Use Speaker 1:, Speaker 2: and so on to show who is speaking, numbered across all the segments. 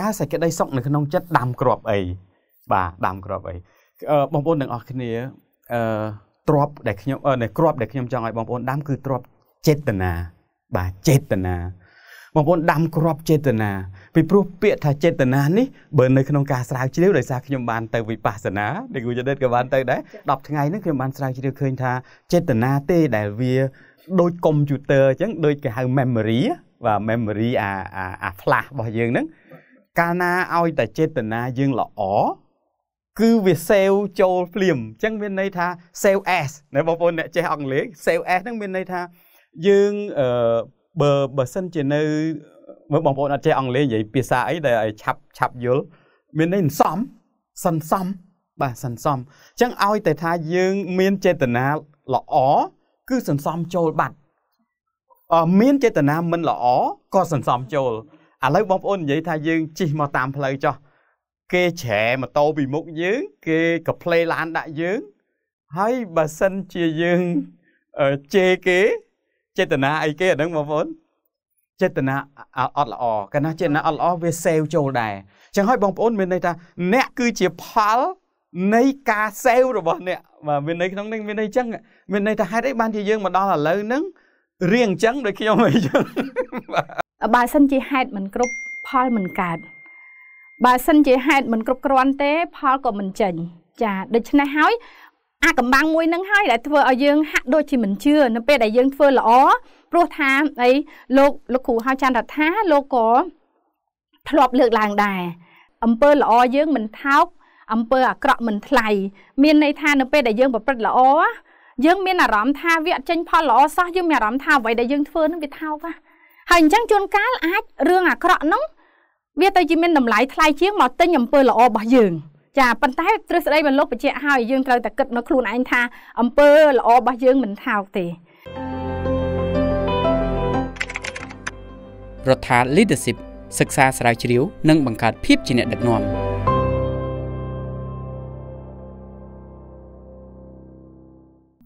Speaker 1: តើសេចក្តីសុខនៅក្នុងចិត្តដាំក្របអីបាទដាំក្របអីបងប្អូនទាំងអស់គ្នាអឺទ្របដែលខ្ញុំនៅក្របដែលខ្ញុំចង់ឲ្យបងប្អូនដាំគឺទ្របចេតនាបាទចេតនាបងប្អូនដាំក្របចេតនាពីព្រោះពាក្យថាចេតនានេះបើនៅក្នុងការស្រាវជ្រាវដោយសារខ្ញុំបាន ទៅវិបស្សនាដែលគូចដិតក៏បានទៅដែរ10ថ្ងៃនេះខ្ញុំបានស្រាវជ្រាវឃើញថាចេតនាទេដែលវា ដូចកុំព្យូទ័រអញ្ចឹង ដូចគេហៅ memory បាទ memory អាអា flash របស់យើងហ្នឹងកាលណាឲ្យតែចេតនាយើងល្អគឺវា save ចូលភ្លាមអញ្ចឹងមានន័យថា save as ណាបងប្អូនអ្នកចេះអង់គ្លេស save as ហ្នឹងមានន័យថាយើងអឺបើបើសិនជានៅមើលបងប្អូនអត់ចេះអង់គ្លេសនិយាយភាសាអីដែលឲ្យឆាប់ឆាប់យល់មានន័យសន្សំសន្សំបាទសន្សំអញ្ចឹងឲ្យតែថាយើងមានចេតនាល្អគឺសន្សំចូលបាត់អមានចេតនាមិនល្អក៏សន្សំចូលឥឡូវបងប្អូននិយាយថាយើងជិះមកតាមផ្លូវចោះគេច្រែម៉ូតូពីមុខយើង គេក៏ផ្លេឡានដាក់យើងហើយបើសិនជាយើងជេរគេចេតនាអីគេអាហ្នឹងបងប្អូនចេតនាអត់ល្អកាលណាចេតនាអត់ល្អវាសេវចូលដែរអញ្ចឹងហើយបងប្អូនមានន័យថាអ្នកគឺជាផលនៃការសេវរបស់ អ្នកបាទមានន័យក្នុងនេះមានន័យអញ្ចឹងមានន័យថាហេតុអីបានជាយើងមកដល់ឥឡូវហ្នឹងរៀងអញ្ចឹងដូចខ្ញុំអីចឹង
Speaker 2: បើសិនជាហេតុមិនគ្រប់ផលមិនកើតបើសិនជាហេតុមិនគ្រប់គ្រាន់ទេ ផលក៏មិនចេញចាដូច្នេះហើយអាកំបាំងមួយនឹងហើយដែលធ្វើឲ្យយើងហាក់ដូចជាមិនជឿនៅពេលដែលយើងធ្វើល្អព្រោះថាអីលោកលោកគ្រូហៅចន្ទរដ្ឋាលោកក៏ធ្លាប់លើកឡើងដែរអំពើល្អយើងមិនថោកអំពើអាក្រក់មិនថ្លៃមានន័យថានៅពេលដែលយើង ប្រព្រឹត្តល្អយើងមានអារម្មណ៍ថាវាអត់ចេញផលល្អសោះយើងមានអារម្មណ៍ថាអ្វីដែលយើងធ្វើនឹងវាថោកហ่ะហើយអញ្ចឹងជួនកាលអាចរឿងអាក្រក់ហ្នឹងវាទៅជាមានតម្លៃថ្លៃជាងមកទិញអំពើល្អរបស់យើង ចាប៉ុន្តែទ្រឹស្ដីរបស់លោកបញ្ជាក់ហើយយើងត្រូវតែគិតនៅខ្លួនឯងថាអំពើល្អរបស់យើងមិនថោកទេ
Speaker 1: រដ្ឋា leadership សិក្សាស្រាវជ្រាវនិង
Speaker 3: បង្កើតភាពជាអ្នកដឹកនាំ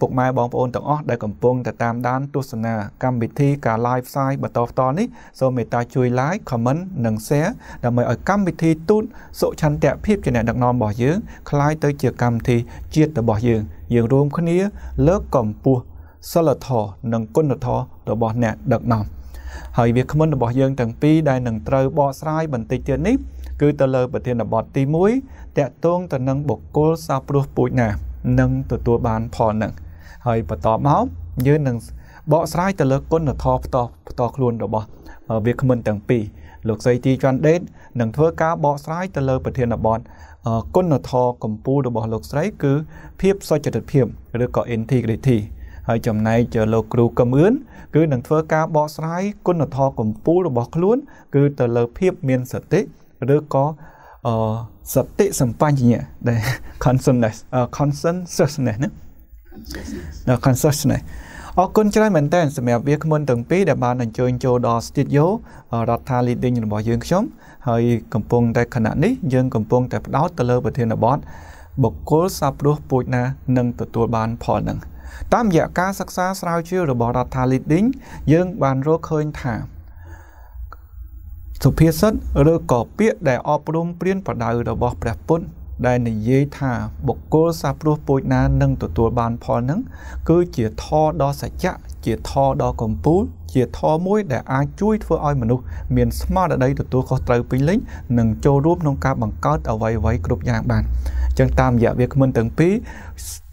Speaker 3: ពុកម៉ែបងប្អូនទាំងអស់ដែលកំពុងតែតាមដានទស្សនាកម្មវិធីការ live ផ្សាយបន្តផ្ទាល់នេះសូមមេត្តា ជួយ like comment និង share ដើម្បីឲ្យកម្មវិធីទូតសុឆន្ទៈភាពជាអ្នកដឹកនាំរបស់យើងคล้ายទៅជាកម្មវិធីជាតិរបស់យើងយើងរួមគ្នា លើកកម្ពស់សិលធម៌និងគុណធម៌របស់អ្នកដឹកនាំហើយវាគ្មិនរបស់យើងទាំងពីរដែលនឹងត្រូវបកស្រាយបន្តិចទៀតនេះ គឺទៅលើប្រធានបទទី1តកតងទៅនឹងបុគ្គលសាព្រោះពូជណានឹងទទួលបានផលនឹងហើយបន្តមកយើងនឹងបកស្រាយទៅលើគុណធម៌ផ្ទាល់ផ្ទាល់ខ្លួនរបស់វាគ្មិនទាំងពីរលោកសីទីចាន់ដេតនឹងធ្វើការបកស្រាយទៅលើប្រធានបទគុណធម៌កម្ពុជារបស់ លោកស្រី គឺភាពសុចរិតភាពឬក៏ integrity ហើយចំណែកលោកគ្រូកំអឿនគឺនឹងធ្វើការបកស្រាយគុណធម៌កម្ពុជារបស់ខ្លួន គឺទៅលើភាពមានសតិឬក៏សតិសម្បញ្ញៈដែល consciousness consciousness ណាដល់ consciousness អរគុណច្រើនមែនតើសម្រាប់វាគ្មិនទាំងពីរដែលបានអញ្ជើញចូលដល់ studio រដ្ឋា leading របស់យើងខ្ញុំហើយកំពុងតែខណៈនេះយើងកំពុងតែផ្ដោតទៅលើប្រធានបទបុគ្គលសាព្រោះពូជណានឹងទទួលបាន ផលនឹងតាមរយៈការសិក្សាស្រាវជ្រាវរបស់រដ្ឋា leading យើងបានរកឃើញថាសុភាសិតឬក៏ពាក្យដែលអប់រំព្រៀនប្រដៅរបស់ព្រះពុទ្ធដែលនិយាយថាបុគ្គលសាព្រោះពូជណានឹងទទួលបានផលនឹងគឺជាធរដ៏សច្ចៈជាធរដ៏កំពូលជាធរមួយដែលអាចជួយធ្វើឲ្យមនុស្សមានស្មារតីទទួលខុសត្រូវពេញលេញនិងចូលរួមក្នុងការបង្កើតអ្វីៗគ្រប់យ៉ាងបានអញ្ចឹងតាមរយៈវាគ្មិនទាំងពីរ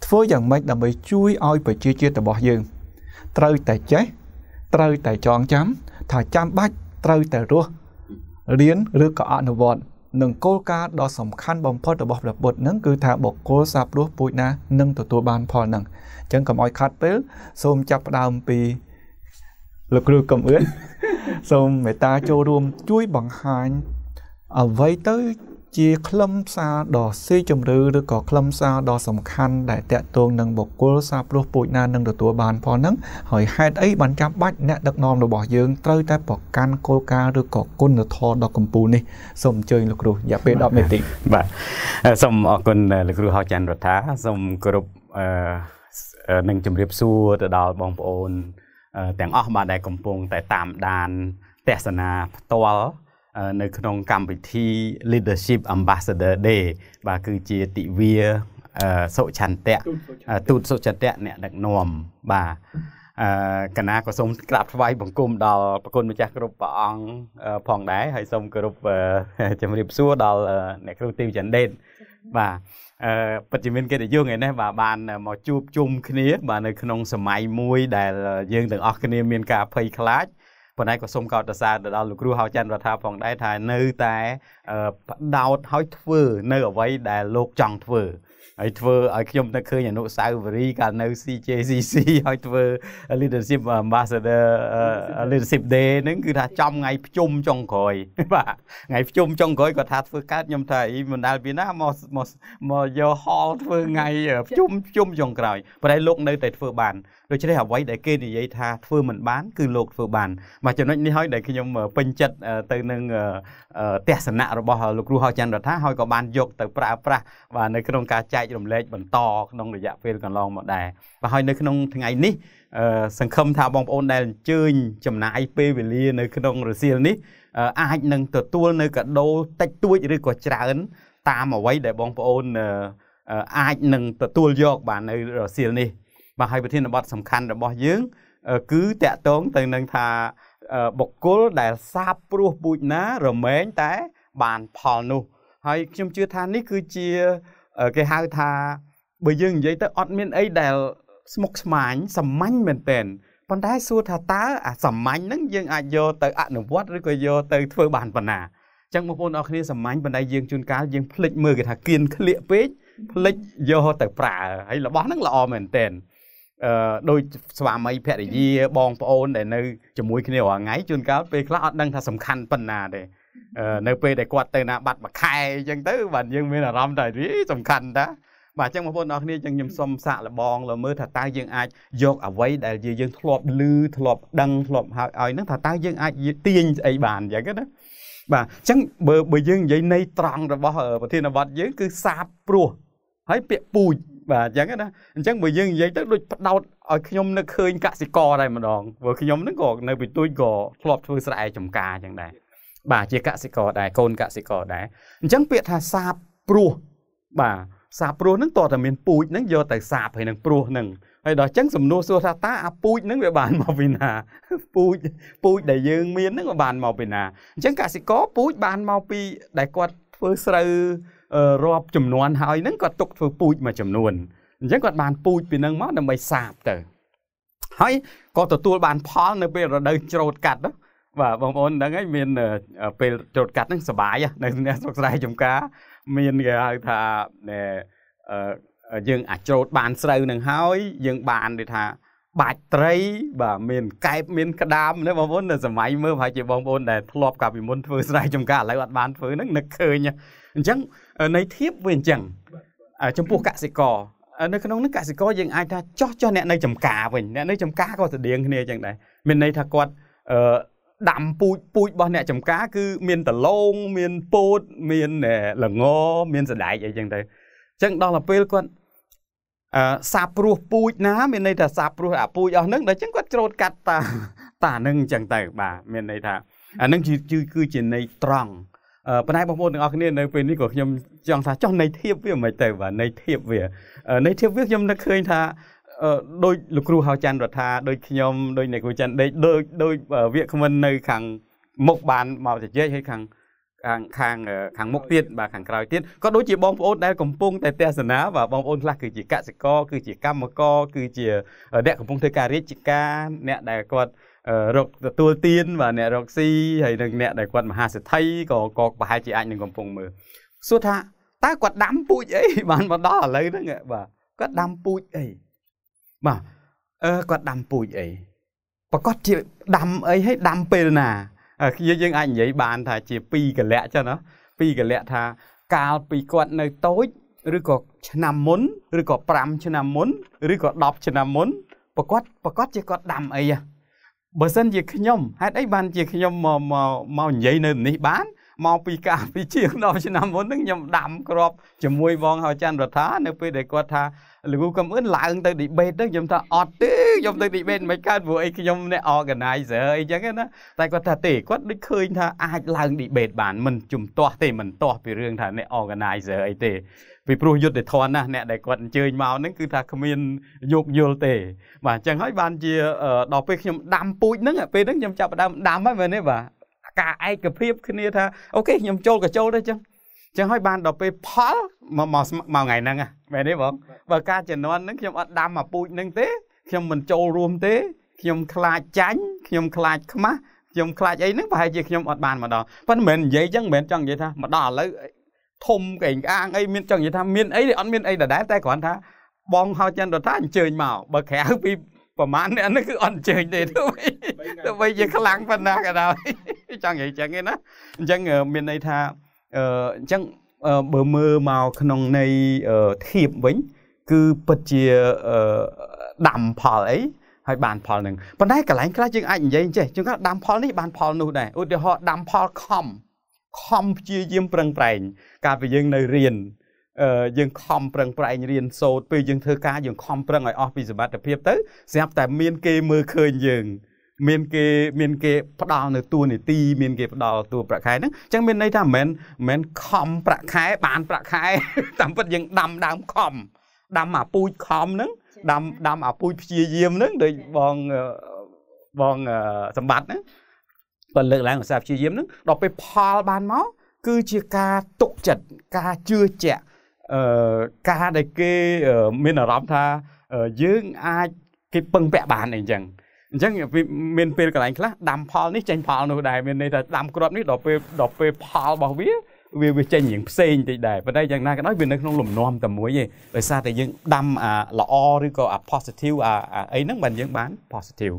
Speaker 3: ធ្វើយ៉ាងម៉េច ដើម្បី ជួយឲ្យប្រជាជាតិរបស់យើងត្រូវតែចេះត្រូវតែចងចាំថាចាំបាច់ត្រូវតែរស់រៀនឬក៏អនុវត្តនិងគោលការណ៍ដ៏សំខាន់បំផុតរបស់ព្រះពុទ្ធនឹងគឺថាបុគ្គលសាព្រោះពូជណានឹងទទួលបានផលនឹងអញ្ចឹងកុំឲ្យខាត់ពេល សូមចាប់ផ្ដើមពីលោកគ្រូកំអឿនសូមមេត្តាចូលរួមជួយបង្ហាញអ្វីទៅជាខ្លឹមសារដ៏ស៊ីជម្រៅឬក៏ខ្លឹមសារដ៏សំខាន់ដែលតកតងនឹងបុគ្គលសាព្រោះពូជណានឹងទទួលបានផងហ្នឹងហើយហេតុអីបានចាំបាច់អ្នកដឹកនាំរបស់យើងត្រូវតែប្រកាន់គោលការណ៍ឬក៏គុណធម៌ដ៏កម្ពុជានេះសូមអញ្ជើញលោកគ្រូរយៈពេល10នាទី
Speaker 1: បាទសូមអរគុណលោកគ្រូហោច័ន្ទរដ្ឋាសូមគោរពនឹងជម្រាបសួរទៅដល់បងប្អូន ទាំងអស់បាទដែលកំពុងតែតាមដានទេសនាផ្ទាល់នៅក្នុងកម្មវិធី Leadership Ambassador Day បាទគឺជាទិវាសុឆន្ទៈទូតសុឆន្ទៈអ្នកដឹកនាំបាទអឺកណាក៏សូមក្រាបថ្វាយបង្គំដល់ប្រគុណម្ចាស់គ្រប់ព្រះអង្គផងដែរហើយសូមគោរពជំរាបសួរដល់អ្នកគ្រូទីវចន្ទដេតបាទអឺពិតជាមានកិត្តិយសថ្ងៃនេះបាទបានមកជួបជុំគ្នា បាទនៅក្នុងសម័យមួយ ដែលយើងទាំងអស់គ្នាមានការភ័យខ្លាចប៉ុន្តែក៏សូមកោតសរសើរទៅដល់លោកគ្រូហៅច័ន្ទរដ្ឋាផងដែរថានៅតែបដោតឲ្យធ្វើនៅអ្វីដែលលោកចង់ធ្វើហើយធ្វើឲ្យខ្ញុំទៅឃើញអនុសាវរីយ៍កាលនៅ CJCC ឲ្យធ្វើ leadership ambassador leadership day ហ្នឹងគឺថាចំថ្ងៃភ្ជុំចុងក្រោយបាទថ្ងៃភ្ជុំចុងក្រោយគាត់ថាធ្វើកើតខ្ញុំថាអីមិនដាល់ពីណាមកមកយក hall ធ្វើថ្ងៃភ្ជុំភ្ជុំចុងក្រោយប៉ុន្តែលោកនៅតែធ្វើបានដូច្នេះអ្វីដែលគេនិយាយថាធ្វើមិនបានគឺលោកធ្វើបាន បាទចំណុចនេះហើយដែលខ្ញុំពេញចិត្តទៅនឹងទស្សនៈរបស់លោកគ្រូហៅច័ន្ទរដ្ឋាហើយក៏បានយកទៅប្រើប្រាស់បាទនៅក្នុងការចែករំលែកបន្តក្នុងរយៈពេលកន្លងមកដែរបាទហើយនៅក្នុងថ្ងៃនេះសង្ឃឹមថាបងប្អូនដែលអញ្ជើញចំណាយពេលវេលានៅក្នុងរសៀលនេះអាចនឹង ទទួលនៅកាដូតិចតួចឬក៏ច្រើនតាមអ្វីដែលបងប្អូនអាចនឹងទទួលយកបាននៅរសៀលនេះបាទហើយប្រធានបទសំខាន់របស់យើងគឺតកតងទៅនឹងថាបុគ្គលដែលសាបព្រោះពូជណា រមែងតែបានផលនោះ ហើយខ្ញុំជឿថានេះគឺជាគេហៅថាបើយើងនិយាយទៅអត់មានអីដែលស្មុគស្មាញសាមញ្ញមែនទែនប៉ុន្តែសួរថាតើអាសាមញ្ញហ្នឹងយើងអាចយកទៅអនុវត្តឬក៏យកទៅធ្វើបានប៉ុណ្ណាចឹងបងប្អូនអរគ្នាសាមញ្ញបណ្ដៃយើងជួនកាលយើងភ្លេចមើលគេថាគៀនក្លៀកពេកភ្លេចយកទៅប្រើហើយរបស់ហ្នឹងល្អមែនទែនដោយស្វាមីភរិយា បងប្អូនដែលនៅជាមួយគ្នារាល់ថ្ងៃជួនកាលពេលខ្លះអត់ដឹងថាសំខាន់ប៉ុណ្ណាទេនៅពេលដែលគាត់ទៅណាបាត់មួយខែអញ្ចឹងទៅបាទយើងមានអារម្មណ៍ថាសំខាន់តាបាទអញ្ចឹងបងប្អូនអរគ្នាអញ្ចឹងខ្ញុំសូមសាកល្បងលើមើលថាតើយើងអាចយកអ្វីដែលយើងធ្លាប់ឮធ្លាប់ដឹងធ្លាប់ហើយឲ្យហ្នឹងថាតើយើងអាចទាញស្អីបានអញ្ចឹងណាបាទអញ្ចឹងបើបើយើងនិយាយនៃត្រង់របស់ប្រធានបទយើងគឺសាបព្រោះហើយពាក្យពូជបាទអញ្ចឹងណាអញ្ចឹងបើយើងនិយាយទៅដូចផ្ដោតឲ្យខ្ញុំនៅឃើញកសិករតែម្ដងព្រោះខ្ញុំហ្នឹងក៏នៅពីទួយក៏ធ្លាប់ធ្វើស្រែចម្ការអញ្ចឹងដែរបាទជាកសិករដែរកូនកសិករដែរអញ្ចឹងពាក្យថាសាបព្រោះបាទសាបព្រោះហ្នឹងតើតែមានពូជហ្នឹងយកទៅសាបហើយនឹងព្រោះហ្នឹងហើយដល់អញ្ចឹងសំណួរសួរថាតើអាពូជហ្នឹងវាបានមកពីណាពូជពូជដែលយើងមានហ្នឹងវាបានមកពីណាអញ្ចឹងកសិករពូជបានមកពីដែលគាត់ធ្វើស្រូវរាប់ចំនួនហើយហ្នឹងគាត់ទុកធ្វើពូជមួយចំនួនអញ្ចឹងគាត់បានពូជពីហ្នឹងមកដើម្បីសាបទៅហើយក៏ទទួល បានផលនៅ ពេលរដូវច្រូតកាត់ណាបាទបងប្អូនដឹងហើយមានពេលច្រូតកាត់ហ្នឹងសុបាយនៅអ្នកស្រុកស្រែចំការ មានគេហៅថាយើងអាចច្រូតបានស្រូវនឹងហើយយើងបានគេថាបាច់ត្រីបាទមានកែបមាន ក្តាមណាបងប្អូននៅសម័យមើលប្រហែលជាបងប្អូនដែលធ្លាប់កាលពីមុនធ្វើស្រែចំការឥឡូវអត់បានធ្វើហ្នឹងនឹកឃើញអញ្ចឹងន័យធៀបវាអញ្ចឹងចំពោះកសិករនៅក្នុងនេះកសិករយើងអាចថាចោះចោះអ្នកនៅចំការវិញអ្នកនៅចំការក៏ស្តៀងគ្នាអញ្ចឹងដែរមានន័យថាគាត់អឺដាំពូជពូជរបស់អ្នក ចំការគឺ មានដលងមានពោតមានល្ងមានសដែកអីចឹងទៅអញ្ចឹងដល់ទៅពេលគាត់អឺសាព្រោះពូជណា មានន័យថាសាព្រោះអាពូជអស់ហ្នឹងដល់អញ្ចឹងគាត់ច្រូតកាត់តាតាហ្នឹងអញ្ចឹងទៅបាទមានន័យថាអាហ្នឹងគឺគឺជាន័យត្រង់ប៉ុន្តែបងប្អូនទាំងអស់គ្នានៅពេលនេះក៏ខ្ញុំចង់ថាចង់នៃធៀបវាមិនទៅបាទនៃធៀបវា នៃធៀបវាខ្ញុំនឹកឃើញថាដោយលោកគ្រូហៅច័ន្ទរដ្ឋាដោយខ្ញុំដោយអ្នកគ្រូច័ន្ទដេកដោយដោយវាគ្មិននៅខាងមុខបានមកជជែកហើយខាងខាងខាងខាងមុខទៀតបាទខាងក្រោយទៀតក៏ដូចជាបងប្អូនដែលកំពុងតែទេសនាបាទបងប្អូនខ្លះគឺជាកសិករគឺជាកម្មករគឺជាអ្នកកំពុងធ្វើការរាជការអ្នកដែលគាត់រកទទួលទានបាទអ្នករកស៊ីហើយនិងអ្នកដែលគាត់មហាសិទ្ធិក៏ក៏ប្រហែលជាអាចនឹងកំពុងមើលសួរថាតើគាត់ដាំពូជអីបានមកដល់ឥឡូវហ្នឹងបាទគាត់ដាំពូជអីបាទអឺគាត់ដាំពូជអីប្រកាសជាដាំអីហើយដាំពេលណាយើងយើងអាចនិយាយបាន ថាជា2កលៈចឹងណា2កលៈថា កាលពីគាត់នៅតូចឬក៏ឆ្នាំមុនឬក៏5ឆ្នាំមុនឬក៏10ឆ្នាំមុនប្រកាសប្រកាសជាគាត់ដាំអីហ៎បើសិនជាខ្ញុំហេតុអីបានជាខ្ញុំមកមកនិយាយនៅនេះបានមកពីកាលពីជាង10ឆ្នាំមុនហ្នឹងខ្ញុំដាំក្របជាមួយបងហៅច័ន្ទរដ្ឋានៅពេលដែលគាត់ថាលោកគូកំអឿនឡើងទៅ debate ទៅខ្ញុំថាអត់ទេខ្ញុំទៅ debate មិនកើតព្រោះអីខ្ញុំអ្នក organizer អីចឹងណាតែគាត់ថាទេគាត់ដូចឃើញថាអាចឡើង debate បានមិនជំទាស់ទេមិនទាស់ពីរឿងថាអ្នក organizer អីទេពីព្រោះយុទ្ធធនណាស់អ្នកដែលគាត់អញ្ជើញមកហ្នឹងគឺថាគ្មានយោគយល់ទេបាទអញ្ចឹងហើយបានជាដល់ពេលខ្ញុំដាំពូជហ្នឹង ពេលហ្នឹងខ្ញុំចាប់ផ្ដើមដាំហើយមែនទេបាទការឯកភាពគ្នាថាអូខេខ្ញុំចូលក៏ចូលទៅអញ្ចឹងចឹងហើយបានដល់ពេលផលមកមកមកថ្ងៃហ្នឹងមែនទេបងបើការជំនន់ហ្នឹងខ្ញុំអត់ដាំអាពូជហ្នឹងទេខ្ញុំមិនចូលរួមទេខ្ញុំខ្លាចចាញ់ខ្ញុំខ្លាចខ្មាស់ខ្ញុំខ្លាចអីហ្នឹងប្រហែលជាខ្ញុំអត់បានមកដល់ប៉ុន្តែមិនមែននិយាយចឹងមិនមែនចង់និយាយថាមកដល់ឥឡូវធំកេងអាងអីមានចង់និយាយថាមានអីអត់មានអីដដែលតែគ្រាន់ថា បងហៅចន្ទរដ្ឋាអញ្ជើញមកបើក្រៅពីប្រហែលអ្នកនេះគឺអត់អញ្ជើញទេទៅទៅវិញជាខ្លាំងប៉ុណ្ណាក៏ដោយចង់និយាយចឹងទេណាអញ្ចឹងមានន័យថាអញ្ចឹងបើមើលមកក្នុងន័យធៀបវិញគឺពិតជាដាំផលអីហើយបានផលនឹងប៉ុន្តែកន្លែងខ្លះយើងអាចនិយាយចេះជាងថាដាំផលនេះបានផលនោះដែរឧទាហរណ៍ដាំផលខំខំព្យាយាមប្រឹងប្រែងកាលពេលយើងនៅរៀនយើងខំប្រឹងប្រែងរៀនសូត្រពេលយើងធ្វើការយើងខំប្រឹងឲ្យអស់ពីសមត្ថភាពទៅស្រាប់តែ មាន គេមើលឃើញយើង មានគេមានគេ ផ្ដាល់នៅតួនាទីមានគេផ្ដាល់តួប្រាក់ខែហ្នឹងអញ្ចឹងមានន័យថាមិនមែនខំប្រាក់ខែ បានប្រាក់ខែតាមពិតយើង ដាំដើមខំដាំអាពូជខំហ្នឹងដាំដាំអាពូជព្យាយាមហ្នឹងដោយបងបងសម្បត្តិហ្នឹងបើលើកឡើងឧស្សាហ៍ព្យាយាមហ្នឹងដល់ពេលផលបានមកគឺជាការទុកចិត្តការជឿជាក់អឺការដែលគេមានអារម្មណ៍ថាយើងអាចគេពឹងពាក់បានអីចឹងអញ្ចឹងមានពេលកន្លែងខ្លះដាំផលនេះចេញផលនោះដែរមានន័យថាដាំគ្រាប់នេះដល់ពេលដល់ពេលផលរបស់វាវាវាចេញរៀងផ្សេងតិចដែរប៉ុន្តែយ៉ាងណាក៏ដោយវានៅក្នុងលំនាំតែមួយទេដោយសារតែយើងដាំអាល្អឬក៏អា positive អាអីហ្នឹងបានយើងបាន positive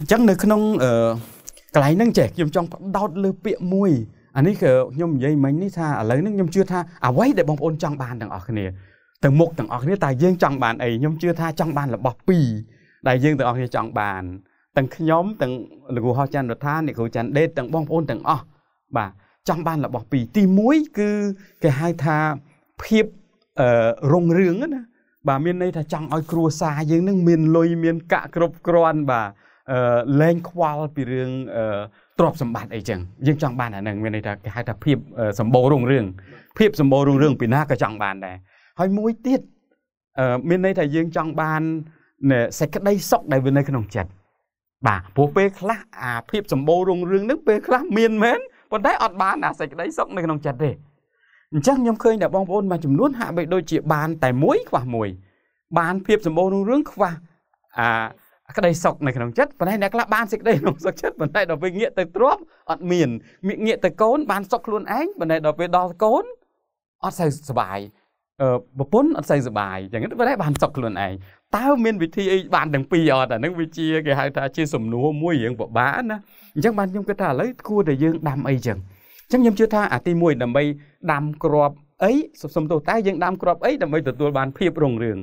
Speaker 1: អញ្ចឹងនៅក្នុងអឺកន្លែងហ្នឹងចេះខ្ញុំចង់បដោតលើពាក្យមួយអានេះគឺខ្ញុំនិយាយមិញនេះថាឥឡូវហ្នឹងខ្ញុំជឿថាអ្វីដែលបងប្អូនចង់បានទាំងអស់គ្នាទៅមុខទាំងអស់គ្នាតើយើងចង់បានអីខ្ញុំជឿថាចង់បានរបស់ពីរដែលយើងទាំងអស់គ្នាចង់បានទាំងខ្ញុំទាំងលោកគ្រូហោះច័ន្ទរដ្ឋាអ្នកគ្រូច័ន្ទដេតទាំងបងប្អូនទាំងអស់បាទចង់បានរបស់ពីរទី1គឺគេហៅថាភាពអឺរុងរឿងណាបាទមានន័យថាចង់ឲ្យគ្រួសារយើងនឹងមានលុយមានកាក់គ្រប់គ្រាន់បាទលែងខ្វល់ពីរឿងទ្រព្យសម្បត្តិអីចឹងយើងចង់បានអាហ្នឹងមានន័យថាគេហៅថាភាពសម្បូររុងរឿងភាពសម្បូររុងរឿងពីណាក៏ចង់បានដែរហើយមួយទៀតមានន័យថាយើងចង់បានសេចក្តីសុខដែលវានៅក្នុងចិត្តបាទព្រោះពេលខ្លះអាភាពសម្បូររុងរឿងហ្នឹងពេលខ្លះមានមែនប៉ុន្តែអត់បានអាសេចក្តីសុខនៅក្នុងចិត្តទេអញ្ចឹងខ្ញុំឃើញតែបងប្អូនមួយចំនួនហាក់បីដូចជា បានតែមួយខ្វះមួយបានភាពសម្បូររុងរឿងខ្វះអាក្តីសុខនៅក្នុងចិត្តប៉ុន្តែអ្នកខ្លះបានសេចក្តីក្នុងសុខចិត្តប៉ុន្តែដល់ពេលងាកទៅទ្រពអត់មានងាកទៅកូនបានសុខខ្លួនឯងប៉ុន្តែដល់ពេលដល់កូនអត់សូវសុបាយប្រពន្ធអត់សូវសុបាយចឹងទៅប៉ុន្តែបានសុខខ្លួនឯងតើមាន វិធីអីបានទាំងពីរអត់អានឹងវាជាគេហៅថាជា សំណួរមួយរឿងពិបាកណាអញ្ចឹងបានខ្ញុំគិតថាឥឡូវគួរតែយើងដាំអីចឹងអញ្ចឹងខ្ញុំជឿថាអាទី1ដើម្បីដាំក្របអីសុំទោសតែយើងដាំក្របអីដើម្បីទទួលបានភាពរុងរឿង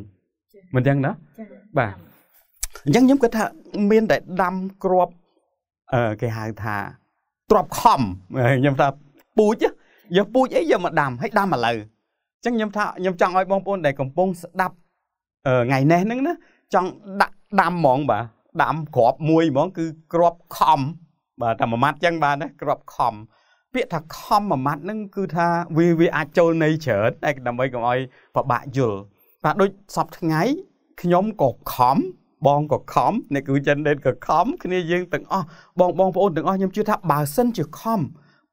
Speaker 1: មិនចឹងណាបាទអញ្ចឹងខ្ញុំគិតថាមានតែដាំក្របគេហៅថាទ្របខំខ្ញុំថាពូជយកពូជអីយកមកដាំហើយដាំឥឡូវអញ្ចឹងខ្ញុំថាខ្ញុំចង់ឲ្យបងប្អូនដែលកំពុងស្ដាប់ថ្ងៃនេះហ្នឹងណាចង់ដាក់ដាំហ្មងបាទដាំក្របមួយហ្មងគឺក្របខំបាទតែមួយម៉ាត់អញ្ចឹងបាទណាក្របខំពាក្យថាខំមួយម៉ាត់ហ្នឹងគឺថាវាវាអាចចូលន័យច្រើនតែដើម្បីកុំឲ្យប្របាក់យល់បាទដូចសពថ្ងៃខ្ញុំក៏ខំបងក៏ខំអ្នកគ្រូចិនដេតក៏ខំគ្នាយើងទាំងអស់បងបងប្អូនទាំងអស់ខ្ញុំជឿថាបើសិនជាខំ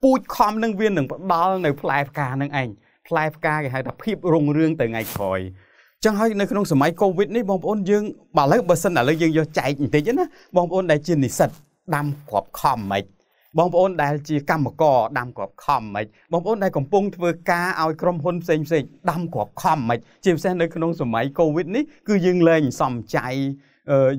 Speaker 1: ពូជខំនឹងវានឹងផ្ដល់នៅ ផ្លែផ្កានឹងឯងផ្លែផ្កាគេហៅថាភាពរុងរឿងទៅថ្ងៃក្រោយចឹងហើយនៅក្នុងសម័យកូវីដនេះបងប្អូនយើងបើឥឡូវបើសិនឥឡូវយើងយកចែកបន្តិចណាបងប្អូនដែលជានិស្សិតដាំគ្រាប់ខំហ្មិចបងប្អូនដែលជាកម្មករដាំគ្រាប់ខំហ្មិចបងប្អូនដែលកំពុងធ្វើការឲ្យក្រុមហ៊ុនផ្សេងផ្សេងដាំគ្រាប់ខំហ្មិចជាពិសេសនៅក្នុង សម័យកូវីដនេះគឺយើងលែងសំចៃ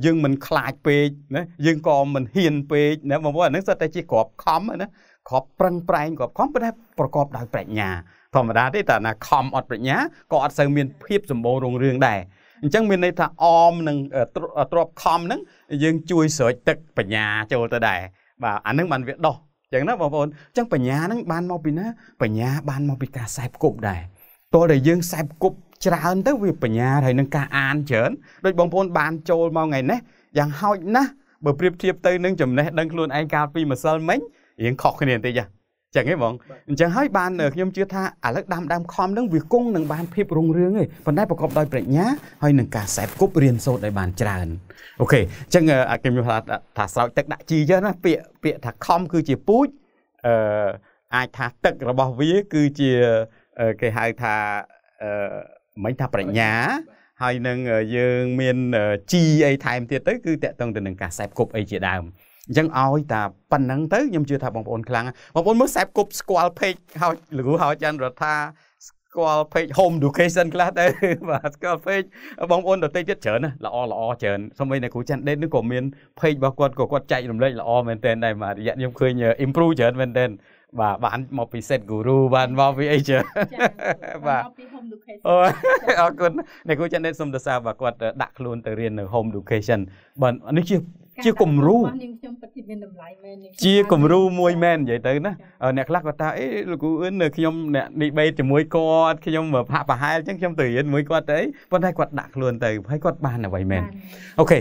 Speaker 1: យើងមិនខ្លាចពេកណាយើងក៏មិនហ៊ានពេកណាបងប្អូនអានឹងសិតតែជាក្របខំណាក្របប្រឹងប្រែងក្របខំប៉ុន្តែប្រកបដោយប្រាជ្ញា ធម្មតាទេតើណាខំអត់ប្រាជ្ញាក៏អត់សូវមានភាពសម្បូររុងរឿងដែរអញ្ចឹងមានន័យថាអមនឹងទ្របខំហ្នឹងយើងជួយស្រោចទឹកបញ្ញាចូលទៅដែរបាទអានឹងបានវាដោះអញ្ចឹងណាបងប្អូនអញ្ចឹងបញ្ញាហ្នឹងបានមកពីណាបញ្ញាបានមកពីការសែបគប់ដែរតើដែលយើងសែបគប់ច្រើនទៅវាបញ្ញាហើយនឹងការអានច្រើនដូចបងប្អូន បានចូលមកថ្ងៃនេះយ៉ាងហោចណាស់បើប្រៀបធៀបទៅនឹងចំណេះដឹងខ្លួនឯងកាលពីម្សិលមិញរៀងខុសគ្នាបន្តិចចឹងហ៎បងអញ្ចឹងហើយបាន ខ្ញុំជឿថាឥឡូវដាំដាំខំនឹងវាគង់នឹងបានភាពរុងរឿងឯងប៉ុន្តែប្រកបដោយប្រាជ្ញាហើយនឹងការសេពគប់រៀនសូត្រឲ្យបានច្រើនអូខេអញ្ចឹងអាខ្ញុំយល់ថាថាស្រោចទឹកដាក់ជីចឹងណាពាក្យពាក្យថាខំគឺជាពូជអឺអាចថាទឹករបស់វាគឺជាគេហៅថាអឺមិនថាប្រាជ្ញាហើយនឹងយើងមានជីអីថែមទៀតទៅគឺតកតឹងទៅនឹងការសេពគប់អីជាដើមអញ្ចឹងឲ្យតាប៉ុណ្ណឹងទៅខ្ញុំជឿថាបងប្អូនខ្លាំងបងប្អូនមើលសេពគប់ស្គាល់ពេកហើយលោកគ្រូហោចចន្ទរដ្ឋាស្គាល់ page home education ខ្លះទៅបាទស្គាល់ page បងប្អូនដទៃទៀតច្រើនណាស់ល្អល្អច្រើនសូម្បីតែគ្រូច័ន្ទដេតនេះក៏មាន page របស់គាត់ក៏គាត់ចែករំលែកល្អមែនទែនដែរបាទរយៈខ្ញុំឃើញ improve ច្រើនមែនទែនបាទបានមកពីសេតគូរូបានមកពីអីចឹងបាទអូអរគុណអ្នកគ្រូចាន់នេះសូមទៅសារបាទគាត់ដាក់ខ្លួន ទៅរៀននៅ home education បាទនេះជាជាគំរូខ
Speaker 2: ្ញុំពិតជាមានតម្លៃមែនជាគំរ
Speaker 1: ូមួយមែននិយាយទៅណាអ្នកខ្លះគាត់ថាអេលោកគ្រូអឿនខ្ញុំអ្នកឌីបេតជាមួយគាត់ខ្ញុំប្រហាក់ប្រហែលអញ្ចឹងខ្ញុំទៅរៀនមួយគាត់ទៅអីប៉ុន្តែគាត់ដាក់ខ្លួនទៅហើយគាត់បានអ្វីមែនអូខេ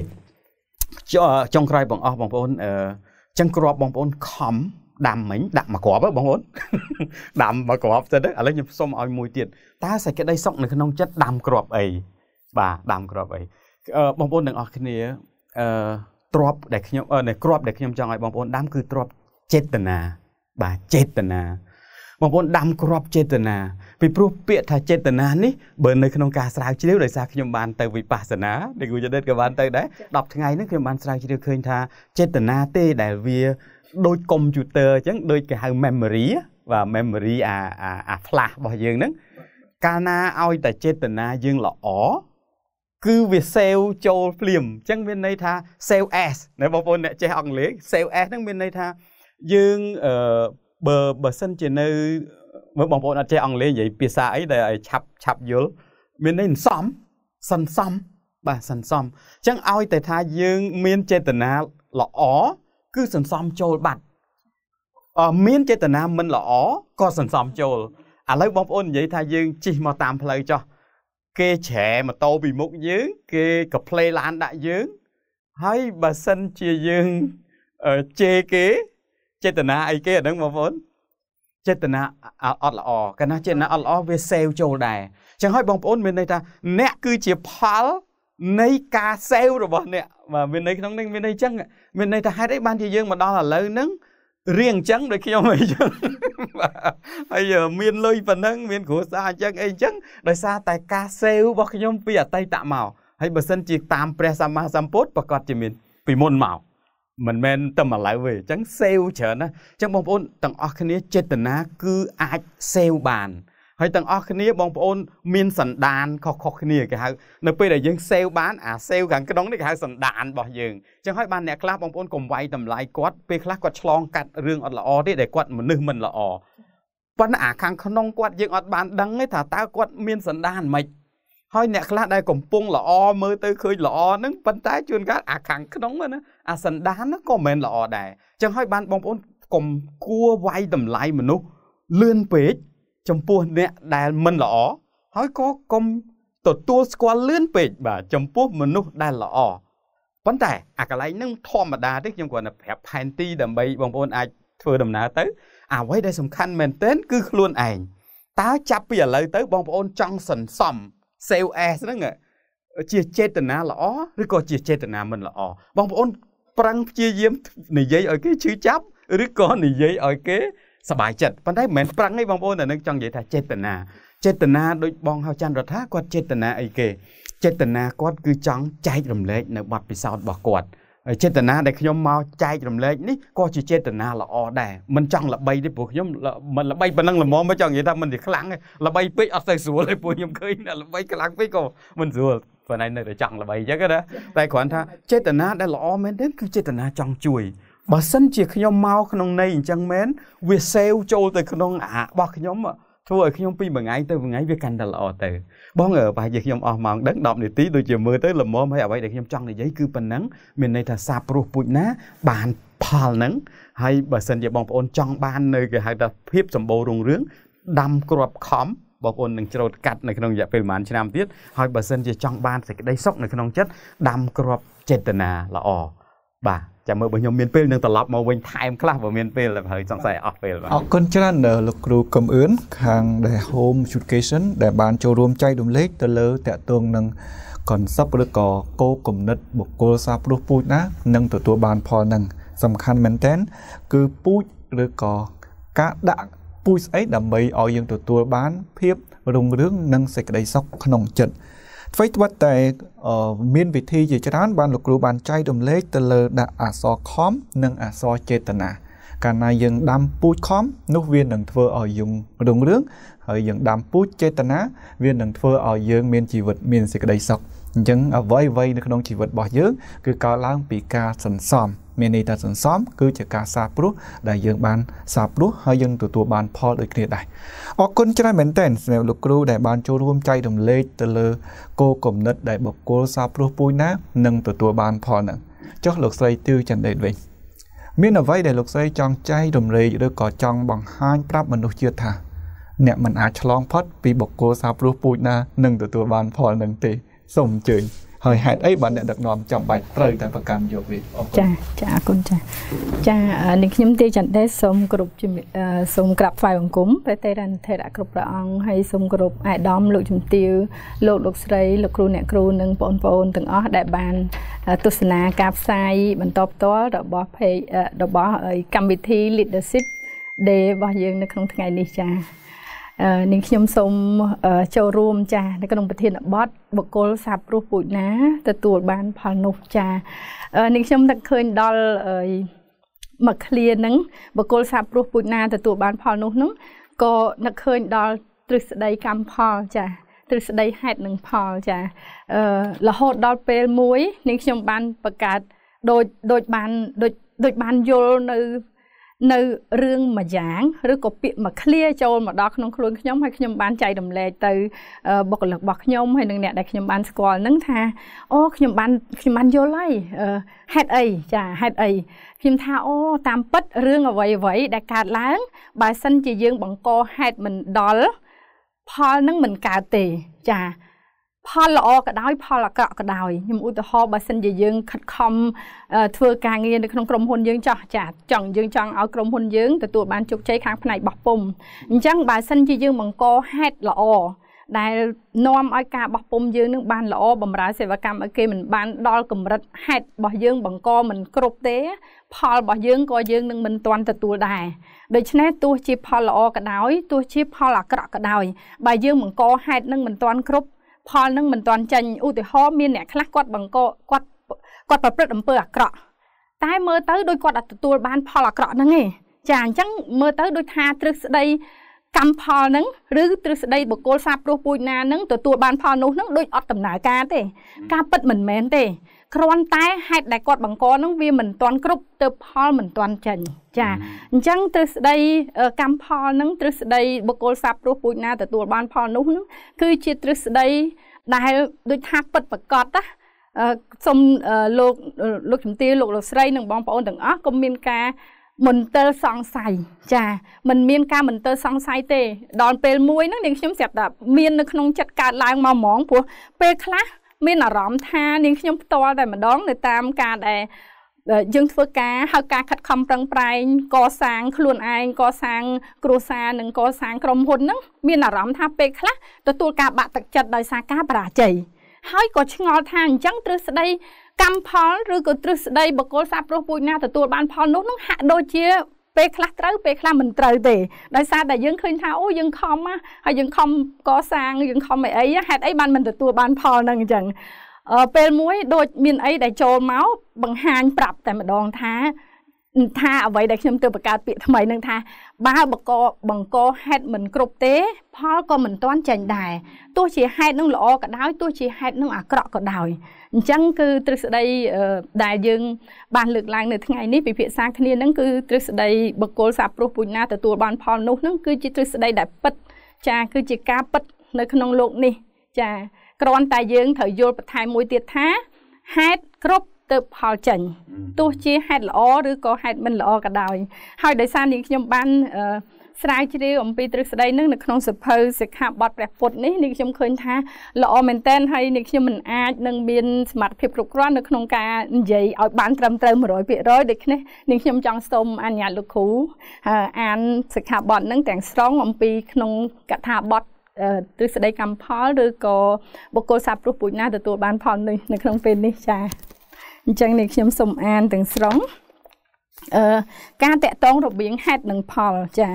Speaker 1: ចុងក្រោយបងអស់បងប្អូនអញ្ចឹងគ្រាប់បងប្អូនខំដាំមិញដាក់មកគ្រាប់បងប្អូនដាំមកគ្រាប់ទៅឥឡូវខ្ញុំសុំឲ្យមួយទៀតតើសេចក្តីសុខនៅក្នុងចិត្តដាំគ្រាប់អីបាទដាំគ្រាប់អីបងប្អូនទាំងអស់គ្នាអឺទ្របដែលខ្ញុំនៅគ្រាប់ដែលខ្ញុំចង់ឲ្យបងប្អូនដាំគឺទ្របចេតនាបាទចេតនាបងប្អូនដាំគ្រាប់ចេតនាពីព្រោះពាក្យថាចេតនានេះបើនៅក្នុងការស្រាវជ្រាវដោយសារខ្ញុំបានទៅវិបស្សនាដែលគូចដិតក៏បានទៅដែរ10ថ្ងៃនេះខ្ញុំបានស្រាវជ្រាវឃើញថាចេតនាទេដែលវាដូចកុំព្យូទ័រអញ្ចឹងដូចគេហៅ memory បាទ memory អាអា flash របស់យើងហ្នឹងកាលណាឲ្យតែចេតនាយើងល្អគឺវា save ចូលភ្លាមអញ្ចឹងមានន័យថា save as ណាបងប្អូនអ្នកចេះអង់គ្លេស save as ហ្នឹងមានន័យថាយើងអឺបើបើសិនជានៅមើលបងប្អូនអត់ចេះអង់គ្លេសនិយាយភាសាអីដែលឲ្យឆាប់ឆាប់យល់មានន័យសំសន្សំបាទសន្សំអញ្ចឹងឲ្យតែថាយើងមានចេតនាល្អគឺសន្សំចូលបាត់មានចេតនាមិនល្អក៏សន្សំចូលឥឡូវបងប្អូននិយាយថាយើងជិះមកតាមផ្លូវចោះគេច្រែម៉ូតូពីមុខយើង គេក៏ផ្លេឡានដាក់យើងហើយបើសិនជាយើងជេរគេចេតនាអីគេអាហ្នឹងបងប្អូនចេតនាអត់ល្អកាលណាចេតនាអត់ល្អវាសេវចូលដែរអញ្ចឹងហើយបងប្អូនមានន័យថា អ្នកគឺជាផលនៃការសេវរបស់អ្នកបាទមានន័យក្នុងនេះមានន័យចឹងមានន័យថាហេតុអីបានជាយើងមកដល់ឥឡូវហ្នឹងរៀងចឹងដូចខ្ញុំអីចឹងហើយមានលុយប៉ុណ្ណឹងមានគ្រួសារអញ្ចឹងអីចឹងដោយសារតែការសេវរបស់ខ្ញុំពីអតីតមកហើយបើសិនជាតាមព្រះសម្មាសម្ពុទ្ធប្រកាសជាមានពីមុនមកមិនមែនតែមកឡើយទេអញ្ចឹងសេវច្រើនណាអញ្ចឹងបងប្អូនទាំងអស់គ្នាចេតនាគឺអាចសេវបានហើយទាំងអស់គ្នាបងប្អូន មានសន្តានខុសៗគ្នាគេហៅនៅពេលដែលយើងសេវបានអាសេវខាងក្នុងនេះគេហៅសន្តានរបស់យើងអញ្ចឹងហើយបានអ្នកខ្លះបងប្អូនកុំវាយតម្លៃគាត់ពេលខ្លះគាត់ឆ្លងកាត់រឿងអត់ល្អទេដែលគាត់មនុស្សមិនល្អប៉ុន្តែអាខាងក្នុងគាត់យើងអត់បានដឹងទេថាតើគាត់មានសន្តានមិនហើយអ្នកខ្លះដែលកំពុងល្អមើលទៅឃើញល្អហ្នឹងប៉ុន្តែជួនកាលអាខាងក្នុងណាអាសន្តានហ្នឹងក៏មិនល្អដែរអញ្ចឹងហើយបានបងប្អូនកុំគួរវាយតម្លៃមនុស្សលឿនពេកចំពោះអ្នកដែលមិនល្អហើយក៏កុំទទួលស្គាល់លឿនពេកបាទចំពោះមនុស្សដែលល្អប៉ុន្តែអាកន្លែងហ្នឹងធម្មតាទេខ្ញុំគ្រាន់តែប្រាប់ផែនទីដើម្បីបងប្អូនអាចធ្វើដំណើរទៅ អ្វីដែលសំខាន់មែនទែនគឺខ្លួនឯងតើចាប់ពីឥឡូវទៅ បងប្អូនចង់សន្សំ save as ហ្នឹងជាចេតនាល្អឬក៏ជាចេតនាមិនល្អបងប្អូនប្រឹងព្យាយាមនិយាយឲ្យគេឈឺចាប់ឬក៏និយាយឲ្យគេសบายចិត្តប៉ុន្តែមិនមែនប្រឹងទេបងប្អូនតែនឹងចង់និយាយថាចេតនាចេតនាដូចបងហៅច័ន្ទរដ្ឋាគាត់ចេតនាអីគេចេតនាគាត់គឺចង់ចែករំលែកនៅបទពិសោធន៍របស់គាត់ចេតនាដែលខ្ញុំមកចែករំលែកនេះក៏ជាចេតនាល្អដែរមិនចង់ល្បីទេព្រោះខ្ញុំមិនល្បីប៉ុណ្ណឹងល្មមមកចង់និយាយថាមិនទេខ្លាំងទេល្បីពេកអត់ទៅស្រួលទេព្រោះខ្ញុំឃើញល្បីខ្លាំងពេកក៏មិនស្រួលប៉ុន្តែនៅតែចង់ល្បីអញ្ចឹងណាតែគ្រាន់ថាចេតនាដែលល្អមែនទែនគឺចេតនាចង់ជួយបើសិនជាខ្ញុំមកក្នុងន័យអញ្ចឹងមែនវាសេវចូលទៅក្នុងអារបស់ខ្ញុំ ធ្វើឲ្យខ្ញុំពីមួយថ្ងៃទៅមួយថ្ងៃវាកាន់តែល្អទៅបងអើប្រហែលជាខ្ញុំអស់ម៉ោងដឹង10នាទីដូចជាមើលទៅល្មមហើយអ្វីដែលខ្ញុំចង់និយាយគឺប៉ុណ្ណឹងមានន័យថាសាព្រោះពូជណាបានផលហ្នឹងហើយបើសិនជាបងប្អូនចង់បាននៅគេហៅថាភាពសម្បូររុងរឿងដាំគ្រាប់ខំបងប្អូននឹងច្រូតកាត់នៅក្នុងរយៈពេលប្រហែលឆ្នាំទៀតហើយបើសិនជាចង់បានសេចក្តីសុខនៅក្នុងចិត្តដាំគ្រាប់ចេតនាល្អបាទចាំមើលបើខ្ញុំមានពេលនឹងត្រឡប់មកវិញថែមខ្លះបើមានពេលហើយសង្ស័យអស់ពេលបាទអ
Speaker 3: រគុណច្រើនដល់លោកគ្រូកឹមអឿនខាងដែល Home Education ដែលបានចូលរួមចែករំលែកទៅលើតកតងនឹង concept ឬក៏គោលគំនិតបុគ្គលសាព្រោះពូជណានឹងទទួលបានផលនឹងសំខាន់មែនតែនគឺពូជឬក៏ការដាក់ពូជស្អីដើម្បីឲ្យយើងទទួលបាន ភាពរុងរឿងនិងសេចក្តីសុខក្នុងចិត្ត។អ្វីត្បិតតែមានវិធីជាច្រើនបានលោកគ្រូបានចែករំលែកទៅលើដាក់អសរខំនិងអសរចេតនាកាលណាយើងដាំពូជខំនោះវានឹងធ្វើឲ្យយើងរុងរឿងហើយយើងដាំពូជចេតនាវានឹងធ្វើឲ្យយើងមានជីវិតមានសេចក្តីសុខអញ្ចឹងអ្វីៗនៅក្នុងជីវិតរបស់យើងគឺកើតឡើងពីការសន្សំមានន័យថាសន្សំគឺជាការសាព្រោះដែលយើង បានសាព្រោះហើយយើងទទួលបាន ផលដូចគ្នាដែរអរគុណច្រើនមែនទែនសម្រាប់លោកគ្រូដែលបានចូលរួមចែករំលែកទៅលើគោលគំនិត ដែលបុគ្គលសាព្រោះពូជណានឹងទទួលបានផលហ្នឹងចុះលោកស្រីទឿចន្ទដេតវិញមានអ្វីដែលលោកស្រីចង់ចែករំលែកឬក៏ចង់បង្ហាញប្រាប់មនុស្សជាតិថាអ្នកមិនអាចឆ្លងផុតពីបុគ្គលសាព្រោះពូជណានឹងទទួលបានផលនឹងទេសូមអញ្ជើញហើយហេតុអីបានអ្នកដឹកនាំចាំបាច់ត្រូវតែប្រកាន់យកវាអរគុណចាចាអរគុណចាច
Speaker 2: ានាងខ្ញុំទាចន្ទទេសូមគោរពសូមក្រាបថ្វាយបង្គំព្រះតេរានុថេរៈគ្រប់ព្រះអង្គហើយសូមគោរពអាយដាមលោកជំទាវលោកលោកស្រីលោកគ្រូអ្នកគ្រូនិងបងប្អូនទាំងអស់ដែលបានទស្សនាការផ្សាយបន្តផ្ទាល់របស់ page របស់កម្មវិធី leadership day របស់យើងនៅក្នុងថ្ងៃនេះចា៎នាងខ្ញុំសូមចូលរួមចានៅក្នុងប្រធានបទបុគ្គលសាព្រោះពូជណាទទួលបានផលនោះចានាងខ្ញុំនឹកឃើញដល់មកឃ្លានឹងបុគ្គលសាព្រោះពូជណាទទួល បាន ផលនោះនឹងក៏នឹកឃើញដល់ទ្រឹស្ដីកម្មផលចាទ្រឹស្ដីហេតុនិងផលចាអឺរហូតដល់ពេលមួយនាងខ្ញុំបានបង្កើតដូចដូចបានដូចដូចបានយល់នៅនៅរឿងមួយយ៉ាងឬក៏ពាក្យមួយឃ្លាចូលមកដល់ក្នុងខ្លួនខ្ញុំហើយខ្ញុំបានចែករំលែកទៅបុគ្គលិករបស់ខ្ញុំហើយនឹងអ្នកដែលខ្ញុំបានស្គាល់នឹងថាអូខ្ញុំបានខ្ញុំបានយល់ហើយហេតុអីចាហេតុអីខ្ញុំថាអូ តាមពិតរឿងអ្វីអ្វីដែលកើតឡើងបើសិន ជាយើង បង្កហេតុមិនដល់ផលនឹងមិនកើតទេចាផលល្អក៏ដោយផលអាក្រក់ក៏ដោយខ្ញុំឧទាហរណ៍បើសិនជាយើងខិតខំធ្វើការងារនៅក្នុងក្រុមហ៊ុនយើងចោះចាចង់យើងចង់ឲ្យក្រុមហ៊ុនយើងទទួលបានជោគជ័យខាងផ្នែកបោះពុំអញ្ចឹងបើសិនជាយើងបង្កហេតុល្អដែលនាំឲ្យ ការបោះពុំយើងនឹងបានល្អបំរើសេវាកម្មឲ្យគេមិនបានដល់កម្រិតហេតុរបស់យើងបង្កមិនគ្រប់ទេ ផលរបស់យើងក៏យើងនឹងមិនទាន់ទទួលដែរដូច្នេះទោះជា ផលល្អក៏ដោយទោះជា ផលអាក្រក់ក៏ដោយបើយើងបង្កហេតុនឹងមិនទាន់គ្រប់ផលនឹងមិនទាន់ចេញឧទាហរណ៍មានអ្នកខ្លះគាត់បង្កគាត់គាត់ប្រព្រឹត្តអំពើអាក្រក់តែមើលទៅដូចគាត់អាចទទួលបាន ផលអាក្រក់ហ្នឹងឯងចាអញ្ចឹងមើលទៅដូចថាទ្រឹស្ដីកម្មផលហ្នឹងឬទ្រឹស្ដីបុគ្គលសាព្រោះពូជណាហ្នឹងទទួលបាន ផលនោះហ្នឹងដូចអត់ដំណើរការទេ ការពិតមិនមែនទេគ្រាន់តែហេតុដែលគាត់បង្កនឹងវាមិនទាន់គ្រប់ទៅផលមិនទាន់ចេញចាអញ្ចឹងទ្រឹស្ដីកម្មផលនឹងទ្រឹស្ដីបុគ្គលសាព្រោះពូជណាទទួលបានផលនោះនឹងគឺជាទ្រឹស្ដីដែលដូចថាពិតប្រកបណាសូមលោកលោកជំទាវលោកលោកស្រីនិងបងប្អូនទាំងអស់កុំមានការមន្ទិលសង្ស័យចាมันមានការមន្ទិលសង្ស័យទេដល់ពេលមួយហ្នឹងនាងខ្ញុំស្រាប់តែមាននៅក្នុងចិត្តកើតឡើងមកហ្មងព្រោះពេលខ្លះមានអារម្មណ៍ថានាងខ្ញុំផ្ទាល់តែម្ដង នៅតាមការដែលយើងធ្វើការហើយការ ខិតខំប្រឹងប្រែងកសាង ខ្លួនឯងកសាងគ្រួសារនិងកសាងក្រុមហ៊ុនហ្នឹងមានអារម្មណ៍ថាពេលខ្លះទទួលការបាក់ទឹកចិត្តដោយសារការបរាជ័យហើយក៏ឆ្ងល់ថាអញ្ចឹងទ្រឹស្ដីកម្មផលឬក៏ទ្រឹស្ដីបកគលសាព្រោះពូជណាទទួលបាន ផលនោះនឹងហាក់ដូចជាពេលខ្លះត្រូវពេលខ្លះមិនត្រូវទេដោយសារតែយើងឃើញថាអូយើងខំណាហើយយើងខំកសាងយើងខំអីអីហេតុអីបានមិនទទួលបានផលហ្នឹងអញ្ចឹងពេលមួយ ដូចមានអីដែលចូលមកបង្ហាញប្រាប់តែម្ដងថាថាអ្វីដែលខ្ញុំទៅបង្កើតពាក្យថ្មីនឹងថា បើបកបង្កហេតុមិនគ្រប់ទេ ផលក៏មិនទាន់ចេញដែរទោះជាហេតុនឹងល្អក៏ដោយទោះជាហេតុនឹងអាក្រក់ក៏ដោយអញ្ចឹងគឺទ្រឹស្ដីដែលយើងបានលើកឡើងនៅថ្ងៃនេះពិភាក្សាគ្នានឹងគឺទ្រឹស្ដីបកគលសាព្រោះពុញណាទទួលបានផលនោះនឹងគឺជាទ្រឹស្ដីដែលពិតចាគឺជាការពិតនៅក្នុងលោកនេះ ចាគ្រាន់តែយើងត្រូវយល់បន្ថែមមួយទៀតថាហេតុគ្រប់ទើបផលចេញទោះជា ហេតុល្អឬក៏ហេតុមិនល្អក៏ដោយហើយដោយសារនាងខ្ញុំបាន ស្រាវជ្រាវអំពីទ្រឹស្ដីនឹងនៅក្នុងសភៅសិក្ខាបទព្រះពុទ្ធនេះនាងខ្ញុំឃើញថាល្អមែនទែនហើយនាងខ្ញុំមិនអាចនឹងមានសមត្ថភាពគ្រប់គ្រាន់នៅក្នុងការនិយាយឲ្យបានត្រឹមត្រូវ100%ដូច្នេះនាងខ្ញុំចង់សូមអនុញ្ញាតលោកគ្រូអានសិក្ខាបទនឹងទាំងស្រុងអំពី ក្នុងកថាបទទ្រឹស្ដីកម្មផលឬក៏បុគ្គលសាព្រោះពូជណាទទួលបានផលនេះនៅក្នុងពេលនេះចា៎អញ្ចឹងនេះខ្ញុំសូមអានទាំងស្រុងអឺការតកតងរបៀងហេតុនិងផលចា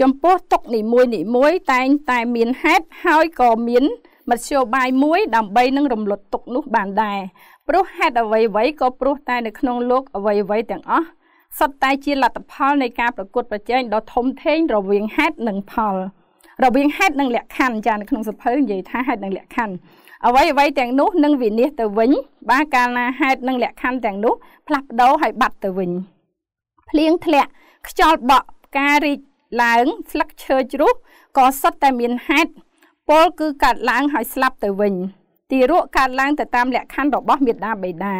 Speaker 2: ចំពោះទុកនីមួយនីមួយតែងតែមានហេតុហើយក៏មានមធ្យោបាយមួយដើម្បីនឹងរំលត់ទុកនោះបានដែរព្រោះហេតុអ្វីអ្វីក៏ព្រោះតែនៅក្នុងលោក អ្វីអ្វីទាំងអស់សុទ្ធតែជាលទ្ធផលនៃការប្រកួតប្រជែងដ៏ធំធេងរវាងហេតុនិង ផលរវាងហេតុនិងលក្ខខណ្ឌចានៅក្នុងសភៅនិយាយថាហេតុនិងលក្ខខណ្ឌអ្វីអ្វីទាំងនោះនឹងវិនិច្ឆ័យទៅវិញបាទកាលណាហេតុនិងលក្ខខណ្ឌទាំងនោះផ្លាស់ប្ដូរឲ្យបាត់ទៅវិញភ្លៀងធ្លាក់ខ្យល់បក់ផ្ការីកឡើងស្លឹកឈើជ្រុះក៏សុទ្ធតែមានហេតុពលគឺកាត់ឡើងឲ្យស្លាប់ទៅវិញទីរក់កាត់ឡើងទៅតាមលក្ខខណ្ឌរបស់មេដាបេដា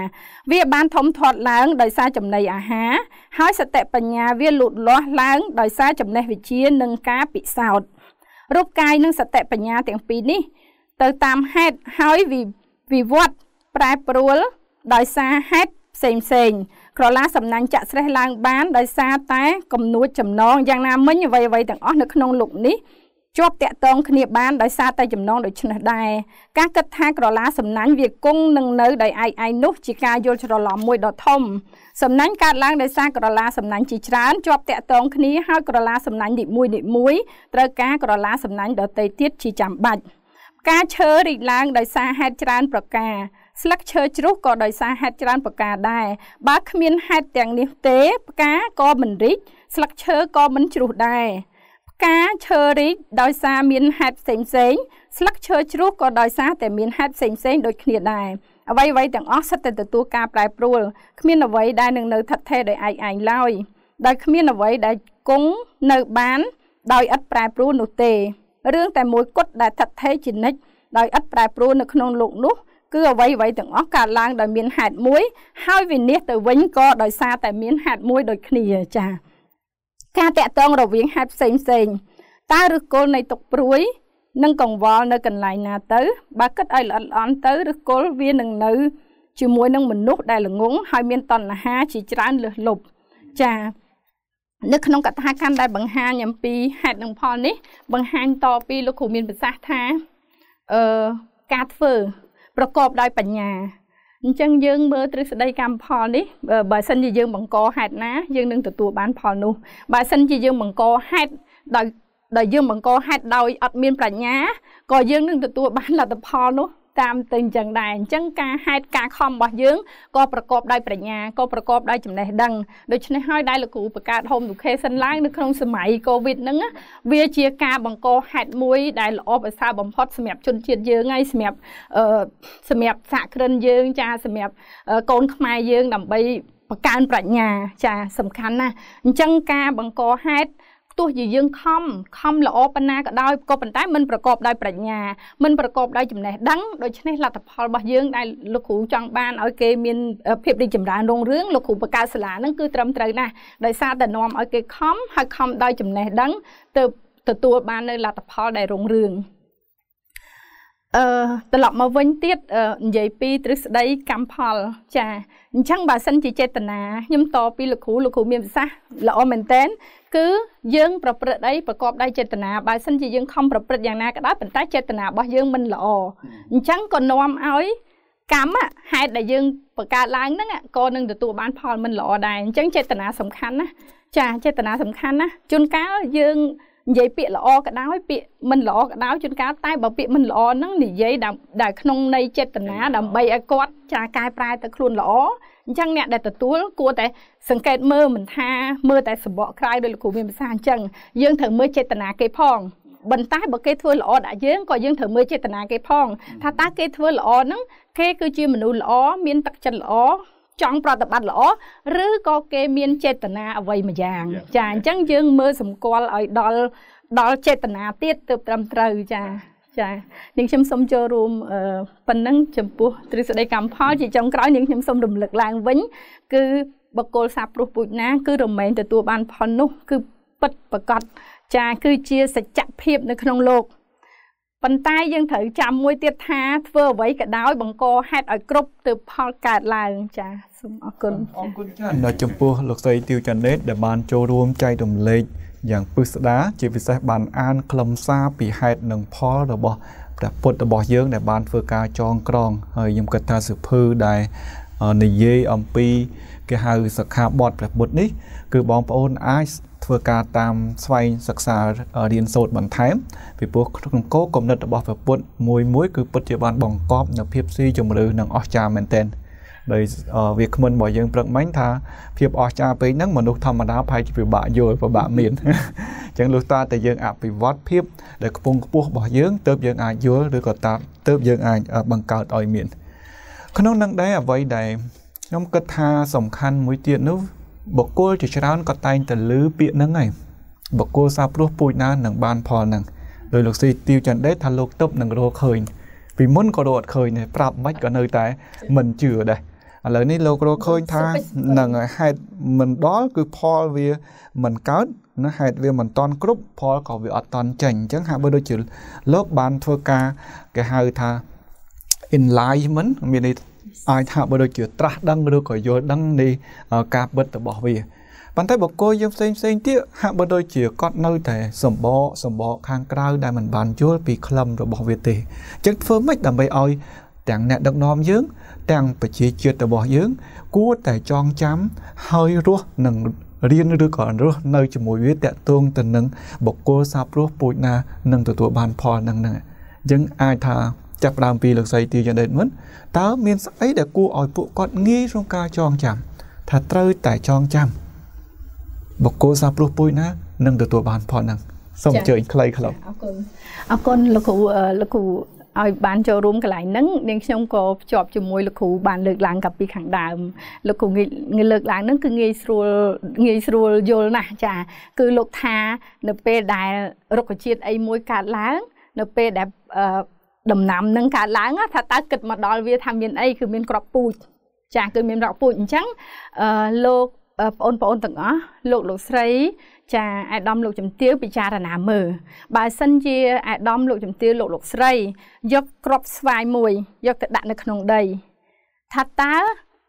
Speaker 2: វា បានធំធាត់ឡើងដោយសារចំណីអាហារហើយសតិបញ្ញា វាលូតលាស់ឡើង ដោយសារចំណេះ វិជ្ជា និងការពិសោធន៍រូបកាយនិងសតិបញ្ញាទាំងពីរនេះទៅតាមហេតុហើយវិវត្តប្រែប្រួលដោយសារហេតុផ្សេងផ្សេងក្រឡាសំណាញ់ចាក់ស្រេះឡើងបាន ដោយសារតែកំនួតចំណងយ៉ាងណាមិញអ្វីអ្វីទាំងអស់នៅក្នុងលោកនេះជាប់តាក់ទងគ្នាបានដោយសារតែចំណងដូច្នេះដែរការគិតថាក្រឡាសំណាញ់វាគង់នឹងនៅដោយឯឯងនោះជាការយល់ច្រឡំមួយដ៏ធំសំណាញ់កើតឡើងដោយសារក្រឡាសំណាញ់ជាច្រើនជាប់តាក់ទងគ្នាហើយក្រឡាសំណាញ់នីមួយនីមួយត្រូវការក្រឡាសំណាញ់ដទៃទៀតជាចាំបាច់ផ្កាឈើរីកឡើងដោយសារហេតុច្រើនប្រការស្លឹកឈើជ្រុះក៏ដោយសារហេតុច្រើនប្រការដែរបើគ្មានហេតុទាំងនេះទេផ្កាក៏មិនរីកស្លឹកឈើក៏មិនជ្រុះដែរផ្កាឈើរីកដោយសារមានហេតុផ្សេងផ្សេងស្លឹកឈើជ្រុះក៏ដោយសារតែមានហេតុផ្សេងផ្សេងដូចគ្នាដែរអ្វីអ្វីទាំងអស់សិតតែទទួលការប្រែប្រួលគ្មានអ្វីដែលនឹងនៅថិតថេរដោយឯងឯងឡើយដោយគ្មានអ្វីដែលគង់នៅបានដោយឥតប្រែប្រួលនោះទេរឿងតែមួយគត់ដែលថិតថេរជានិច្ចដោយឥតប្រែប្រួលនៅក្នុងលោកនោះគឺអ្វីអ្វីទាំងអស់កើតឡើងដោយមានហេតុមួយហើយវិនិច្ឆ័យទៅវិញក៏ដោយសារតែ មានហេតុមួយដូចគ្នាចា៎ការតាក់ទងរវាងហេតុផ្សេងផ្សេងតើឫសគល់នៃទុកព្រួយ និងកង្វល់នៅកន្លែងណាទៅបើគិតឲ្យល្អិតល្អន់ទៅឫសគល់វានឹងនៅជាមួយនឹងមនុស្សដែលល្ងងហើយមានតណ្ហាជាច្រើនលើសលប់ចា៎នៅក្នុងកថាកម្មដែលបង្ហាញអំពីហេតុនិងផលនេះ បង្ហាញតពីលោកគ្រូមាន ប្រសាសន៍ថាអឺការធ្វើប្រកបដោយបញ្ញាអញ្ចឹងយើងមើលទ្រឹស្ដីកម្មផលនេះបើសិនជាយើង បង្កហេតុណា យើងនឹងទទួលបានផលនោះបើសិនជាយើង បង្កហេតុដោយដែលយើងបង្កហេតុដោយអត់មានប្រាជ្ញាក៏យើងនឹងទទួល បានលទ្ធផលនោះតាមទៅអញ្ចឹងដែរអញ្ចឹងការហេតុការខំរបស់យើងក៏ប្រកបដោយប្រាជ្ញាក៏ប្រកបដោយចំណេះដឹងដូច្នេះហើយដែលលោកគ្រូបង្កើត home education ឡើងនៅក្នុងសម័យ covid ហ្នឹងវាជាការបង្កហេតុមួយដែលល្អប្រសើរបំផុតសម្រាប់ជនជាតិយើងហើយសម្រាប់សម្រាប់សហគ្រិនយើងចាសម្រាប់កូនខ្មែរយើងដើម្បីបង្កើនប្រាជ្ញា ចាសំខាន់ណាស់អញ្ចឹងការបង្កហេតុទោះជាយើងខំខំល្អប៉ុណ្ណាក៏ដោយក៏ប៉ុន្តែមិនប្រកបដោយប្រាជ្ញាមិនប្រកបដោយចំណេះដឹងដូច្នេះលទ្ធផលរបស់យើងដែលលោកគ្រូចង់បានឲ្យគេមានភាពរីកចម្រើនរុងរឿងលោកគ្រូបង្កើតសាលានឹងគឺត្រឹមត្រូវណាស់ដោយសារតែនាំឲ្យគេខំហើយខំដោយចំណេះដឹង ទៅទទួលបាននៅលទ្ធផលដែលរុងរឿងអឺត្រឡប់មកវិញទៀតនិយាយពីទ្រឹស្ដីកម្មផលចាអញ្ចឹងបើសិនជាចេតនាខ្ញុំតពីលោកគ្រូលោកគ្រូមានប្រសាសន៍ល្អមែនតើគឺយើង ប្រព្រឹត្តអីប្រកបដោយចេតនាបើសិនជាយើងខំប្រព្រឹត្តយ៉ាងណាក៏ដោយប៉ុន្តែចេតនារបស់យើងមិនល្អអញ្ចឹងក៏នាំឲ្យ កម្មហេតុដែលយើងបង្កើតឡើងហ្នឹងក៏នឹងទទួលបានផលមិនល្អដែរអញ្ចឹងចេតនាសំខាន់ណាចាចេតនាសំខាន់ណាជួនកាលយើងនិយាយពាក្យល្អក៏ដោយពាក្យមិនល្អក៏ដោយជួនកាលតែបើពាក្យមិនល្អហ្នឹងនិយាយដែលក្នុងន័យចេតនាដើម្បីឲ្យគាត់ចាកែប្រែទៅខ្លួនល្អអញ្ចឹងអ្នកដែលទទួលគួរតែ សង្កេតមើលមិនថាមើលតែសម្បកក្រៅដោយលោកគ្រូមានភាសាអញ្ចឹងយើងត្រូវមើលចេតនាគេផង បន្តែបើគេធ្វើល្អដាក់យើងក៏យើងត្រូវមើលចេតនាគេផង ថាតើគេធ្វើល្អហ្នឹងគេគឺជាមនុស្សល្អមានទឹកចិត្តល្អ ចង់ប្រតិបត្តិល្អឬក៏គេមានចេតនាអ្វីមួយយ៉ាង ចាអញ្ចឹងយើងមើលសម្គាល់ឲ្យដល់ដល់ចេតនាទៀតទើបត្រឹមត្រូវចាចានាងខ្ញុំសូមចូលរួមប៉ុណ្ណឹងចំពោះទ្រឹស្ដីកម្មផលជាចុងក្រោយនាងខ្ញុំសូមរំលឹកឡើងវិញគឺបកគលសាព្រោះពូជណាគឺរមែងទទួលបានផលនោះ គឺពិតប្រកបចាគឺជាសច្ចភាពនៅក្នុងលោកប៉ុន្តែយើងត្រូវចាំមួយទៀតថា ធ្វើអ្វីក៏ដោយបង្កហេតុឲ្យគ្រប់ទើបផលកើតឡើង ចាសូមអរគុណអរគុណច្រើន
Speaker 3: ចំពោះលោកស្រីទៀវចាណេត ដែលបាន ចូលរួមចែករំលែកយ៉ាងពិស្ដារជាពិសេសបានអានខ្លឹមសារពីហេតុនិងផលរបស់ព្រះពុទ្ធរបស់យើង ដែលបានធ្វើការចងក្រងហើយខ្ញុំគិតថាសិភើដែលនិយាយអំពីគេហៅសិក្ខាបទព្រះពុទ្ធនេះ គឺបងប្អូនអាចធ្វើការតាមស្វែងសិក្សារៀនសូត្របន្ថែមពីព្រោះក្នុងគោលគំនិតរបស់ព្រះពុទ្ធមួយមួយ គឺពិតជាបានបង្កប់នូវភាពស៊ីជម្រៅនិងអស្ចារ្យមែនទែន។ដោយវាគ្មិនរបស់យើងព្រឹកមិញថាភាពអស្ចារ្យពេកហ្នឹងមនុស្សធម្មតាប្រហែលជាពិបាកយល់ពិបាកមានអញ្ចឹងលុះតាតែយើងអភិវឌ្ឍភាពដែលខ្ពង់ខ្ពស់របស់យើងទើបយើងអាចយល់ឬក៏តាទើបយើងអាចបង្កើតឲ្យមាន ក្នុងនឹងដែរអ្វីដែលខ្ញុំគិតថាសំខាន់មួយទៀតនោះបុគ្គលជាច្រើនក៏តែងតែលឺពាក្យហ្នឹងហើយបុគ្គលសាព្រោះពូជណានឹងបាន ផលហ្នឹងដោយលោកស៊ីទីវចន្ទដេតថាលោកតប់នឹងរកឃើញពីមុនក៏រកអត់ឃើញដែរប្រាប់មិនក៏នៅតែមិនជឿដែរឥឡូវនេះលោករកឃើញថានឹងហេតុមិនដល់គឺផលវាមិនកើតណាហេតុវាមិនតន់គ្រប់ផលក៏វាអត់តន់ចេញអញ្ចឹងហាក់បីដូចជាលោកបានធ្វើការគេហៅថា enlightenment មានន័យអាចថាបើដូចជាត្រាស់ដឹងឬក៏យល់ដឹងនៃការពិតរបស់វាប៉ុន្តែបុគ្គលយើងផ្សេងផ្សេងទៀតហាក់បើដូចជាគាត់នៅតែសម្បកសម្បកខាងក្រៅដែលមិនបានយល់ពីក្លឹមរបស់វាទេអញ្ចឹងធ្វើម៉េចដើម្បីឲ្យទាំងអ្នកដឹកនាំយើងទាំងប្រជាជាតិរបស់យើងគួរតែចងចាំ ហើយរស់នឹងរៀនឬក៏រស់នៅជាមួយវាតកតងទៅនឹងបុគ្គលសាព្រោះពូជណានឹងទទួលបានផលនឹងហ្នឹងយើងអាចថាចាប់ដើមពីលោកស្រីទីយ៉ាងដេតមុនតើមានស្អីដែលគួរឲ្យពួកគាត់ងាយក្នុងការចងចាំថាត្រូវតែចងចាំបុគ្គលសាព្រោះពូជណានឹងទទួលបានផលហ្នឹងសូមអញ្ជើញខ្លីខ្លៅ
Speaker 2: អរគុណអរគុណលោកគ្រូលោកគ្រូឲ្យបានចូលរួមកន្លែងហ្នឹងនាងខ្ញុំក៏ភ្ជាប់ជាមួយលោកគ្រូបានលើកឡើងកាលពី ខាងដើមលោកគ្រូងាយលើកឡើងហ្នឹងគឺងាយស្រួលងាយស្រួលយល់ណាស់ចា គឺលោកថានៅពេលដែលរុក្ខជាតិអីមួយកើតឡើងនៅពេលដែលដំណាំនឹងកើតឡើងថាតើគិតមកដល់វាថាមានអីគឺមានក្របពូជចាគឺមានរកពូជអញ្ចឹងអឺលោកបងប្អូនទាំងអស់លោកលោកស្រីចាអាដាមលោកជំទាវពិចារណាមើលបើសិនជា អាដាមលោកជំទាវលោកលោកស្រីយកក្របស្វាយមួយយកទៅដាក់នៅក្នុងដី ថាតើ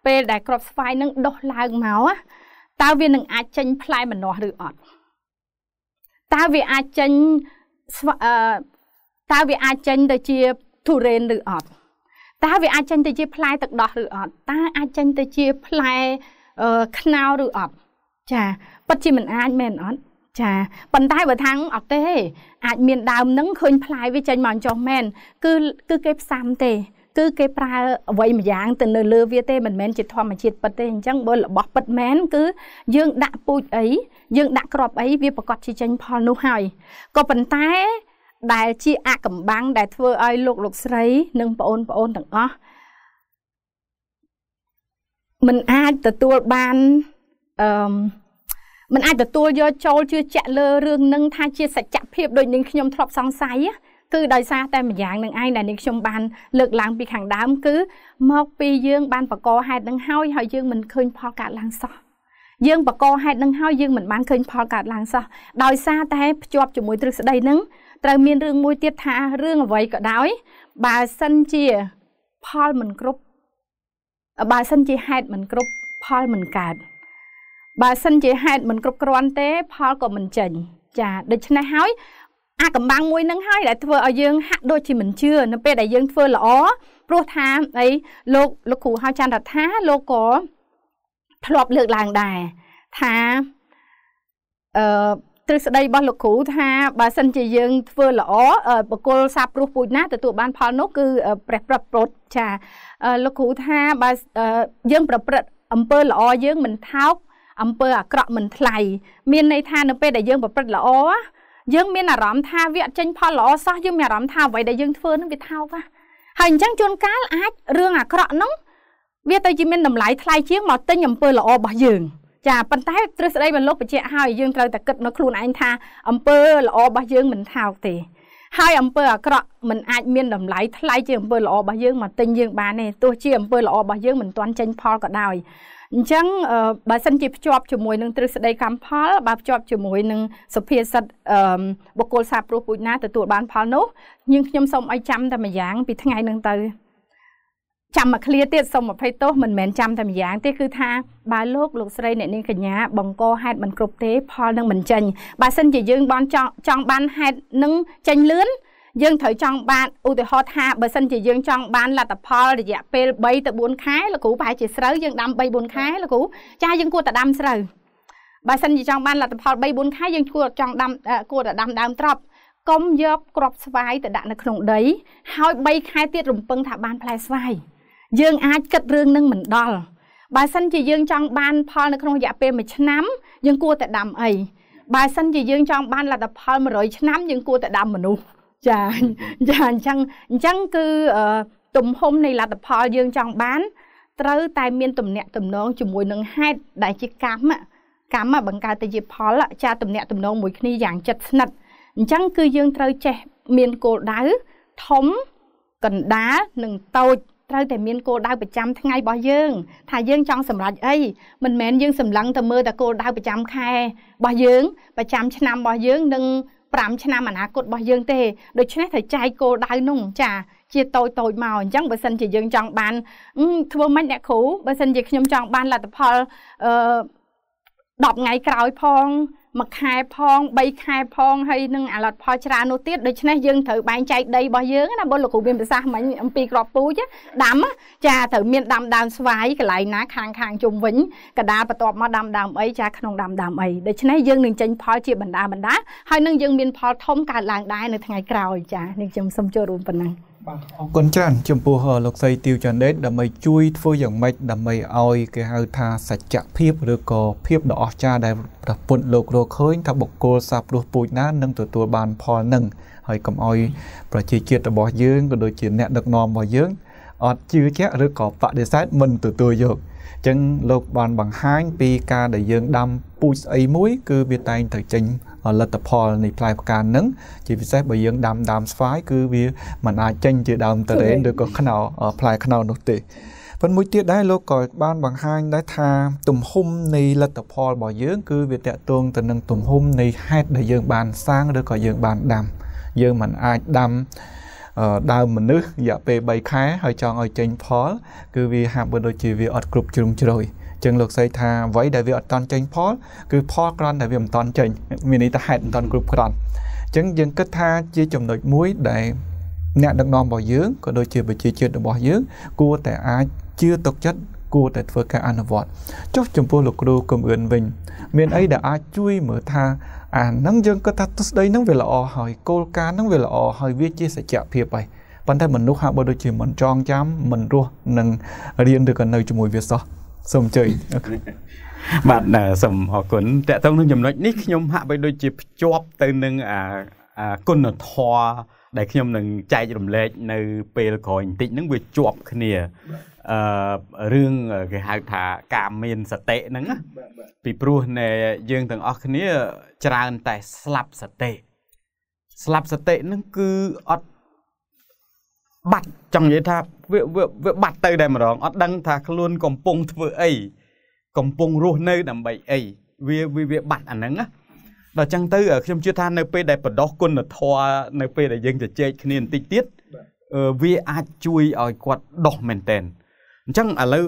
Speaker 2: ពេលដែលក្របស្វាយនឹងដុះឡើងមកតើវានឹងអាចចេញផ្លែម្នាស់ឬអត់តើវាអាចចេញតើវាអាចចេញទៅជាទុរេនឬអត់តើវាអាចចេញទៅជាផ្លែទឹកដោះឬអត់តើអាចចេញទៅជាផ្លែខ្នោឬអត់ចាពិតជាមិនអាចមែនអត់ចាប៉ុន្តែបើថាងអត់ទេ អាចមានដើមនឹងឃើញផ្លែវាចេញមកចុះមែនគឺគឺគេផ្សំទេ គឺគេប្រើអ្វីម្យ៉ាង ទៅនៅលើវាទេមិនមែនជាធម្មជាតិពិតទេអញ្ចឹងបើរបស់ពិតមែនគឺ យើងដាក់ពូជអីយើងដាក់ក្របអីវាប្រកបជាចេញផលនោះហើយក៏ប៉ុន្តែដែលជាអកំបាំងដែលធ្វើឲ្យលោក លោកស្រី និងបងអូនបងអូនទាំងអស់មិនអាចទទួលបានអឺมันអាចទទួលយកចូលជឿជាក់លើរឿងនឹងថាជាសច្ចភាពដូចនឹងខ្ញុំធ្លាប់សង្ស័យគឺដោយសារតែម្យ៉ាងនឹងឯងដែលនេះខ្ញុំបានលើកឡើងពីខាងដើមគឺមកពីយើងបានបកកហេតុនឹងហើយហើយយើងមិនឃើញផលកើតឡើងសោះយើងបកកហេតុនឹងហើយយើងមិនបានឃើញផលកើតឡើងសោះដោយសារតែភ្ជាប់ជាមួយទ្រឹស្ដីនឹងត្រូវមានរឿងមួយទៀតថារឿងអ្វីក៏ដោយបើសិនជាផលមិនគ្រប់បើសិនជាហេតុមិនគ្រប់ផលមិនកើតបើសិនជាហេតុមិនគ្រប់គ្រាន់ទេ ផលក៏មិនចេញចាដូច្នេះហើយអាកំបាំងមួយនឹងហើយដែលធ្វើឲ្យយើង ហាក់ដូចជាមិនជឿនៅពេលដែលយើងធ្វើល្អព្រោះថាអីលោកលោកគ្រូហៅចន្ទរដ្ឋាលោកក៏ធ្លាប់លើកឡើងដែរថាអឺទ្រឹស្ដីរបស់លោកគ្រូថាបើសិនជាយើងធ្វើល្អបកុលសាព្រោះពូជណាទទួលបានផលនោះគឺព្រះប្រពុតចាលោកគ្រូថាបើយើងប្រព្រឹត្តអំពើល្អយើង មិនថោកអំពើអាក្រក់មិនថ្លៃមានន័យថានៅពេលដែលយើងប្រព្រឹត្តល្អយើងមានអារម្មណ៍ថាវាអត់ចេញផលល្អសោះយើងមានអារម្មណ៍ថាអ្វីដែលយើងធ្វើនឹងវាថោកហ่ะហើយអញ្ចឹងជួនកាលអាចរឿងអាក្រក់នោះវាទៅជាមានតម្លៃថ្លៃជាងមកទិញអំពើល្អរបស់យើង ចាប៉ុន្តែទ្រឹស្ដីរបស់លោកបញ្ជាក់ឲ្យយើងត្រូវតែគិតនៅខ្លួនឯងថា អំពើល្អរបស់យើងមិនថោកទេ ហើយអំពើអាក្រក់มันអាចមានតម្លៃថ្លៃជាអំពើល្អរបស់យើងមកទិញយើងបានទេទោះជាអំពើល្អរបស់យើងមិនទាន់ចេញផលក៏ដោយអញ្ចឹងបើសិនជាភ្ជាប់ជាមួយនឹងទ្រឹស្ដីកម្មផលបើភ្ជាប់ជាមួយនឹងសុភាសិតបុគ្គលសាព្រោះពូជណាទទួលបាន ផលនោះយើងខ្ញុំសូមឲ្យចាំតែម្យ៉ាងពីថ្ងៃនឹងទៅចាំមកឃ្លាទៀតសូមអភ័យទោសមិនមែនចាំតែម្យ៉ាង ទេ គឺថាបើលោកលោកស្រីអ្នកនាងកញ្ញាបង្កហេតុមិនគ្រប់ទេផលនឹងមិនចេញបើសិនជាយើងបានចង់ចង់បានហេតុនឹងចេញលឿនយើងត្រូវចង់បានឧទាហរណ៍ថាបើសិន ជាយើងចង់បានលទ្ធផលរយៈពេល3ទៅ4ខែលោកគ្រូប្រហែលជាស្រូវយើងដាំ3 4ខែលោកគ្រូចាយើងគួរតែដាំស្រូវបើសិនជាចង់បានលទ្ធផល3 4ខែយើងគួរចង់ដាំគួរតែដាំដើមត្រប់កុំយកក្របស្វាយទៅដាក់នៅក្នុងដី ហើយ3ខែទៀតរំពឹង ថាបានផ្លែស្វាយយើងអាចគិតរឿងនឹងមិនដល់បើសិនជាយើងចង់បានផលនៅក្នុងរយៈពេល1ឆ្នាំយើងគួរតែដាំអីបើសិនជាយើងចង់បានលទ្ធផល100ឆ្នាំយើងគួរតែដាំមនុស្សចាចាអញ្ចឹងអញ្ចឹងគឺទំហំនៃលទ្ធផលយើងចង់បាន ត្រូវតែមានទំនាក់ទំនងជាមួយនឹងហេតុដែលជាកម្មកម្មបង្កើតទៅជាផល ចាទំនាក់ទំនងមួយគ្នាយ៉ាងជិតស្និទ្ធអញ្ចឹងគឺយើងត្រូវចេះមានគោលដៅធំកណ្ដាល និងតូចត្រូវតែមានគោលដៅប្រចាំថ្ងៃរបស់យើងថាយើងចង់សម្រេចអីមិនមែនយើងសម្លឹងទៅមើលតែគោលដៅប្រចាំខែរបស់យើងប្រចាំឆ្នាំរបស់យើងនិង5ឆ្នាំអនាគតរបស់យើងទេដូច្នេះត្រូវចែកគោលដៅនោះចាជាតូចតូចមកអញ្ចឹងបើសិនជាយើងចង់បានធ្វើម៉េចអ្នកគ្រូបើសិនជាខ្ញុំចង់បានលទ្ធផលអឺ10ថ្ងៃក្រោយផងមួយខែផង3ខែផងហើយនឹងអាឡុតផលច្រើននោះទៀតដូច្នេះយើងត្រូវបែងចែកដីរបស់យើងណាបងលោកគ្រូមានប្រសាសន៍មិញអំពីក្របពូជដាំចាត្រូវមានដាំដើមស្វាយកន្លែងណាខាងខាងជុំវិញកដាបន្ទាប់មកដាំដើមអីចាក្នុងដាំដើមអីដូច្នេះយើងនឹងចេញផលជាបណ្ដាបណ្ដាហើយនឹងយើងមានផលធំកើតឡើងដែរនៅថ្ងៃក្រោយចានេះខ្ញុំសូមចូលរួមប៉ុណ្ណឹងបាទ
Speaker 3: អរគុណច្រើនចំពោះលោកសីទៀវចន្ទដេតដើម្បីជួយធ្វើយ៉ាងម៉េចដើម្បីឲ្យ គេហៅ ថាសច្ចភាពឬក៏ភាពដ៏អស្ចារ្យដែលព្រះពុទ្ធលោករកឃើញថាបុគ្គលសាព្រោះពូជណានឹងទទួលបានផលនឹងហើយកុំឲ្យ ប្រជាជាតិរបស់យើងក៏ដូចជាអ្នកដឹកនាំរបស់យើងអត់ជឿជាក់ឬក៏បដិសេធមិនទទួលយកអញ្ចឹងលោកបានបង្ហាញពីការដែលយើងដាំពូជស្អីមួយ គឺវាតែងតែចេញលទ្ធផលនៃផ្លែផ្កានឹងជាពិសេសបើយើងដាំដើមស្វាយគឺវាមិនអាចចេញជាដើមតរេនឬក៏ខ្នោផ្លែខ្នោនោះទេប៉ុន្តែមួយទៀតដែរលោកក៏បានបង្ហាញដែរថា ទំហំនៃលទ្ធផលរបស់យើងគឺវាតកតងទៅនឹងទំហំនៃហេតុដែលយើងបានសាងឬក៏យើងបានដាំយើងមិនអាចដាំដើមមនុស្សរយៈពេល3ខែហើយចង់ឲ្យចេញផល គឺវាហាក់បីដូចជាវាអត់គ្រប់ជ្រុងជ្រោយចឹងលោកសេកថាអ្វីដែលវាអត់តន់ចេញផលគឺផលក្រន់ដែលវាមិនតន់ចេញមានន័យថាហេតុមិនតន់គ្រប់គ្រាន់អញ្ចឹងយើងគិតថាជាចំណុចមួយដែលអ្នកដឹកនាំរបស់យើងក៏ដូចជាប្រជាជាតិរបស់យើងគួរតែអាចជឿទុកចិត្តគួរតែធ្វើការអនុវត្តចុះចំពោះលោកគ្រូកំអឿនវិញមានអីដែលអាចជួយមើលថាអាហ្នឹងយើងគិតថាទស្សន័យហ្នឹងវាល្អហើយគោលការណ៍ហ្នឹងវាល្អហើយវាជាសច្ចភាពហើយប៉ុន្តែមនុស្សហាក់បីដូចជាមិនចងចាំមិនរស់នឹងរៀនឬក៏នៅជាមួយវាសោះសូមអញ្ជើញ
Speaker 1: បាទសូមអរគុណតកតងនឹងចំណុចនេះខ្ញុំ ហាក់បីដូចជាភ្ជាប់ ទៅនឹងអាគុណធម៌ដែលខ្ញុំនឹងចែករំលែកនៅ ពេលក្រោយបន្តិចហ្នឹងវាជាប់គ្នាអឺរឿងគេហៅថាការមានសតិហ្នឹងពីព្រោះនៃយើងទាំងអស់គ្នាច្រើនតែស្លាប់សតិស្លាប់សតិហ្នឹងគឺអត់បាត់ចង់និយាយថាវាវាបាត់ទៅតែម្ដងអត់ដឹងថាខ្លួនកំពុងធ្វើអីកំពុងរស់នៅដើម្បីអីវាវាបាត់អាហ្នឹងណាដល់ចឹងទៅខ្ញុំជឿថានៅពេលដែលបដោះគុណធម៌នៅពេលដែលយើងជជែកគ្នាបន្តិចទៀតវាអាចជួយឲ្យគាត់ដោះមែនតែនអញ្ចឹងឥឡូវ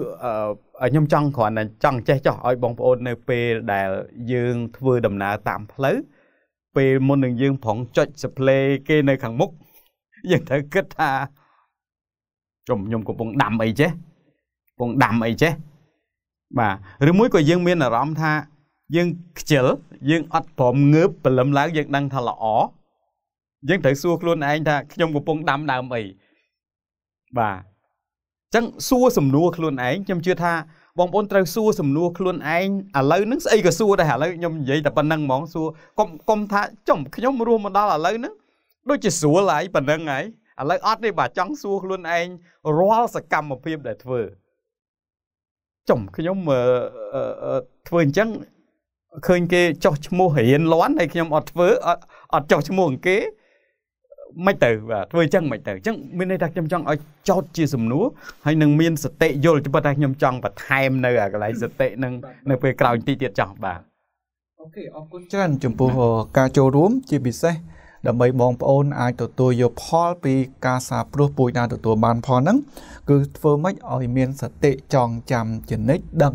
Speaker 1: ខ្ញុំចង់គ្រាន់តែចង់ចេះចោះឲ្យបងប្អូននៅពេលដែលយើងធ្វើដំណើរតាមផ្លូវពេលមុននឹងយើងប្រងចុច display គេនៅខាងមុខយើងត្រូវគិតថាចុំខ្ញុំកំពុងដាំអីចេះកំពុងដាំអីចេះបាទឬមួយក៏យើងមានអារម្មណ៍ថា យើងខ្ជិលយើងអត់ព្រមងើបព្រលឹមឡើងយើងដឹងថាល្អយើងត្រូវសួរខ្លួនឯងថាខ្ញុំកំពុងដាំដើមអីបាទអញ្ចឹងសួរសំណួរខ្លួនឯងខ្ញុំជឿថាបងប្អូនត្រូវសួរសំណួរខ្លួនឯងឥឡូវហ្នឹងស្អីក៏សួរដែរឥឡូវខ្ញុំនិយាយតែប៉ុណ្្នឹងហ្មងសួរកុំកុំថាចំខ្ញុំរស់មកដល់ឥឡូវហ្នឹងដូចជាស្រួលហើយប៉ុណ្្នឹងហើយឥឡូវអត់ទេបាទចង់សួរខ្លួនឯងរាល់សកម្មភាពដែលធ្វើចំខ្ញុំធ្វើអញ្ចឹងឃើញ គេចោះឈ្មោះរៀនលាន់ហើយខ្ញុំអត់ធ្វើអត់ចោះឈ្មោះគេមិនទៅបាទធ្វើអញ្ចឹងមិនទៅអញ្ចឹងមានន័យថាខ្ញុំចង់ឲ្យចោតជាសំណួរហើយនឹងមានសតិយល់ប៉ុន្តែខ្ញុំចង់បន្ថែមនៅអាកន្លែងសតិនឹងនៅពេលក្រោយបន្តិចទៀតចោះបាទ
Speaker 3: អូខេអរគុណច្រើនចំពោះការចូលរួម ជាពិសេសដើម្បីបងប្អូនអាចទទួលយកផលពីការសាព្រោះពូជណាទទួលបានផលហ្នឹងគឺធ្វើម៉េចឲ្យមានសតិចងចាំជានិច្ចដឹង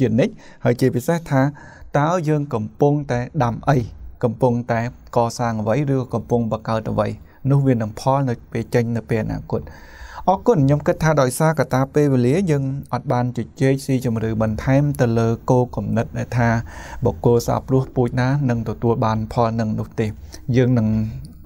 Speaker 3: ជានិច្ចហើយជាពិសេសថាតើយើងកំពុងតែដាំអីកំពុងតែកសាងអ្វីឬកំពុងបង្កើតអ្វីនោះវានឹងផលនៅពេលចេញនៅពេលអនាគតអរគុណខ្ញុំគិតថាដោយសារកត្តាពេលវេលាយើងអត់បានជជែកស៊ីជម្រៅបន្ថែម ទៅលើគោលគំនិតដែលថាបុគ្គលសាព្រោះពូជណានឹងទទួលបានផលនឹងនោះទេ យើងនឹង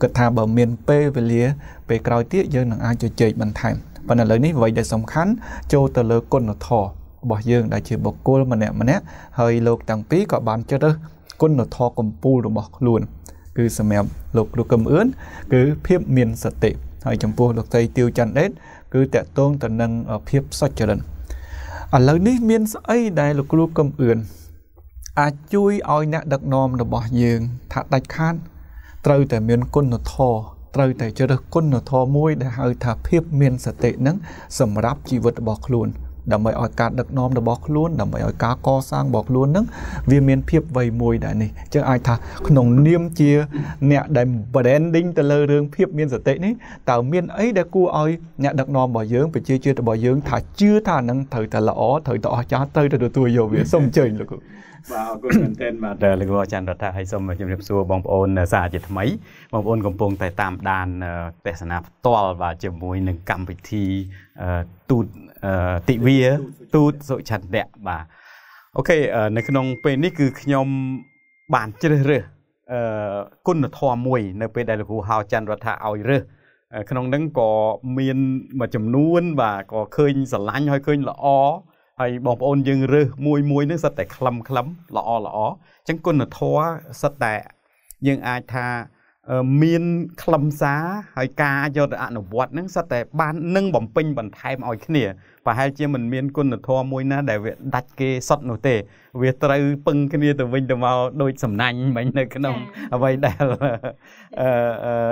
Speaker 3: គិតថាបើមានពេលវេលាពេលក្រោយទៀតយើងនឹងអាចជជែកបន្ថែមប៉ុន្តែឥឡូវនេះអ្វីដែលសំខាន់ចូលទៅលើគុណធម៌របស់យើងដែលជាបុគ្គលម្នាក់ម្នាក់ហើយលោកទាំងពីរក៏បានជ្រើសគុណធម៌កម្ពុជារបស់ខ្លួនគឺសម្រាប់លោកគ្រូកឹមអឿនគឺភាពមានសតិហើយចំពោះលោកតីទៀវច័ន្ទដេតគឺតកតងទៅនឹងភាពសុចរិតឥឡូវនេះមានស្អីដែលលោកគ្រូកំអឿនអាចជួយឲ្យអ្នកដឹកនាំរបស់យើងថាដាច់ខាតត្រូវតែមានគុណធម៌ត្រូវតែជ្រើសគុណធម៌មួយដែលហៅថាភាពមានសតិនឹងសម្រាប់ជីវិតរបស់ខ្លួនដើម្បីឲ្យការដឹកនាំរបស់ខ្លួនដើម្បីឲ្យការកសាងរបស់ខ្លួននឹងវាមាន ភាពវៃមួយដែរនេះអញ្ចឹងអាចថាក្នុងនាមជា អ្នកដែល branding ទៅលើរឿងភាពមានសតិនេះតើមានអីដែលគួរឲ្យ អ្នកដឹកនាំរបស់យើងប្រជាជាតិរបស់យើង ថាជឿថានឹងត្រូវតែល្អត្រូវតែអស្ចារ្យត្រូវតែទទួលយកវាសូមអញ្ជើញលោកគ្រូបាទ
Speaker 1: អរគុណមែនទែនបាទលោកគ្រូច័ន្ទរដ្ឋាហើយសូមជម្រាបសួរបងប្អូនសាជាថ្មីបងប្អូនកំពុង តែតាមដាន ទេសនាផ្ទាល់បាទជាមួយនឹងកម្មវិធីទូតតិវីទូតសុចន្ទៈបាទអូខេនៅ ក្នុងពេលនេះគឺខ្ញុំបានជ្រើសរើសអឺគុណធម៌មួយ នៅ ពេលដែលលោកគ្រូហៅចន្ទរដ្ឋាឲ្យរើសក្នុង នឹងក៏មានមួយចំនួន បាទក៏ឃើញស្រឡាញ់ហើយឃើញល្អហើយបងប្អូនយើងរើសមួយមួយនឹងសិតតែខ្លឹមខ្លឹមល្អល្អអញ្ចឹងគុណធម៌សិតតែយើងអាចថាមានខ្លឹមសារហើយការយកទៅអនុវត្តហ្នឹងសិតតែបាននឹងបំពេញបន្ថែមឲ្យគ្នាប្រហែលជាមិនមានគុណធម៌មួយណាដែលវាដាច់គេសុទ្ធនោះទេ វាត្រូវពឹងគ្នាទៅវិញទៅមកដូចសំណាញ់មិញនៅក្នុង អ្វីដែលអឺ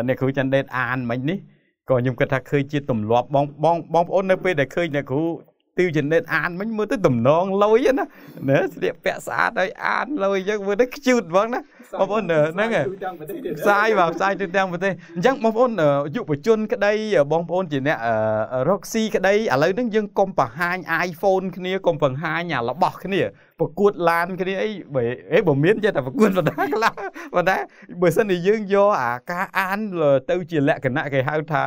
Speaker 1: អ្នកគ្រូចន្ទដេតអានមិញនេះក៏ខ្ញុំគិតថាឃើញជាទម្លាប់បងបងបងប្អូននៅពេលដែលឃើញអ្នកគ្រូទិវចនិតអានមិញមើលទៅតំណងលុយណាណាស្លៀកពាក់ស្អាតហើយអានលុយយើងមើលទៅខ្ជូតហ្មងណាបងប្អូនហ្នឹង
Speaker 3: ផ្សាយបាទផ្សាយ
Speaker 1: ទូទាំងប្រទេសអញ្ចឹងបងប្អូនយុវជនក្តីបងប្អូនជាអ្នករកស៊ីក្តីឥឡូវហ្នឹងយើងកុំបង្ហាញ iPhone គ្នាកុំបង្ហាញអារបស់គ្នាប្រកួតឡានគ្នាអីបើអេបើមានចេះតែប្រកួតបណ្ដាខ្លះប៉ុន្តែបើសិនជាយើងយកអាការអានទៅជាលក្ខណៈគេហៅថា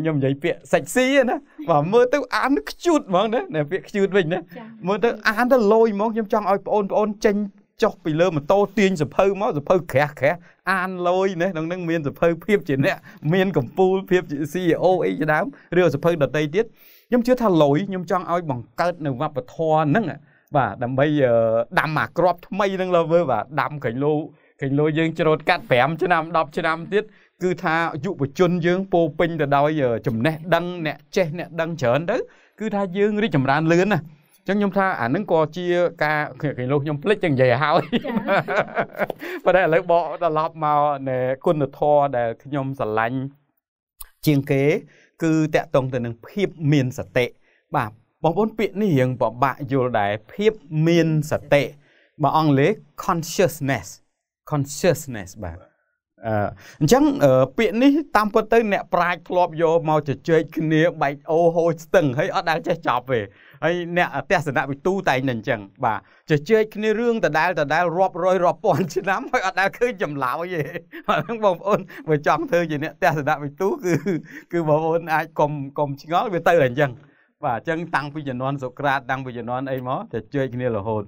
Speaker 1: ខ្ញុំនិយាយពាក្យសាច់ស៊ីណាបាទមើលទៅអានខ្ជូតហ្មងណាពាក្យខ្ជូតវិញណាមើលទៅអានទៅលយហ្មងខ្ញុំចង់ឲ្យបងប្អូនចេញចុះពីលើម៉ូតូទាញសភៅមកសភៅក្រាស់ក្រាស់អានលយណាក្នុងនឹងមានសភៅភាពជាអ្នកមានកម្ពូលភាពជា CEO អីជាដើមឬសភៅដតីទៀតខ្ញុំជឿថាលយខ្ញុំចង់ឲ្យបង្កើតនៅវប្បធម៌ហ្នឹងបាទដើម្បីដាំអាក្របថ្មីហ្នឹងលើមើលបាទដាំក្រែងលោក្រែងលោយើងច្រូតកាត់5ឆ្នាំ10ឆ្នាំទៀតគឺថាយុវជនយើងពោពេញទៅដោយចំណេះដឹងអ្នកចេះអ្នកដឹងច្រើនទៅគឺថាយើងរីកចម្រើនលឿនណាចឹងខ្ញុំថាអានឹងក៏ជាការគេលោកខ្ញុំភ្លេចចឹងនិយាយហើយប៉ុន្តែឥឡូវបកត្រឡប់មកនៃគុណធម៌ដែលខ្ញុំស្រឡាញ់ជាងគេ គឺតកតងទៅនឹងភាពមានសតិបាទបងប្អូនពាក្យនេះរៀងពិបាកយល់ដែរភាពមានសតិបើអង់គ្លេស consciousness consciousness បាទអញ្ចឹងពាក្យនេះតាមពិតទៅអ្នកប្រាជ្ញធ្លាប់យកមកជជែកគ្នាបែកអូហូចស្ទឹងហើយអត់ដែលចេះចប់ទេហើយអ្នកទស្សនវិទូតែនឹងអញ្ចឹងបាទជជែកគ្នារឿងដដែលដដែលរាប់រយរាប់ពាន់ឆ្នាំហើយអត់ដែលឃើញចម្លើយទេអញ្ចឹងបងប្អូនបើចង់ធ្វើជាអ្នកទស្សនវិទូគឺគឺបងប្អូនអាចកុំកុំឆ្ងល់វាទៅតែអញ្ចឹងបាទអញ្ចឹងតាំងពីជំនាន់សូក្រាតតាំងពីជំនាន់អីមកជជែកគ្នារហូត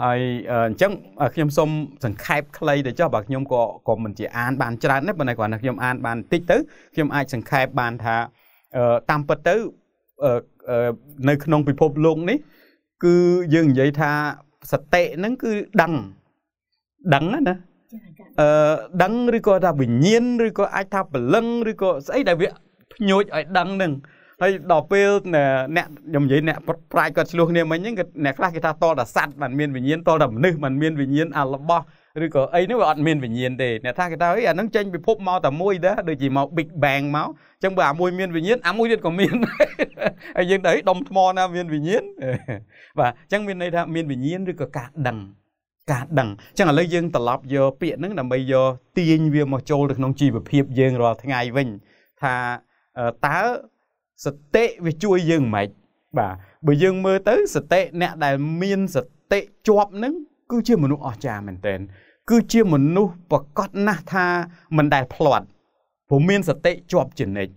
Speaker 1: ហើយអញ្ចឹងខ្ញុំសូមសង្ខេបខ្លីទៅចុះបើខ្ញុំក៏ក៏មិនជាអានបានច្រើនដែរប៉ុន្តែគ្រាន់តែខ្ញុំអានបានតិចទៅខ្ញុំអាចសង្ខេបបានថាតាមពិតទៅនៅក្នុង ពិភពលោកនេះ គឺយើងនិយាយថាសតិហ្នឹងគឺដឹងដឹងណាអឺដឹងឬក៏ថាវិញ្ញាណឬក៏អាចថាព្រលឹងឬក៏ស្អីដែលវាភ្ញួចឲ្យដឹងហ្នឹងហើយដល់ពេលអ្នកខ្ញុំនិយាយអ្នកប្រាជ្ញគាត់ឆ្លោះគ្នាមិញហ្នឹងអ្នកខ្លះគេថាតលតែសัตว์มันមានវិញ្ញាណតលតែមនុស្សมันមានវិញ្ញាណអារបស់ឬក៏អីនេះវាអត់មានវិញ្ញាណទេអ្នកថាគេថាអីអានឹងចេញពិភពមកតែមួយដែរដូចជាមក Big Bang មកអញ្ចឹងបើអាមួយមានវិញ្ញាណអាមួយទៀតក៏មានហើយយើងទៅដុំថ្មណាមានវិញ្ញាណបាទអញ្ចឹងមានន័យថាមានវិញ្ញាណឬក៏ការដឹងការដឹងអញ្ចឹងឥឡូវយើងត្រឡប់យកពាក្យហ្នឹងដើម្បីយកទាញវាមកចូលទៅក្នុងជីវភាពយើងរាល់ថ្ងៃវិញថាតើសតិវាជួយយើងមិនបាទបើយើងមើលទៅសតិអ្នកដែលមានសតិជាប់នឹង គឺជាមនុស្សអស្ចារ្យមែនទែនគឺជាមនុស្សប្រកបណាស់ថាមិនដែលផ្លាត់ព្រោះមានសតិជាប់ជានិច្ច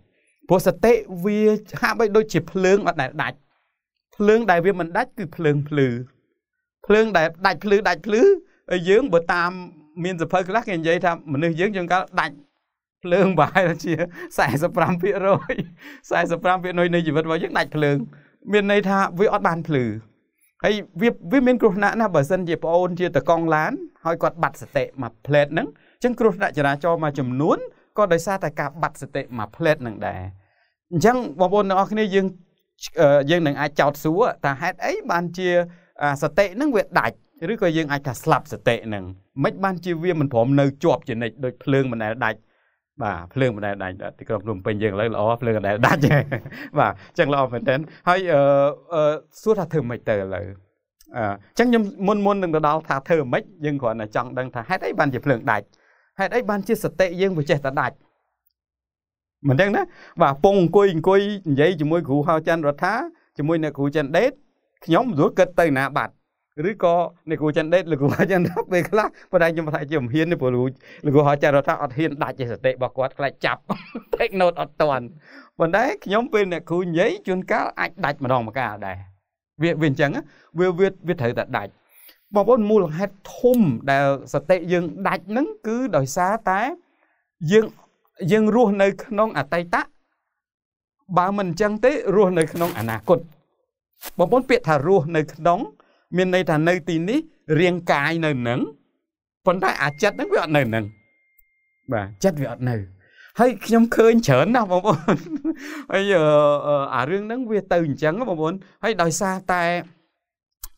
Speaker 1: ព្រោះសតិវាហាក់បីដូចជាភ្លើងអត់ដែលដាច់ភ្លើងដែលវាមិនដាច់គឺភ្លើងភ្លឺភ្លើងដែលដាច់ភ្លឺដាច់ភ្លឺហើយយើងបើតាមមានសភៅខ្លះគេនិយាយថាមនុស្សយើងយើងកាលដាច់ភ្លើងប្រហែលជា45% 45%នៃជីវិតរបស់យើងដាច់ភ្លើង មានន័យថាវាអត់បានភ្លឺហើយវាវាមានគ្រោះថ្នាក់ណាបើសិនជាប្អូនជាតកង់ឡានហើយគាត់បាត់សតិមួយផ្លែតហ្នឹងអញ្ចឹងគ្រោះថ្នាក់ចរាចរណ៍មួយចំនួនក៏ដោយសារតែការបាត់សតិមួយផ្លែតហ្នឹងដែរអញ្ចឹងបងប្អូនទាំងអស់គ្នាយើងយើងនឹងអាចចោទសួរថាហេតុអីបានជាសតិហ្នឹងវាដាច់ឬក៏យើងអាចថាស្លាប់សតិហ្នឹងមិនបានជាវាមិនព្រមនៅជាប់ជានិច្ចដោយភ្លើងមិនដែលដាច់បាទភ្លើងបណ្ដែតដាច់ទីក្រុងភ្នំពេញយើងឥឡូវល្អភ្លើងបណ្ដែតដាច់បាទអញ្ចឹងល្អមែនទែនហើយអឺសួរថាធ្វើម៉េចទៅឥឡូវអញ្ចឹងខ្ញុំមុនមុននឹងទៅដល់ថាធ្វើម៉េចយើងគ្រាន់តែចង់ដឹងថាហេតុអីបានជាភ្លើងដាច់ហេតុអីបានជាសតិយើងវាចេះតែដាច់មិនចឹងណាបាទពងអង្គុយអង្គុយនិយាយជាមួយគ្រូហៅច័ន្ទរដ្ឋាជាមួយអ្នកគ្រូច័ន្ទដេតខ្ញុំមិនស្រួលគិតទៅណាបាត់ឬក៏អ្នកគ្រូចន្ទដេតលោកគ្រូចន្ទពេលខ្លះប៉ុន្តែខ្ញុំថាជាមិនហ៊ានទេព្រោះលោកគ្រូហៅចាររដ្ឋអត់ហ៊ានដាច់ចេះសតិរបស់គាត់ខ្លាចចាប់ take note អត់តាន់ប៉ុន្តែខ្ញុំពេលអ្នកគ្រូញ៉ៃជួនកាលអាចដាច់ម្ដងម្កាលដែរវាវាអញ្ចឹងវា វាវាត្រូវតែដាច់បងប្អូនមូលហេតុធំដែលសតិយើងដាច់ហ្នឹងគឺដោយសារតែយើងយើងរស់នៅក្នុងអតីតបើមិនអញ្ចឹងទេរស់នៅក្នុងអនាគតបងប្អូនពាក្យថារស់នៅ ក្នុងមានន័យថានៅទីនេះរាងកាយនៅនឹងប៉ុន្តែអាចិតហ្នឹងវាអត់នៅនឹងបាទចិត្តវាអត់នៅ ហើយខ្ញុំឃើញច្រើនណាស់បងប្អូនហើយអារឿងហ្នឹង វា ទៅអញ្ចឹងបងប្អូនហើយដោយសារតែ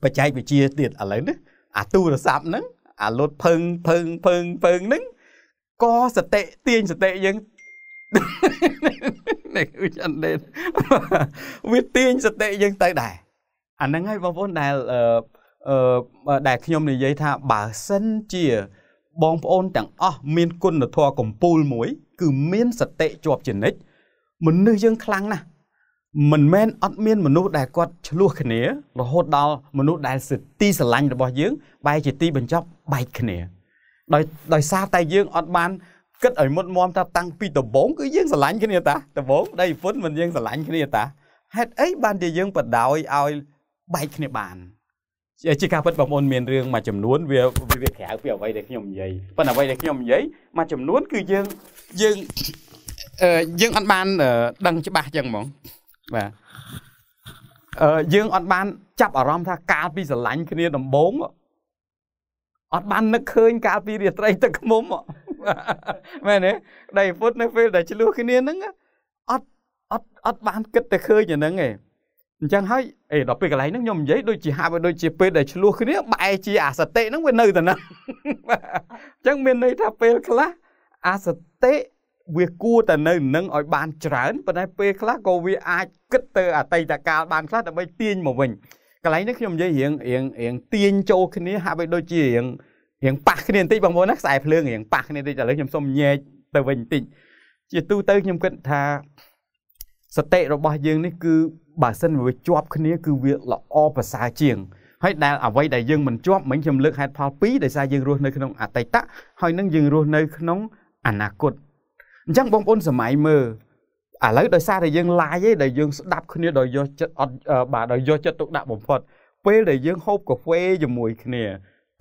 Speaker 1: បច្ចេកវិទ្យាទៀតឥឡូវនេះអាទូរស័ព្ទហ្នឹងអាលុតភឹងភឹងភឹងភឹងហ្នឹងក៏សតិទាញសតិយើងនេះគឺចន្ទទេវាទាញសតិយើងទៅដែរអាហ្នឹងហើយបងប្អូនដែលអឺដែលខ្ញុំនិយាយថាបើសិនជាបងប្អូនទាំងអស់មានគុណធម៌កំពូលមួយ គឺមានសតិជាប់ជានិច្ចមនុស្សយើងខ្លាំងណាស់មិនមែនអត់មានមនុស្សដែលគាត់ឆ្លោះគ្នារហូតដល់មនុស្សដែលសិទ្ធិស្រឡាញ់របស់យើងបែរជាទីបញ្ចប់បែកគ្នា ដោយដោយសារតែយើងអត់បានគិតឲ្យមុតមមថាតាំងពីដំបូងគឺយើងស្រឡាញ់គ្នាតាដំបូងដីប្រពន្ធមិនយើងស្រឡាញ់គ្នាតាហេតុអីបានជាយើងបដ ாய் ឲ្យបែកគ្នាបានជាការពិតបងប្អូនមានរឿងមួយចំនួន វា វាក្រៅពីអ្វីដែលខ្ញុំនិយាយប៉ុន្តែអ្វីដែលខ្ញុំនិយាយមួយចំនួន គឺយើងយើងយើងអត់បានដឹងច្បាស់ចឹងហ្មងបាទអឺយើងអត់បាន ចាប់អារម្មណ៍ថាកាលពីស្រឡាញ់គ្នាដំបូងអត់បាននឹកឃើញកាលពីរាត្រីទឹកឃ្មុំមែនទេដៃពុតនៅពេលដែលឆ្លោះគ្នាហ្នឹងអត់អត់អត់បាន គិតតែឃើញអាហ្នឹងឯងអញ្ចឹងហើយអេដល់ពេលកន្លែងហ្នឹងខ្ញុំនិយាយដូចជាហាក់ដូចជាពេលដែលឆ្លោះគ្នាបែរជាអសតិហ្នឹងវានៅតែហ្នឹងអញ្ចឹងមានន័យថាពេលខ្លះអសតិវាគួរតែនៅនឹងឲ្យបាន ច្រើនប៉ុន្តែពេលខ្លះក៏វាអាចគិតទៅអតីតកាលបានខ្លះដើម្បីទាញមកវិញកន្លែងនេះខ្ញុំនិយាយរៀងរៀងរៀងទាញចូលគ្នាហាក់បីដូចជារៀងរៀងប៉ះគ្នាបន្តិចបងប្អូនណាខ្សែភ្លើងរៀងប៉ះគ្នាបន្តិចឥឡូវខ្ញុំសុំញែកទៅវិញបន្តិចជាទូទៅខ្ញុំគិតថាសតិរបស់យើងនេះគឺបើសិនវាជាប់គ្នាគឺវាល្អប្រសើរជាង ហើយដែលអ្វីដែលយើងមិនជាប់មិញខ្ញុំលើកហេតុផល2ដោយសារយើងរស់នៅក្នុង អតីតហើយនឹងយើងរស់នៅក្នុងអនាគតអញ្ចឹងបងប្អូនសម័យមើលឥឡូវដោយសារតែយើងឡាយឯងដែលយើងស្ដាប់គ្នាដោយយកចិត្តអត់បាទដោយយកចិត្តទុកដាក់បំផុតពេលដែលយើងហូបកាហ្វេជាមួយគ្នា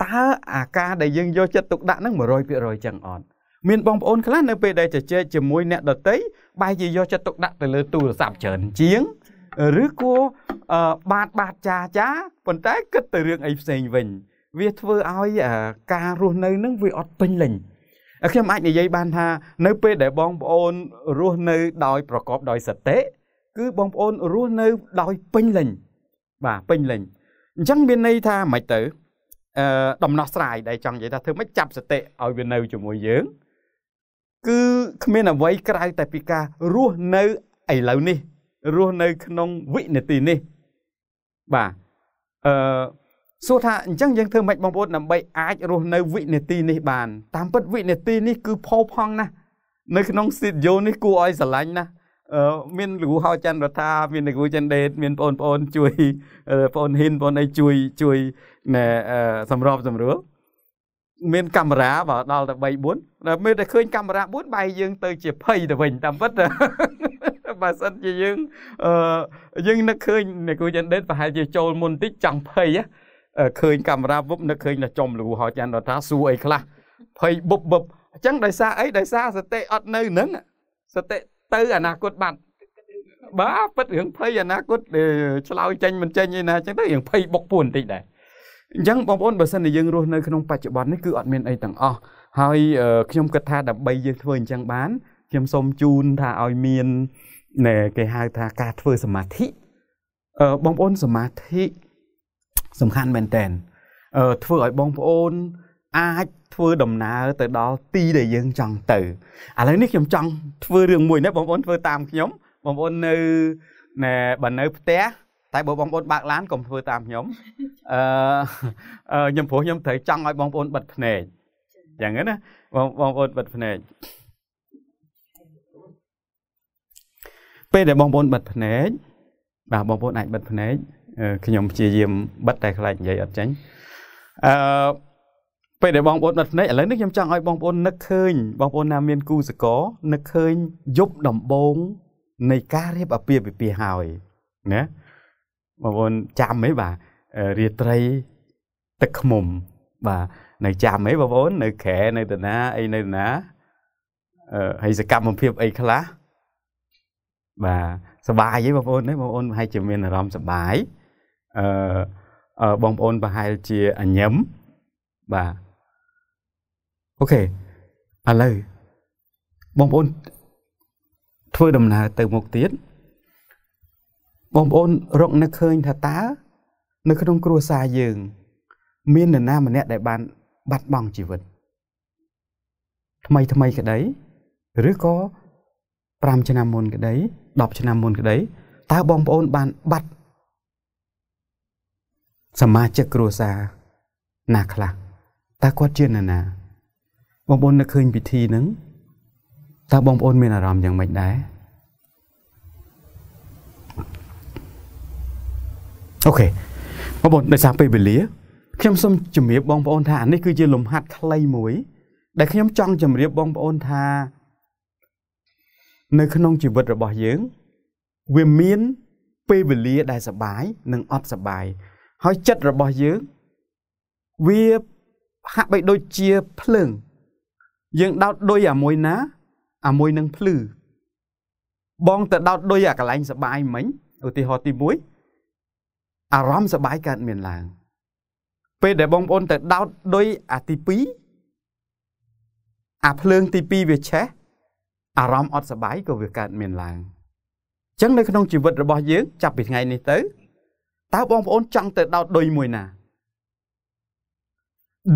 Speaker 1: តើអាការដែលយើងយកចិត្តទុកដាក់ហ្នឹង100%ចឹងអត់មានបងប្អូនខ្លះនៅពេលដែលជជែកជាមួយអ្នកដតីបែរជាយកចិត្តទុកដាក់ទៅលើទូរស័ព្ទច្រើនជាងឬក៏បាទបាទចាចាប៉ុន្តែគិតទៅរឿងអីផ្សេងវិញ វាធ្វើឲ្យ ការរស់នៅនឹងវាអត់ពេញលេញខ្ញុំអាចនិយាយបានថា នៅ ពេលដែលបងប្អូនរស់នៅដោយប្រកប ដោយសតិគឺបងប្អូនរស់នៅដោយពេញលេញបាទពេញលេញអញ្ចឹងមានន័យថាមិនទៅអឺដំណោះស្រាយដែលចង់និយាយថាធ្វើម៉េចចាប់សតិឲ្យវានៅជាមួយយើងគឺគ្មានអ្វីក្រៅតែពីការរស់នៅឥឡូវនេះរស់នៅក្នុងវិនាទីនេះបាទអឺសួរថាអញ្ចឹងយើងធ្វើម៉េចបងប្អូនដើម្បីអាចរស់នៅវិនាទីនេះបាន តាមពិតវិនាទីនេះគឺផោផង់ណាស់នៅក្នុងស្ទីឌីយោនេះគួរឲ្យស្រឡាញ់ណាស់អឺមានលោកគ្រូហៅច័ន្ទរដ្ឋាមានលោកគ្រូច័ន្ទដេត មានបងប្អូនជួយបងហ៊ីនបងអីជួយជួយណែសម្របសម្រួលមានកាមេរ៉ាបើដល់តែ3 4តែមើលតែឃើញកាមេរ៉ា4បែរយើងទៅជាភ័យទៅវិញតាមពិតបើសិនជាយើងអឺយើងនឹកឃើញអ្នកគ្រូចិនដេតប្រហែលជា ចូលមុនតិចចង់ភ័យឃើញកាមេរ៉ាវុបនឹកឃើញតែចំលូហោចាន់ថាសួរអីខ្លះភ័យបុបបុបអញ្ចឹងដោយសារអីដោយសារសតិអត់នៅនឹងសតិទៅអនាគតបាត់បាទពិតរឿងភ័យអនាគតឆ្លោយចេញមិនចេញឯណាអញ្ចឹងទៅរឿងភ័យបុកពួនបន្តិចដែរអញ្ចឹងបងប្អូនបើសិនជាយើងរស់នៅក្នុងបច្ចុប្បន្ននេះគឺអត់មានអីទាំងអស់ហើយខ្ញុំគិតថាដើម្បីយើងធ្វើអញ្ចឹងបានខ្ញុំសូមជូនថាឲ្យមានគេហៅថាការធ្វើសមាធិបងប្អូនសមាធិសំខាន់មែនតែនធ្វើឲ្យបងប្អូន អាចធ្វើដំណើរទៅដល់ទីដែលយើងចង់ទៅឥឡូវនេះខ្ញុំចង់ធ្វើរឿងមួយណាបងប្អូនធ្វើតាមខ្ញុំបងប្អូននៅណែបើនៅផ្ទះតែបើបងប្អូនបើកឡានកុំធ្វើតាមខ្ញុំអឺខ្ញុំព្រោះខ្ញុំត្រូវចង់ឲ្យបងប្អូនបិទភ្នែកយ៉ាងហ្នឹងណាបងប្អូនបិទភ្នែកពេលដែលបងប្អូនបិទភ្នែកបាទបងប្អូនអាចបិទភ្នែកខ្ញុំព្យាយាមបិទតែ ខ្លាចនិយាយអត់ចេញអឺពេលដែលបងប្អូនបិទភ្នែកឥឡូវនេះខ្ញុំចង់ឲ្យបងប្អូននឹកឃើញបងប្អូនណា មានគូសកលនឹកឃើញយប់ដំបូងនៃការរៀបអាពាហ៍ពិពាហ៍ហើយណាបងប្អូនចាំហ៎បាទរាត្រីទឹកខ្មុំបាទនៅចាំហ៎បងប្អូននៅក្រែនៅតាណាអីនៅណាអឺហើយសកម្មភាពអីខ្លះបាទសបាយហីបងប្អូនណាបងប្អូនប្រហែលជាមានអារម្មណ៍សបាយអឺបងប្អូនប្រហែលជាអញឹមបាទអូខេឥឡូវបងប្អូន ធ្វើដំណើរទៅមុខទៀតបងប្អូន រកនឹកឃើញថាតើនៅ ក្នុង គ្រួសារយើង មាននរណាម្នាក់ដែល បាន បាត់បង់ជីវិត ថ្មីថ្មីក្តីឬក៏5ឆ្នាំមុនក្តី10ឆ្នាំមុនក្តីតើបងប្អូនបានបាត់សមាជិកគ្រួសារណាខ្លះតើគាត់ជានរណាបងប្អូននឹកឃើញពិធីហ្នឹងតើបងប្អូនមានអារម្មណ៍យ៉ាងម៉េចដែរអូខេបងប្អូនដោយសារពេលវេលាខ្ញុំសូមជម្រាបបងប្អូនថាអានេះគឺជាលំហាត់ខ្លីមួយដែលខ្ញុំចង់ជម្រាបបងប្អូនថានៅក្នុងជីវិតរបស់យើង វាមានពេលវេលាដែលសបាយ និងអត់សបាយហើយចិត្តរបស់យើង វាហាក់បីដូចជាភ្លើង យើងដោតដូចអាមួយណាអាមួយនឹងភ្លឺបងទៅដោតដូចអាកន្លែងសបាយមិញឧទាហរណ៍ទី1អារម្មណ៍សបាយកើតមានឡើង ពេលដែលបងប្អូនទៅដោតដូចអាទី2អាភ្លើងទី2វាឆេះអារម្មណ៍អត់សប្បាយក៏វាកើតមានឡើងអញ្ចឹងនៅក្នុងជីវិតរបស់យើងចាប់ពីថ្ងៃនេះទៅតើបងប្អូនចង់ទៅដោតដុយមួយណា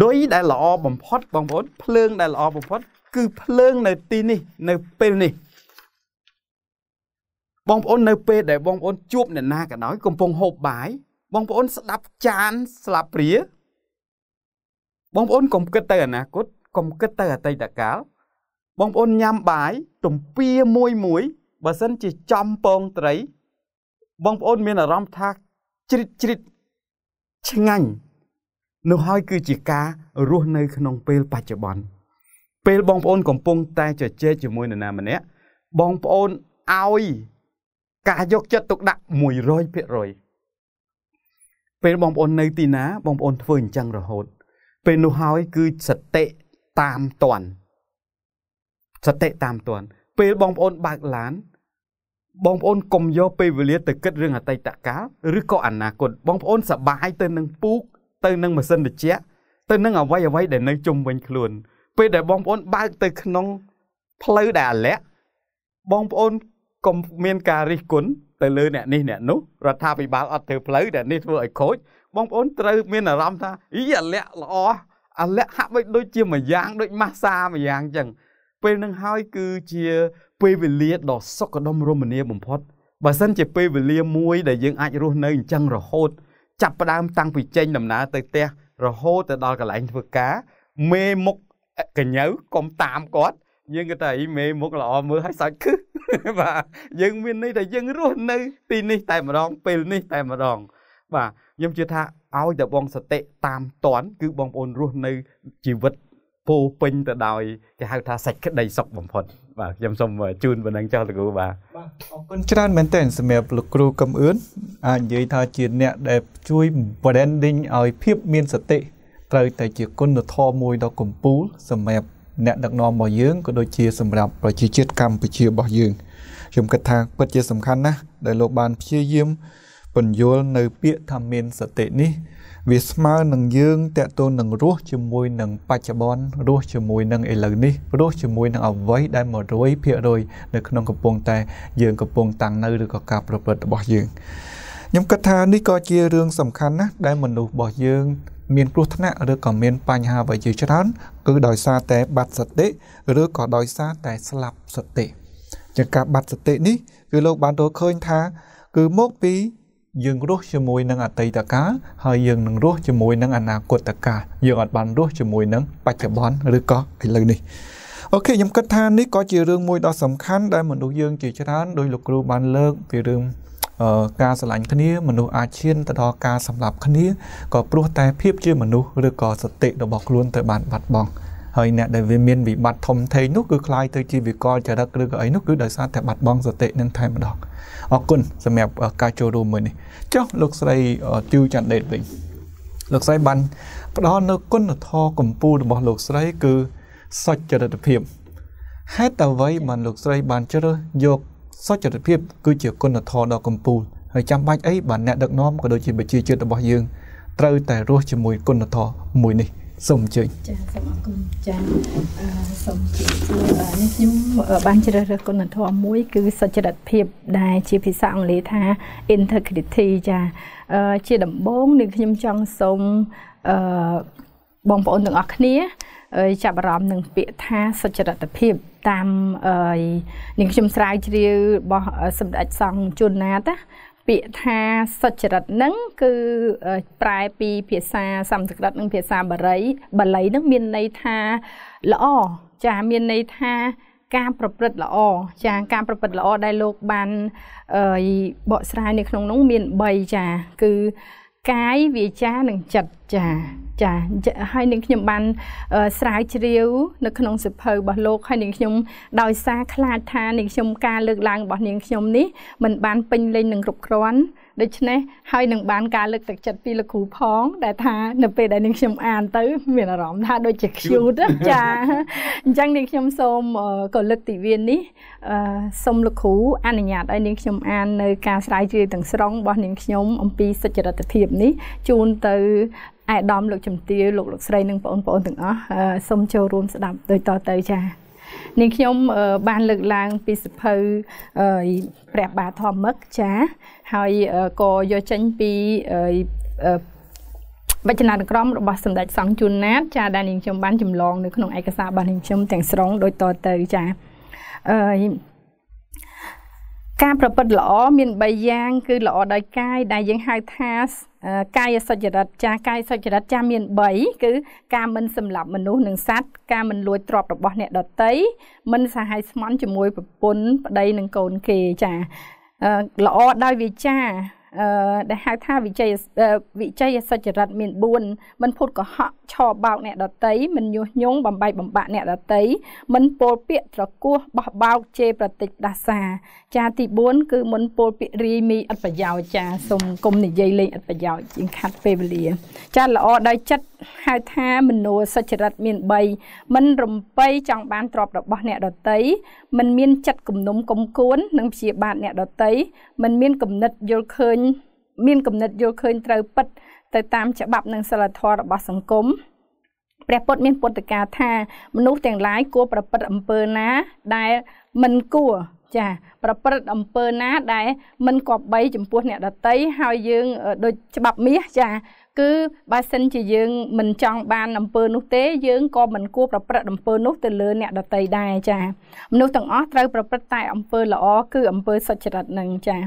Speaker 1: ដុយដែលល្អបំផុតបងប្អូនភ្លើងដែលល្អបំផុត គឺភ្លើងនៅទីនេះនៅពេលនេះបងប្អូននៅពេលដែលបងប្អូនជួបអ្នកណាក៏ដោយ កំពុងហូបបាយបងប្អូនស្ដាប់ចានស្លាប់ព្រាបងប្អូនកុំគិតទៅអនាគតកុំគិតទៅអតីតកាលបងប្អូនញ៉ាំបាយ ទំពាមួយមួយបើសិនជាចំពងត្រី បងប្អូនមានអារម្មណ៍ថាជ្រិតជ្រិតឆ្ងាញ់នោះហើយគឺជាការរស់នៅក្នុងពេលបច្ចុប្បន្នពេលបងប្អូនកំពុងតែជជែកជាមួយនរណាម្នាក់បងប្អូនឲ្យការយកចិត្តទុកដាក់100%ពេលបងប្អូននៅទីណា បងប្អូនធ្វើអញ្ចឹងរហូត ពេលនោះហើយគឺសតិតាមតន់សតិតាមទាន់ពេលបងប្អូនបើកឡានបងប្អូនកុំយកពេលវេលាទៅគិតរឿងអតីតកាលឬក៏អនាគតបងប្អូនសប្បាយទៅនឹងពូកទៅនឹងម៉ាស៊ីនត្រជាក់ទៅនឹងអ្វីអ្វីដែលនៅជុំវិញខ្លួន ពេលដែលបងប្អូនបើកទៅក្នុងផ្លូវដែលអាល័កបងប្អូនកុំមានការរិះគន់ទៅលើអ្នកនេះអ្នកនោះរដ្ឋាភិបាលអត់ធ្វើផ្លូវអ្នកនេះធ្វើឲ្យខូចបងប្អូនត្រូវមានអារម្មណ៍ថាអ៊ីអាល័កល្អអាល័កហាក់បីដូចជាមួយយ៉ាងដូចម៉ាសាមួយយ៉ាងអញ្ចឹងពេលនឹងហើយគឺជាពេលវេលាដ៏សុខដុមរមនាបំផុតបើសិនជាពេលវេលាមួយដែលយើងអាចរស់នៅអញ្ចឹងរហូត ចាប់ផ្ដើមតាំងពីចេញដំណើរទៅផ្ទះរហូតទៅដល់កន្លែងធ្វើការមេមុខកញ្ញើកុំតាមគាត់យើងគិតថាអីមេមុខល្អមើលហើយសើចខឹសបាទយើងមានន័យថាយើងរស់នៅ ទីនេះតែម្ដងពេលនេះតែម្ដងបាទខ្ញុំជឿថាឲ្យតែបងសតិតាមតន់គឺបងប្អូនរស់នៅជីវិតពោពេញទៅដោយគេហៅថាសេចក្តីសុខបំផុតបាទខ្ញុំសូមជូនប៉ុណ្ណឹងចោះលោកគ្រូប
Speaker 3: ាទបាទអរគុណច្រើនមែនទែនសម្រាប់លោកគ្រូកំអឿនអាចនិយាយថាជាអ្នកដែលជួយ branding ឲ្យភាពមានសតិត្រូវតែជាគុណធម៌មួយដ៏កំពូលសម្រាប់អ្នកដឹកនាំរបស់យើងក៏ដូចជាសម្រាប់ប្រជាជាតិកម្ពុជារបស់យើងខ្ញុំគិតថាពិតជាសំខាន់ណាស់ដែលលោកបានព្យាយាមពន្យល់នៅពាក្យថាមានសតិនេះវាស្មើនឹងយើងតកតូននឹងរស់ជាមួយនឹងបច្ចុប្បន្នរស់ជាមួយនឹងឥឡូវនេះរស់ជាមួយនឹងអ្វីដែល100%នៅក្នុងកំពុងតែយើងកំពុងតាំងនៅឬក៏ការប្រព្រឹត្តរបស់យើងខ្ញុំគិតថានេះក៏ជារឿងសំខាន់ណាស់ដែលមនុស្សរបស់យើង មានគ្រោះថ្នាក់ឬក៏មានបញ្ហាអ្វីជាច្រើនគឺដោយសារតែបាត់សតិឬក៏ដោយសារតែស្លាប់សតិជាការបាត់សតិនេះ គឺលោកបានទល់ឃើញថា គឺមកពីយើងរស់ជាមួយនឹងអតីតកាលហើយយើងនឹងរស់ជាមួយនឹងអនាគតកាលយើងអាចបានរស់ជាមួយនឹងបច្ចុប្បន្នឬក៏ឥឡូវនេះអូខេខ្ញុំគិតថានេះក៏ជារឿងមួយដ៏សំខាន់ដែលមនុស្សយើងជាច្រើនដោយលោកគ្រូបាន លើកពីរឿងការស្រឡាញ់គ្នា មនុស្សអាចឈានទៅដល់ការសម្លាប់គ្នាក៏ព្រោះតែភាពជាមនុស្សឬក៏សតិរបស់ខ្លួនទៅបានបាត់បង់។ហើយអ្នកដែលវាមានវិបត្តិធំធេងនោះគឺคล้ายទៅជាវិកលចរិតឬក៏អីនោះគឺដោយសារតែបាត់បង់សតិនឹងតែម្ដងអរគុណសម្រាប់ការចូលរួមមួយនេះចុះលោកស្រីជូច័ន្ទដេតវិញលោកស្រីបានផ្ដល់នៅគុណធម៌កម្ពុជារបស់លោកស្រីគឺសុចរិតភាពហេតុអ្វីបានលោកស្រីបានជ្រើសយកសុចរិតភាពគឺជាគុណធម៌ដ៏កម្ពុជាហើយចាំបាច់អីបានអ្នកដឹកនាំក៏ដូចជាប្រជាជាតិរបស់យើងត្រូវតែរស់ជាមួយគុណធម៌មួយនេះសូមអញ្ជើញ
Speaker 2: ចាសូមអរគុណចាសូមជម្រាបសួរនេះខ្ញុំបានជ្រើសរើសគុណធម៌មួយ គឺសុចរិតភាព ដែល ជាភាសាអង់គ្លេសថា integrity ចាជាដំបូងនេះខ្ញុំចង់សូមអឺបងប្អូនទាំងអស់គ្នា ចាប់អារម្មណ៍នឹងពាក្យថាសុចរិតភាព តាមនេះខ្ញុំស្រាវជ្រាវរបស់សម្ដេចសង្ឃជួនណាតណាពាក្យថាសុចរិតនឹងគឺប្រែពីភាសាសំស្ក្រឹតនិងភាសាបាលីបាលីនឹងមានន័យថាល្អចាមានន័យថាការប្រព្រឹត្តល្អចាការប្រព្រឹត្តល្អដែលលោកបានបកស្រាយនៅក្នុងនោះមាន3ចាគឺកាយវាចានិងចិត្តចាចាហើយនឹងខ្ញុំបាន ស្រាវជ្រាវនៅក្នុងសិភៅរបស់លោកហើយនឹងខ្ញុំដោយសារខ្លាចថានឹងខ្ញុំការលើកឡើងរបស់នាងខ្ញុំនេះมันបាន ពេញលេញនឹងគ្រប់គ្រាន់ដូច្នេះហើយនឹងបានការលើកទឹកចិត្តពីលោកគ្រូផងដែលថានៅពេលដែលនាងខ្ញុំអានទៅ មានអារម្មណ៍ថាដូចជា cute ចាអញ្ចឹងនាងខ្ញុំសូមក៏លើកទិវានេះសូមលោកគ្រូអនុញ្ញាតឲ្យនាងខ្ញុំអាននៅការស្រាវជ្រាវទាំងស្រុងរបស់នាងខ្ញុំអំពីសុចរិតភាពនេះជូនទៅឯកឧត្តមលោកជំទាវលោកលោកស្រី និងបងប្អូនទាំងអស់សូមចូលរួមស្ដាប់ដូចតទៅចា៎នាងខ្ញុំបានលើកឡើងពីសិភៅព្រះបាទធម្មឹកចាហើយក៏យកចេញពីវចនានុក្រមរបស់សម្ដេចសង្ឃជួនណាតចាដែលនាងខ្ញុំបានចម្លងនៅក្នុងឯកសាររបស់នាងខ្ញុំទាំងស្រុងដូចតទៅចាអឺការប្រព្រឹត្តល្អមាន3យ៉ាង គឺល្អដោយកាយដែលយើងហៅថាកាយសុចរិតចាកាយសុចរិតចាមាន3គឺការមិនសម្លាប់មនុស្សនិងសត្វការមិនលួចទ្រព្យរបស់អ្នកដទៃមិនសហាយស្មន់ជាមួយប្រពន្ធប្តីនិងកូន គេចាល្អដោយវាចាដែលហៅថាវិជ័យវិជ័យសច្ចរិតមាន4មិនភូតកុហកឆោបោក អ្នកដតីមិនញុះញង់បំបែកបំបាក់អ្នកដតីមិនពោលពាក្យត្រគោះបោះបោកជេរប្រតិចដាសាចាទី4គឺមិនពោលពាក្យរាយមីអត់ប្រយោជន៍ចាសូមគុំនិយាយលេងអត់ប្រយោជន៍ជាងខាត់ពេលវេលា ចាល្អដោយចិត្តហៅថាមនោសច្ចរិតមាន3មិនរំពៃចង់បានទ្រព្យរបស់អ្នកដតីមិនមានចិត្តគំនុំគំគួននិងព្យាបាទអ្នកដតីមិនមានគំនិតយល់ឃើញមានគំនិតយល់ឃើញត្រូវពិតទៅតាមច្បាប់និងសិលធម៌របស់សង្គមព្រះពុទ្ធមានពុទ្ធកាថាមនុស្សទាំងឡាយគួរប្រព្រឹត្តអំពើណាដែលមិនគួរចាប្រព្រឹត្តអំពើណាដែលមិនគប្បីចំពោះអ្នក ដតីហើយយើងដូចច្បាប់មាសចា គឺបើសិនជាយើង មិនចង់បានអំពើ នោះទេយើងក៏មិនគួរប្រព្រឹត្តអំពើនោះទៅលើអ្នកដតីដែរចា មនុស្សទាំងអស់ត្រូវប្រព្រឹត្តតែ អំពើល្អគឺ អំពើសុចរិតនឹងចា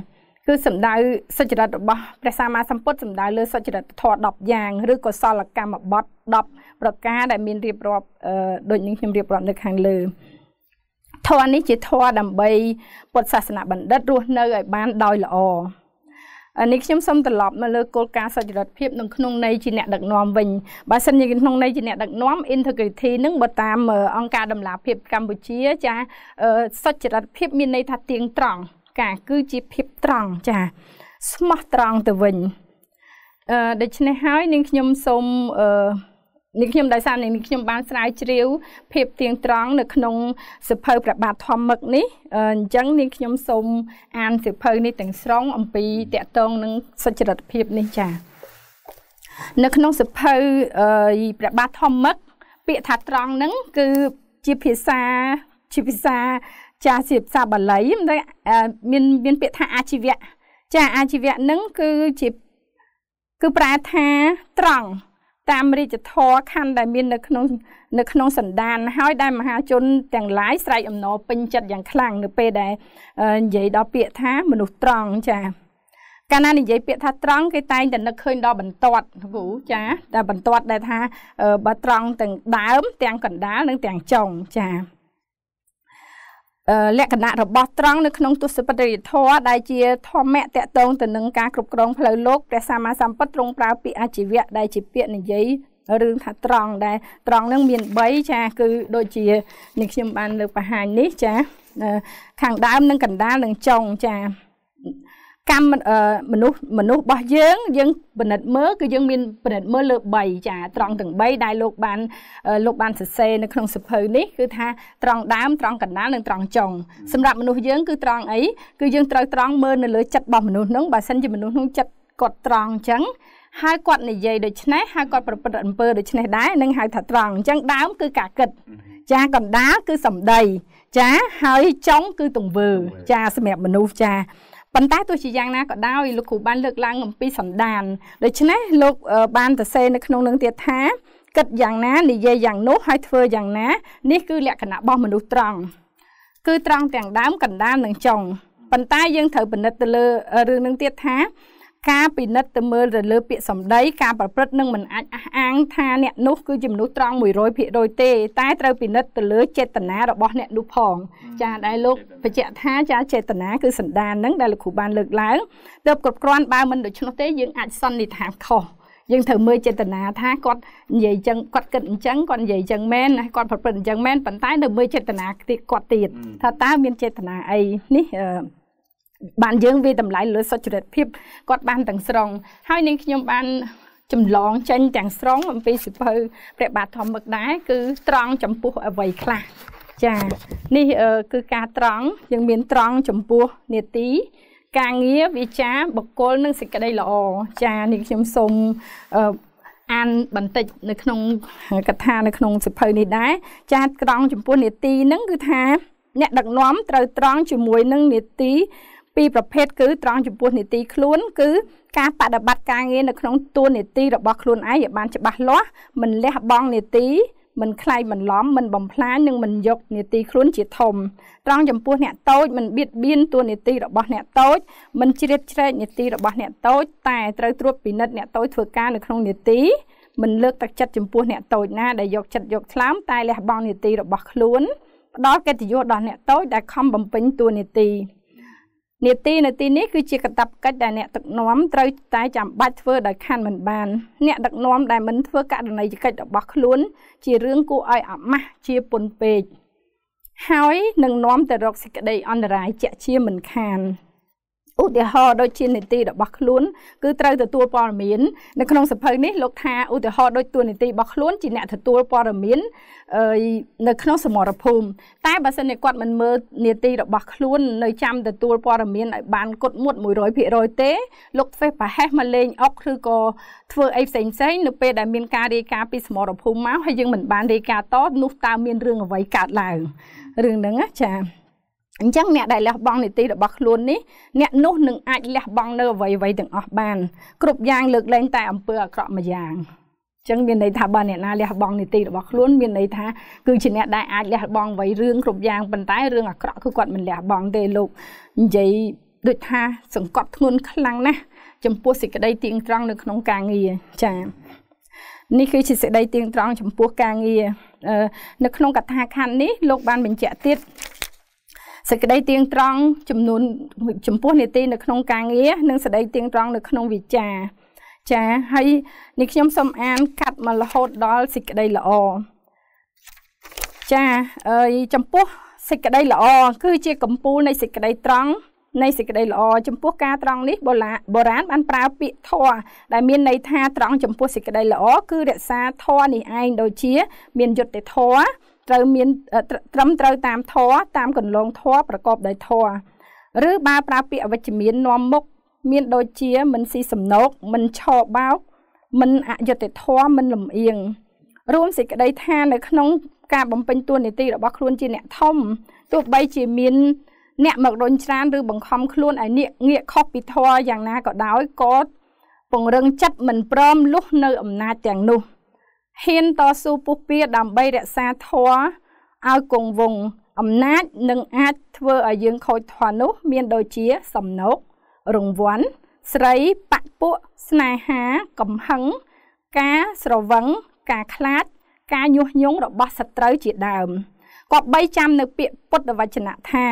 Speaker 2: គឺសំដៅសុចរិតរបស់ព្រះសម្មាសម្ពុទ្ធសំដៅលើសុចរិតធម៌10យ៉ាងឬកុសលកម្មបទ10ប្រការដែលមានរៀបរាប់ដូចនឹងខ្ញុំរៀបរាប់នៅខាងលើធម៌នេះជាធម៌ដើម្បីពុទ្ធសាសនាបណ្ឌិតរស់នៅឲ្យបានដោយល្អនេះខ្ញុំសូមត្រឡប់មកលើគោលការណ៍សុចរិតភាពនឹងក្នុងន័យជាអ្នកដឹកនាំវិញបើសិនជាក្នុងន័យជាអ្នកដឹកនាំ integrity នឹងបើតាម អង្គការដំឡាភាពកម្ពុជា ចាសុចរិតភាព មានន័យថាទៀងត្រង់កាគឺជាភាពត្រង់ចា ស្មោះត្រង់ទៅវិញអឺដូច្នេះហើយនាងខ្ញុំសូមអឺនេះខ្ញុំដោយសារនេះខ្ញុំបានស្រាវជ្រាវភាពទៀងត្រង់នៅ ក្នុងសិភៅប្របាទធម្មឹកនេះអញ្ចឹងនេះខ្ញុំសូមអានសិភៅនេះទាំងស្រុង អំពីតកតងនឹងសុចរិតភាពនេះចា៎នៅក្នុងសិភៅប្របាទធម្មឹកពាក្យថាត្រង់ហ្នឹងគឺជាភាសាជាភាសាចាជាភាសាបាលីមិនមានមានពាក្យថាអាជីវៈចាអាជីវៈនឹងគឺជាគឺប្រែថាត្រង់តាមរាជធរខណ្ឌដែលមាននៅក្នុងនៅក្នុងសន្តាន ហើយដែលមហាជនទាំងឡាយស្រែកអំណរពេញចិត្តយ៉ាងខ្លាំងនៅពេលដែលនិយាយដល់ពាក្យថាមនុស្សត្រង់ចាកាលណានិយាយ ពាក្យថាត្រង់គេតែងតែនឹកឃើញដល់បន្ទាត់គ្រូចាតែបន្ទាត់ដែលថាបើត្រង់ទាំងដើមទាំងកណ្ដាលនិងទាំងចុងចាលក្ខណៈរបស់ត្រង់នៅក្នុងទស្សបតិយធម៌ដែលជា ធម្មៈតកតងទៅនឹងការគ្រប់គ្រងផ្លូវលោកព្រះសម្មាសម្ពុទ្ធទ្រង់ប្រើពាក្យអាជីវៈដែលជាពាក្យនិយាយរឿងថាត្រង់ដែល ត្រង់នឹងមាន3ចាគឺដូចជានេះខ្ញុំបានលើកបង្ហាញនេះចាខាងដើមនិងកណ្ដាលនិងចុងចាកម្មមនុស្សមនុស្សរបស់យើង យើងពិនិត្យមើលគឺយើងមានពិនិត្យមើលលើ3ចាត្រង់ទាំង3ដែលលោកបាន លោកបានសរសេរនៅក្នុងសភៅនេះគឺថាត្រង់ដើមត្រង់កណ្ដាលនិងត្រង់ចុងសម្រាប់មនុស្សយើងគឺត្រង់អីគឺយើងត្រូវត្រង់មើលនៅលើចិត្តរបស់មនុស្សនោះបើសិនជាមនុស្សនោះចិត្តគាត់ត្រង់អញ្ចឹងហើយគាត់និយាយដូច្នេះហើយគាត់ប្រព្រឹត្តអំពើដូច្នេះដែរនឹងហៅថាត្រង់អញ្ចឹងដើមគឺការគិតចាកណ្ដាលគឺសម្ដីចាហើយចុងគឺទង្វើចាសម្រាប់មនុស្សចាប៉ុន្តែទោះជាយ៉ាងណាក៏ដោយលោកគ្រូបានលើកឡើងអំពីសន្តានដូច្នេះលោក បានសរសេរនៅក្នុងនឹងទៀតថាគិតយ៉ាងណានិយាយយ៉ាងនោះហើយធ្វើយ៉ាងណានេះគឺលក្ខណៈរបស់មនុស្សត្រង់គឺត្រង់ទាំងដើម កណ្ដាលនិងចុងប៉ុន្តែយើងត្រូវពិនិត្យទៅលើរឿងនឹងទៀតថាការពិនិត្យទៅមើលទៅលើពាក្យសម្ដី ការប្រព្រឹត្តនឹងមិនអាចអះអាងថាអ្នកនោះគឺជាមនុស្សត្រង់100%ទេតែត្រូវពិនិត្យទៅលើចេតនារបស់អ្នកនោះផង ចាដែលលោកបញ្ជាក់ថាចាចេតនាគឺសន្តាននឹងដែលលោកគ្រូបានលើកឡើងទើបគ្រប់គ្រាន់បើមិនដូច្នោះទេយើងអាចសន្និដ្ឋានខុសយើងត្រូវមើលចេតនាថាគាត់និយាយចឹងគាត់គិតអញ្ចឹងគាត់និយាយចឹងមែនណាគាត់ប្រព្រឹត្តអញ្ចឹងមែនប៉ុន្តែនៅមើលចេតនាគាត់ទៀតថាតើមានចេតនាអីនេះអឺបានយើងវាតម្លៃលើសុចរិតភាពគាត់បានទាំងស្រុងហើយនឹងខ្ញុំបានចម្លងចេញទាំងស្រុងអំពីសិភៅព្រះបាទធម្មឹកដែរគឺត្រង់ចំពោះអវ័យខ្លះចានេះគឺការត្រង់យើងមានត្រង់ចំពោះនេតិការងារវិជាបុគ្គលនិងសេចក្តីល្អចានេះខ្ញុំសូមអានបន្តិច នៅក្នុងកថានៅក្នុងសិភៅនេះដែរចាត្រង់ចំពោះនេតិហ្នឹងគឺថា អ្នកដឹកនាំត្រូវត្រង់ជាមួយនឹងនីតិពីរប្រភេទគឺត្រង់ចំពោះនីតិខ្លួនគឺការបដិបត្តិការងារនៅក្នុងទួលនីតិរបស់ខ្លួនឯងឲ្យបានច្បាស់លាស់មិនលះបង់នីតិមិនខ្លាយមិនឡំមិនបំផ្លាញនិងមិនយកនីតិខ្លួនជាធំត្រង់ចំពោះអ្នកតូចមិនបៀតបៀនតួនាទីរបស់អ្នកតូចមិនជ្រៀតជ្រែកនីតិរបស់អ្នកតូចតែត្រូវត្រួតពិនិត្យអ្នកតូចធ្វើការនៅក្នុងនីតិមិនលើកទឹកចិត្តចំពោះអ្នកតូចណាដែលយកចិត្តយកថ្លើមតែលះបង់នីតិរបស់ខ្លួនផ្ដល់កិត្តិយសដល់អ្នកតូចដែលខំបំពេញតួនាទី។នីតិនៅទីនេះគឺជាកតបកិច្ចដែលអ្នកដឹកនាំត្រូវតែចាំបាច់ធ្វើដោយខានមិនបានអ្នកដឹកនាំដែលមិនធ្វើករណីយកិច្ចរបស់ខ្លួនជារឿងគួរឲ្យអាម៉ាស់ជាពុនពេកហើយនឹងនាំទៅរកសេចក្តីអន្តរាយជាជាមិនខានឧទាហរណ៍ដូចជានីតិរបស់ខ្លួន គឺត្រូវទទួលព័ត៌មាននៅក្នុងសភៅនេះលោកថាឧទាហរណ៍ដូចទួលនីតិរបស់ខ្លួនជាអ្នកទទួលព័ត៌មាននៅក្នុងសមរភូមិតែបើសិនជាគាត់មិនមើលនីតិរបស់ខ្លួននៅចាំទទួលព័ត៌មានឲ្យបានគត់មុត100%ទេលោកធ្វើប្រហែសមកលេងអុកឬក៏ធ្វើអីផ្សេងផ្សេងនៅពេលដែលមានការរាយការណ៍ពីសមរភូមិមកហើយយើងមិនបានរាយការណ៍តនោះតើមានរឿងអ្វីកើតឡើងរឿងហ្នឹងចា៎អញ្ចឹងអ្នកដែលលះបង់នីតិរបស់ខ្លួននេះអ្នកនោះនឹងអាចលះបង់នៅអ្វីៗទាំងអស់បាន គ្រប់យ៉ាងលើកលែងតែ អំពើអាក្រក់មួយយ៉ាងចឹងមានន័យថាបើអ្នកណាលះបង់នីតិរបស់ខ្លួនមានន័យថាគឺជាអ្នកដែលអាចលះបង់អ្វីរឿងគ្រប់យ៉ាងប៉ុន្តែរឿងអាក្រក់គឺគាត់មិនលះបង់ទេលោកនិយាយដូចថាសង្កត់ធ្ងន់ខ្លាំងណាស់ចំពោះសេចក្តីទៀងត្រង់នៅក្នុងការងារចា៎នេះគឺជាសេចក្តីទៀងត្រង់ចំពោះការងារនៅក្នុងកថាខណ្ឌនេះលោកបានបញ្ជាក់ទៀតសេចក្តីទៀងត្រង់ចំនួនចំពោះនីតិនៅក្នុងការងារនិងសេចក្តីទៀងត្រង់នៅក្នុងវិជ្ជាចាហើយនេះខ្ញុំសូមអានកាត់មករហូតដល់សេចក្តីល្អចាអើយចំពោះសេចក្តីល្អគឺ ជាកម្ពូលនៃសេចក្តីត្រង់នៃសេចក្តីល្អចំពោះការត្រង់នេះបុរាបុរាណបានប្រើពាក្យធម៌ដែលមានន័យថាត្រង់ចំពោះសេចក្តីល្អគឺរក្សាធម៌នេះឯងដូចជា មានយុត្តិធម៌ត្រូវមានត្រឹមត្រូវតាមធម៌តាមគន្លងធម៌ប្រកបដោយធម៌ឬបើប្រើពាក្យអវិជ្ជមាននាំមុខមានដូចជាមិនស៊ីសំណោកមិនឆោបោកមិនអយុត្តិធម៌មិនលំអៀងរួមសេចក្តីថានៅ ក្នុងការបំពេញតួនាទីរបស់ខ្លួនជាអ្នកធំ ទោះបីជាមានអ្នកមករុញច្រានឬបង្ខំខ្លួនឲ្យងាកងាកខុសពីធម៌យ៉ាងណាក៏ដោយក៏ពង្រឹងចិត្តមិនព្រមលុះនៅ អំណាចទាំង នោះហ៊ានតស៊ូពុះពៀដើម្បីរក្សាធម៌ឲ្យគង់វង្សអំណាចនឹងអាចធ្វើឲ្យយើងខូចធម៌នោះ មានដូចជា សំណោករង្វាន់ស្រីបពពួកស្នេហាកំហឹងការស្រវឹងការខ្លាចការញុះញង់របស់សត្រូវជាដើមគប្បីចាំ នៅពាក្យពុទ្ធវចនៈថា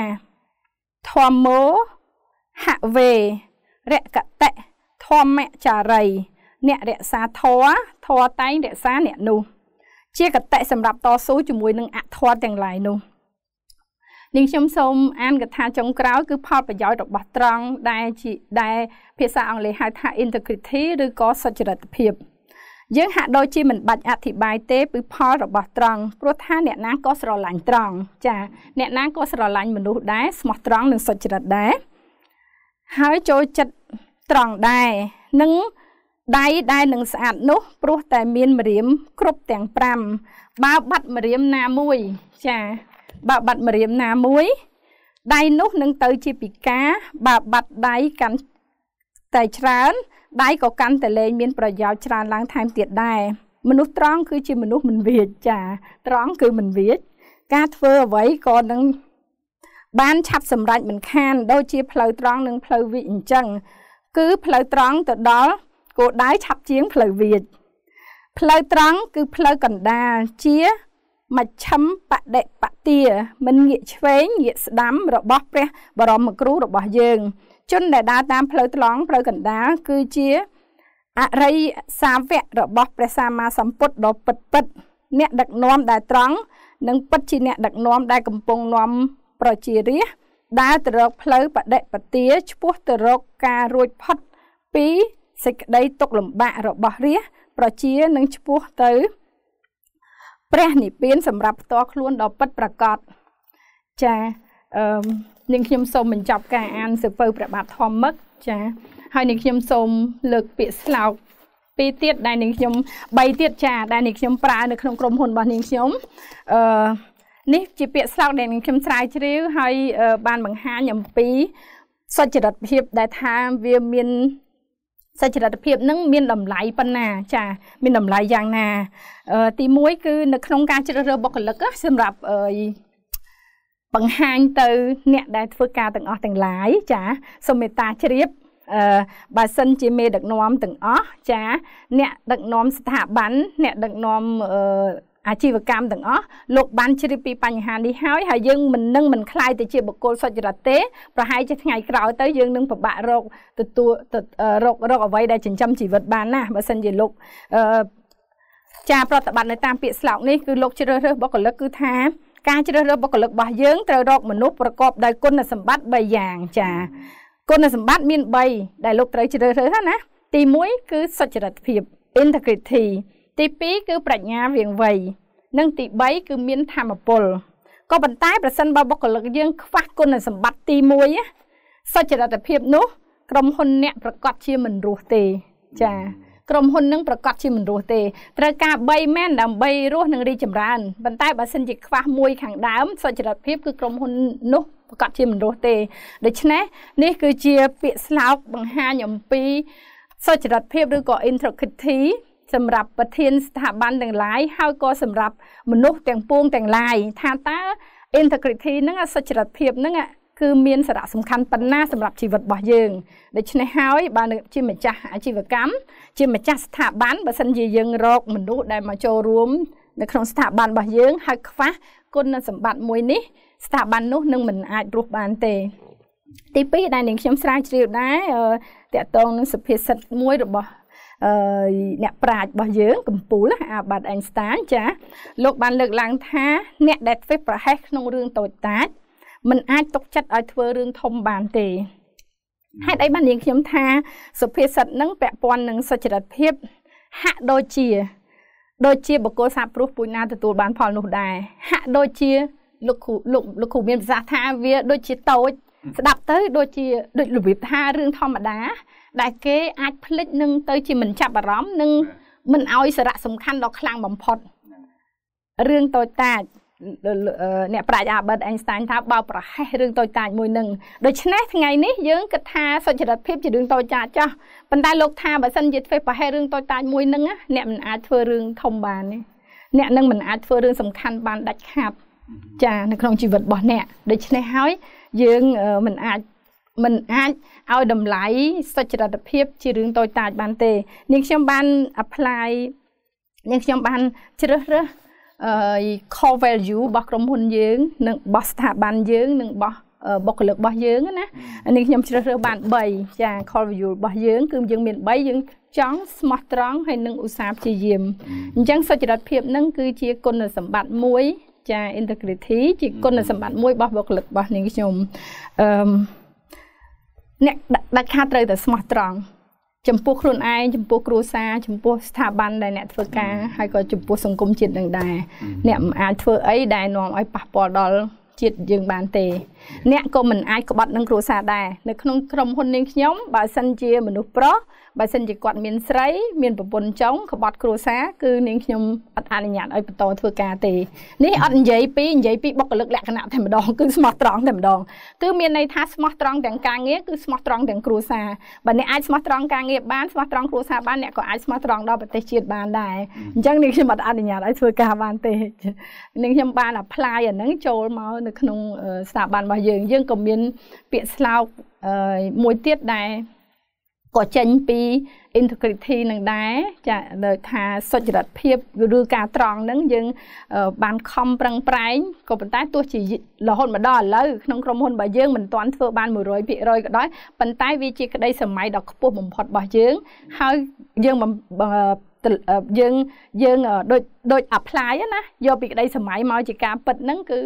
Speaker 2: ធម្មោហវេ រកតៈធម្មចារីអ្នករក្សាធរធរតែងរក្សាអ្នកនោះ ជាកតិសម្រាប់តស៊ូជាមួយនឹងអធរទាំងឡាយនោះនាងខ្ញុំសូមអានកថាចុងក្រោយគឺផលប្រយោជន៍របស់ត្រង់ដែលជាដែល ភាសាអង់គ្លេសហៅថា integrity ឬក៏សុចរិតភាព យើងហាក់ដូចជាមិនបាច់អធិប្បាយទេពីផលរបស់ត្រង់ព្រោះថា អ្នកណាក៏ស្រឡាញ់ត្រង់ចាអ្នកណាក៏ស្រឡាញ់មនុស្សដែរស្មោះត្រង់និងសុចរិតដែរហើយចូលចិត្តត្រង់ដែរនឹងដៃដែលនឹងស្អាតនោះ ព្រោះតែមានម្រាមគ្រប់ទាំង5បើបាត់ម្រាមណាមួយចាបើបាត់ម្រាមណាមួយដៃនោះនឹងទៅជាពិការបើបាត់ដៃកាន់តែច្រើនដៃក៏កាន់តែលែងមានប្រយោជន៍ច្រើនឡើងថែមទៀតដែរមនុស្សត្រង់គឺជាមនុស្សមិនវៀចចាត្រង់គឺមិនវៀចការធ្វើអ្វីក៏នឹងបានឆាប់សម្រេចមិនខាន ដូចជា ផ្លូវត្រង់និងផ្លូវវិអញ្ចឹងគឺផ្លូវត្រង់ទៅដល់គោលដៅឆាប់ជាងផ្លូវវាចផ្លូវត្រង់គឺផ្លូវកណ្ដាលជាមជ្ឈិមបដិបទាមិនងាកឆ្វេងងាកស្ដាំរបស់ព្រះបរមគ្រូរបស់យើងជនដែលដើរតាមផ្លូវត្រង់ផ្លូវកណ្ដាលគឺជាអរិយសាវករបស់ព្រះសម្មាសម្ពុទ្ធដ៏ពិតពិត អ្នកដឹកនាំដែលត្រង់និងពិតជាអ្នកដឹកនាំដែលកំពុងនាំប្រជារាស្ត្រដើរទៅរកផ្លូវបដិបទាឆ្ពោះទៅរកការរួចផុតពីសេចក្តីទុក្ខលំបាករបស់រាជប្រជានឹងឈ្មោះទៅ ព្រះនិព្វាន សម្រាប់ផ្ទាល់ខ្លួនដល់ពិតប្រកបចាអឺនាងខ្ញុំសូមបញ្ចប់ការអានសៀវភៅព្រះបាទធម្មមឹកចា ហើយនាងខ្ញុំសូមលើកពាក្យស្លោកពីរទៀតដែលនាងខ្ញុំ3ទៀតចា ដែលនាងខ្ញុំប្រើ នៅក្នុងក្រុមហ៊ុនរបស់នាងខ្ញុំអឺនេះ ជាពាក្យស្លោកដែលនាងខ្ញុំស្រាវជ្រាវហើយបានបង្ហាញអំពីសុចរិតភាពដែលថាវាមានសេចក្តីភាពនឹងមានតម្លៃប៉ុណ្ណា ចា មានតម្លៃយ៉ាងណាទី1គឺនៅក្នុងការជ្រើសរើសបុគ្គលិកសម្រាប់បង្ហាញទៅ អ្នកដែលធ្វើការទាំងអស់ទាំងឡាយចាសូមមេត្តាជ្រាបអឺបើសិនជាមេដឹកនាំទាំងអស់ចា អ្នកដឹកនាំស្ថាប័នអ្នក ដឹកនាំអឺអាជីវកម្មទាំងអស់លោកបានជ្រាបពីបញ្ហានេះហើយហើយយើងមិននឹងមិនខ្លាយទៅជាបុគ្គលសុចរិតទេប្រហែលជាថ្ងៃក្រោយទៅយើងនឹងពិបាករកទទួលរករកអ្វីដែលចិញ្ចឹមជីវិតបានណាបើសិនជាលោកចាប្រតិបត្តិនៅតាមពាក្យស្លោកនេះគឺលោកជ្រើសរើសបុគ្គលិកគឺថាការជ្រើសរើសបុគ្គលិករបស់យើងត្រូវរកមនុស្សប្រកបដោយគុណសម្បត្តិ3យ៉ាងចាគុណសម្បត្តិមាន3ដែលលោកត្រូវជ្រើសរើសណា ទី1គឺសុចរិតភាព integrity ទី2គឺប្រាជ្ញាវាងវៃនិងទី3គឺមានធម្មពលក៏ប៉ុន្តែប្រសិនបើបុគ្គលិកយើងខ្វះគុណសម្បត្តិទី1សុចរិតភាពនោះក្រុមហ៊ុនអ្នកប្រកាសជាមិនរស់ទេ ចា ក្រុមហ៊ុននឹងប្រកាសជាមិនរស់ទេត្រូវការ3មែនដើម្បីរស់នឹងរីចម្រើនប៉ុន្តែបើសិនជាខ្វះមួយខាងដើមសុចរិតភាពគឺក្រុមហ៊ុននោះប្រកាសជាមិនរស់ទេដូច្នេះនេះ គឺជាពាក្យស្លោក បង្ហាញអំពីសុចរិតភាពឬក៏ integrity សម្រាប់ប្រធានស្ថាប័នទាំងឡាយហើយក៏សម្រាប់មនុស្សទាំងពួងទាំងឡាយថាតើ integrity ហ្នឹងសុចរិតភាពហ្នឹងគឺមានសារៈសំខាន់ប៉ុណ្ណាសម្រាប់ជីវិតរបស់យើងដូច្នេះហើយបើជាម្ចាស់អាជីវកម្មជាម្ចាស់ស្ថាប័នបើសិនជាយើងរកមនុស្សដែលមកចូលរួមនៅក្នុងស្ថាប័នរបស់យើង ហើយខ្វះគុណសម្បត្តិមួយនេះស្ថាប័ននោះនឹងមិនអាចរស់បានទេទី2ដែលនាងខ្ញុំស្រាវជ្រាវដែរតកតងនឹងសុភាសិតមួយរបស់អ្នកប្រាជ្ញរបស់យើងកំពូលអាបាត់អេនស្តាញចាលោកបានលើកឡើងថាអ្នកដែលធ្វើប្រហែសក្នុងរឿងតូចតាចมันអាចຕົកចិត្តឲ្យធ្វើរឿងធំបានទេហេតុអីបានយើងខ្ញុំថាសុភាសិតនឹងពាក់ព័ន្ធនឹងសុចរិតភាពហាក់ដូចជា ដូចជា បកគោសាព្រោះពុញណាទទួលបានផលនោះដែរហាក់ដូចជាលោកគ្រូលោកលោកគ្រូមានប្រសាសន៍ថាវា ដូចជាតូច ស្ដាប់ទៅ ដូចជាដូចរបៀបថារឿងធម្មតាដែលគេអាចផ្លិចនឹងទៅជាមិនចាប់អារម្មណ៍និងមិនឲ្យ សារៈសំខាន់ដល់ខ្លាំងបំផុតរឿងតូចតាចអ្នកប្រាជ្ញអាបិតអេនស្តាញថាបើប្រហែសរឿងតូចតាចមួយនឹងដូច្នេះថ្ងៃនេះយើងគិតថាសុចរិតភាពជារឿងតូចតាចចាស់ប៉ុន្តែលោកថាបើសិនជាធ្វើប្រហែសរឿងតូចតាចមួយនឹងអ្នកមិនអាចធ្វើរឿងធំបានទេអ្នកនឹងមិនអាចធ្វើរឿងសំខាន់បានដាច់ខាតចានៅក្នុងជីវិតរបស់អ្នកដូច្នេះហើយយើងមិនអាចមិនអាចឲ្យតម្លៃសុចរិតភាពជារឿងតូចតាចបានទេនាងខ្ញុំបាន apply នាងខ្ញុំបានជ្រើសរើសអឺ core value របស់ក្រុមហ៊ុនយើង និងរបស់ស្ថាប័នយើង និងរបស់បុគ្គលិករបស់យើងណានេះខ្ញុំជ្រើសរើសបាន3ចា call value របស់យើង គឺយើងមាន3យើងចង់ស្មោះត្រង់ហើយនឹងឧស្សាហ៍ព្យាយាមអញ្ចឹងសុចរិតភាពនឹងគឺជាគុណសម្បត្តិមួយចា integrity ជាគុណសម្បត្តិមួយរបស់បុគ្គលិករបស់នាងខ្ញុំអឺអ្នកដាច់ខាតត្រូវតែស្មោះត្រង់ចំពោះខ្លួនឯងចំពោះគ្រួសារចំពោះស្ថាប័នដែលអ្នកធ្វើការហើយក៏ចំពោះសង្គមជាតិនឹងដែរអ្នកមិនអាចធ្វើអីដែលនាំឲ្យប៉ះពាល់ដល់ជាតិយើងបានទេអ្នកក៏មិនអាចក្បត់នឹងគ្រួសារដែរនៅក្នុងក្រុមហ៊ុននាងខ្ញុំបើសិនជាមនុស្សប្រុសបើសិនជាគាត់មានស្រី មានប្រពន្ធចុងក្បត់គ្រួសារគឺនាងខ្ញុំអត់អនុញ្ញាតឲ្យបន្តធ្វើការទេនេះអត់និយាយពីនិយាយពីបុគ្គលិកលក្ខណៈតែម្ដងគឺស្មោះត្រង់តែម្ដងគឺមានន័យថាស្មោះត្រង់ទាំងការងារគឺស្មោះត្រង់ទាំងគ្រួសារបើអ្នកអាចស្មោះត្រង់ការងារបានស្មោះត្រង់គ្រួសារបានអ្នកក៏អាចស្មោះត្រង់ដល់ប្រទេសជាតិបានដែរអញ្ចឹងនាងខ្ញុំអត់អនុញ្ញាតឲ្យធ្វើការបានទេនាងខ្ញុំបានអាផ្លាយអាហ្នឹងចូលមកនៅក្នុងស្ថាប័នរបស់យើង យើងក៏មានពាក្យស្លោកមួយទៀតដែរក៏ចេញពី integrity នឹងដែរចាលើថាសុចរិតភាពឬការត្រង់នឹងយើងបានខំប្រឹងប្រែងក៏ប៉ុន្តែទោះជារហូតមកដល់ឥឡូវក្នុងក្រុមហ៊ុនរបស់យើងមិនទាន់ធ្វើបាន100%ក៏ដោយប៉ុន្តែវាជាក្តីសម័យដ៏ខ្ពស់បំផុតរបស់យើង ហើយយើងយើងយើងដូចដូច apply ណាយកពីក្តីសម័យមកជាការពិតហ្នឹងគឺ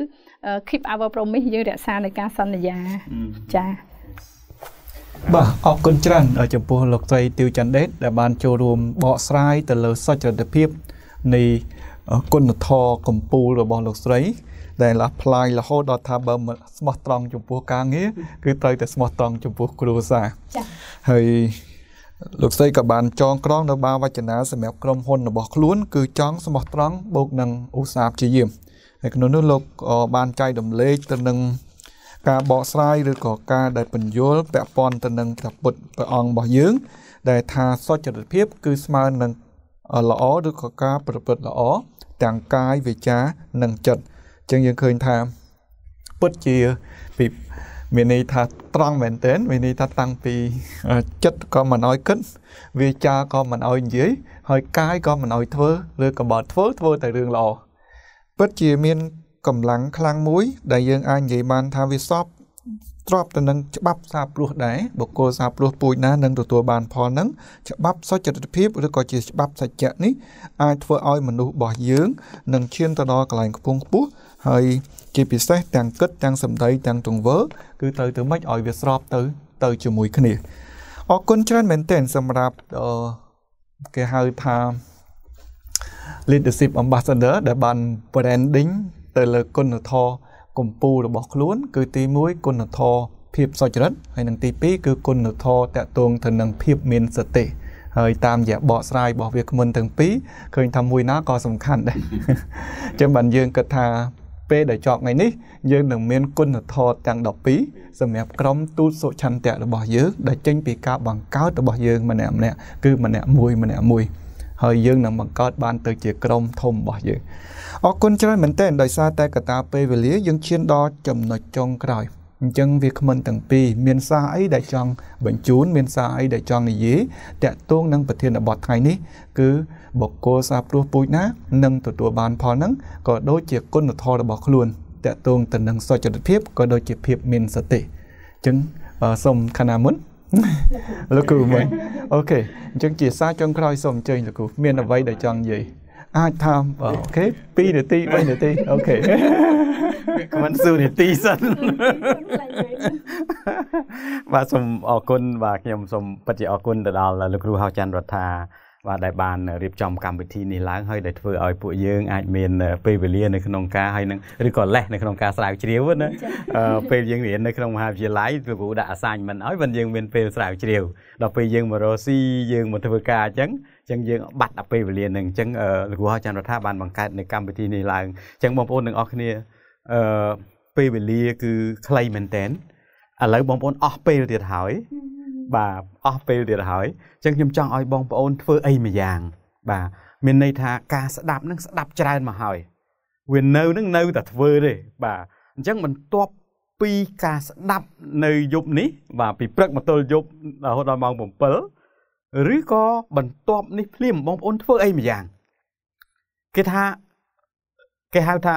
Speaker 2: keep our promise យើងរក្សានៅការសន្យាចា៎
Speaker 3: បាទអរគុណច្រើនចំពោះលោកស្រីទៀវច័ន្ទដេតដែលបានចូលរួមបកស្រាយទៅលើសុចរិតភាពនៃគុណធម៌កម្ពុជារបស់លោកស្រី ដែលលះផ្លាយរហូតដល់ថាបើស្មោះត្រង់ចំពោះការងារគឺត្រូវតែស្មោះត្រង់ចំពោះគ្រួសារចា៎ហើយលោកស្រីក៏បាន ចងក្រងនៅបាវចនាសម្រាប់ក្រុមហ៊ុន របស់ខ្លួនគឺចង់ស្មោះត្រង់បូកនឹងឧស្សាហ៍ព្យាយាមហើយក្នុងនោះលោកបានចែករំលែកទៅនឹងការបកស្រាយឬក៏ការដែលបញ្យល់ពាក់ព័ន្ធទៅនឹងព្រះពុទ្ធព្រះអង្គរបស់យើង ដែលថាសុចរិតភាពគឺស្មើនឹងល្អឬក៏ការប្រព្រឹត្តល្អទាំងកាយវាចានិងចិត្តអញ្ចឹងយើងឃើញថាពិតជាពីមានន័យថាត្រង់មែនទែនមានន័យថាតាំងពីចិត្តក៏មិនអោយគិតវាចាក៏មិនអោយនិយាយហើយកាយក៏មិនអោយធ្វើឬក៏បើធ្វើធ្វើតែរឿងល្អពិតជាមានកម្លាំងខ្លាំងមួយដែលយើង អាចនិយាយបាន ថាវាសពទ្របទៅនឹងច្បាប់សាព្រោះដែរបុគ្គលសាព្រោះពូជណានឹងទទួលបាន ផលនឹងច្បាប់សុចរិតភាពឬក៏ជាច្បាប់សច្ចៈនេះអាចធ្វើឲ្យមនុស្សរបស់យើងនឹងឈានទៅដល់កន្លែងខ្ពង់ខ្ពស់ហើយ ជាពិសេសទាំងគិតទាំងសម្ដីទាំងទង្វើ គឺត្រូវធ្វើម៉េចឲ្យវាស្របទៅទៅជាមួយគ្នាអរគុណច្រើនមែនទែនសម្រាប់គេហៅថា leadership ambassador ដែលបាន branding ទៅលើគុណធម៌កម្ពុជារបស់ខ្លួន គឺទី1គុណធម៌ភាពសុចរិតហើយនឹងទី2គឺគុណធម៌តកតងទៅនឹងភាពមានសតិហើយតាមរយៈបកស្រាយរបស់វាគ្មិនទាំងពីរឃើញថាមួយណាក៏សំខាន់ដែរអញ្ចឹងបានយើងគិតថាពេលដែលចប់ថ្ងៃនេះយើងនឹងមានគុណធម៌ទាំង12សម្រាប់ក្រុមទូតសុឆន្ទៈរបស់យើងដែលចេញពីការបង្កើតរបស់យើងម្នាក់ម្នាក់គឺម្នាក់មួយម្នាក់មួយហើយយើងនឹងបង្កើតបាន ទៅជាក្រុមធំរបស់យើងអរគុណច្រើនមែនទែនដោយសារតែកត្តាពេលវេលាយើងឈានដល់ចំណុចចុងក្រោយអញ្ចឹងវាគ្មិនទាំងពីរមានសារអីដែលចង់បញ្ជូន មានសារអីដែលចង់និយាយតាក់ទងនឹងប្រធានបទថ្ងៃនេះគឺបុគ្គលសាព្រោះពូជណានឹងទទួលបានផលហ្នឹងក៏ដូចជាគុណធម៌របស់ខ្លួនតាក់ទងទៅនឹងសុចរិតភាពក៏ដូចជាភាពមានសតិអញ្ចឹងសូមខណាមុនលោកគ្រូមួយអូខេអញ្ចឹងជាសារចុងក្រោយសូមអញ្ជើញលោកគ្រូមានអ្វីដែលចង់និយាយអាចថាអូខេ2នាទី3នាទីអូខេ
Speaker 1: ខមិនសួរនាទីសិនបាទសូមអរគុណបាទខ្ញុំសូមពិតជាអរគុណទៅដល់លោកគ្រូហៅច័ន្ទរដ្ឋាបាទដែលបានរៀបចំកម្មវិធីនេះឡើងហើយដែលធ្វើឲ្យពួកយើងអាចមានពេលវេលានៅក្នុងការហើយនឹងឬក៏លេសនៅក្នុងការស្រាវជ្រាវណាពេលយើងរៀននៅក្នុងមហាវិទ្យាល័យលោកគ្រូដាក់ assignment ឲ្យមិនយើងមានពេលស្រាវជ្រាវដល់ពេលយើងមករកស៊ីយើងមកធ្វើការអញ្ចឹងចឹងយើង បាត់ពេលវេលានឹងអញ្ចឹងលោកគ្រូហៅចន្ទរដ្ឋាបានបង្កើតនៅកម្មវិធីនេះឡើងអញ្ចឹងបងប្អូនទាំងអស់គ្នាអឺពេលវេលាគឺខ្លីមែនតើឥឡូវបងប្អូនអស់ពេលទៀតហើយបាទអស់ពេលទៀតហើយអញ្ចឹងខ្ញុំចង់ឲ្យបងប្អូនធ្វើអីមួយយ៉ាង បាទមានន័យថាការស្ដាប់នឹងស្ដាប់ច្រើនមកហើយវានៅនឹងនៅតែធ្វើទេបាទអញ្ចឹងបន្ទាប់ពីការស្ដាប់ នៅយប់នេះបាទពីព្រឹកមកទល់យប់រហូតដល់ម៉ោង7ឬក៏បន្ទាប់នេះភ្លាមបងប្អូនធ្វើអីមួយយ៉ាង គេថាគេហៅថា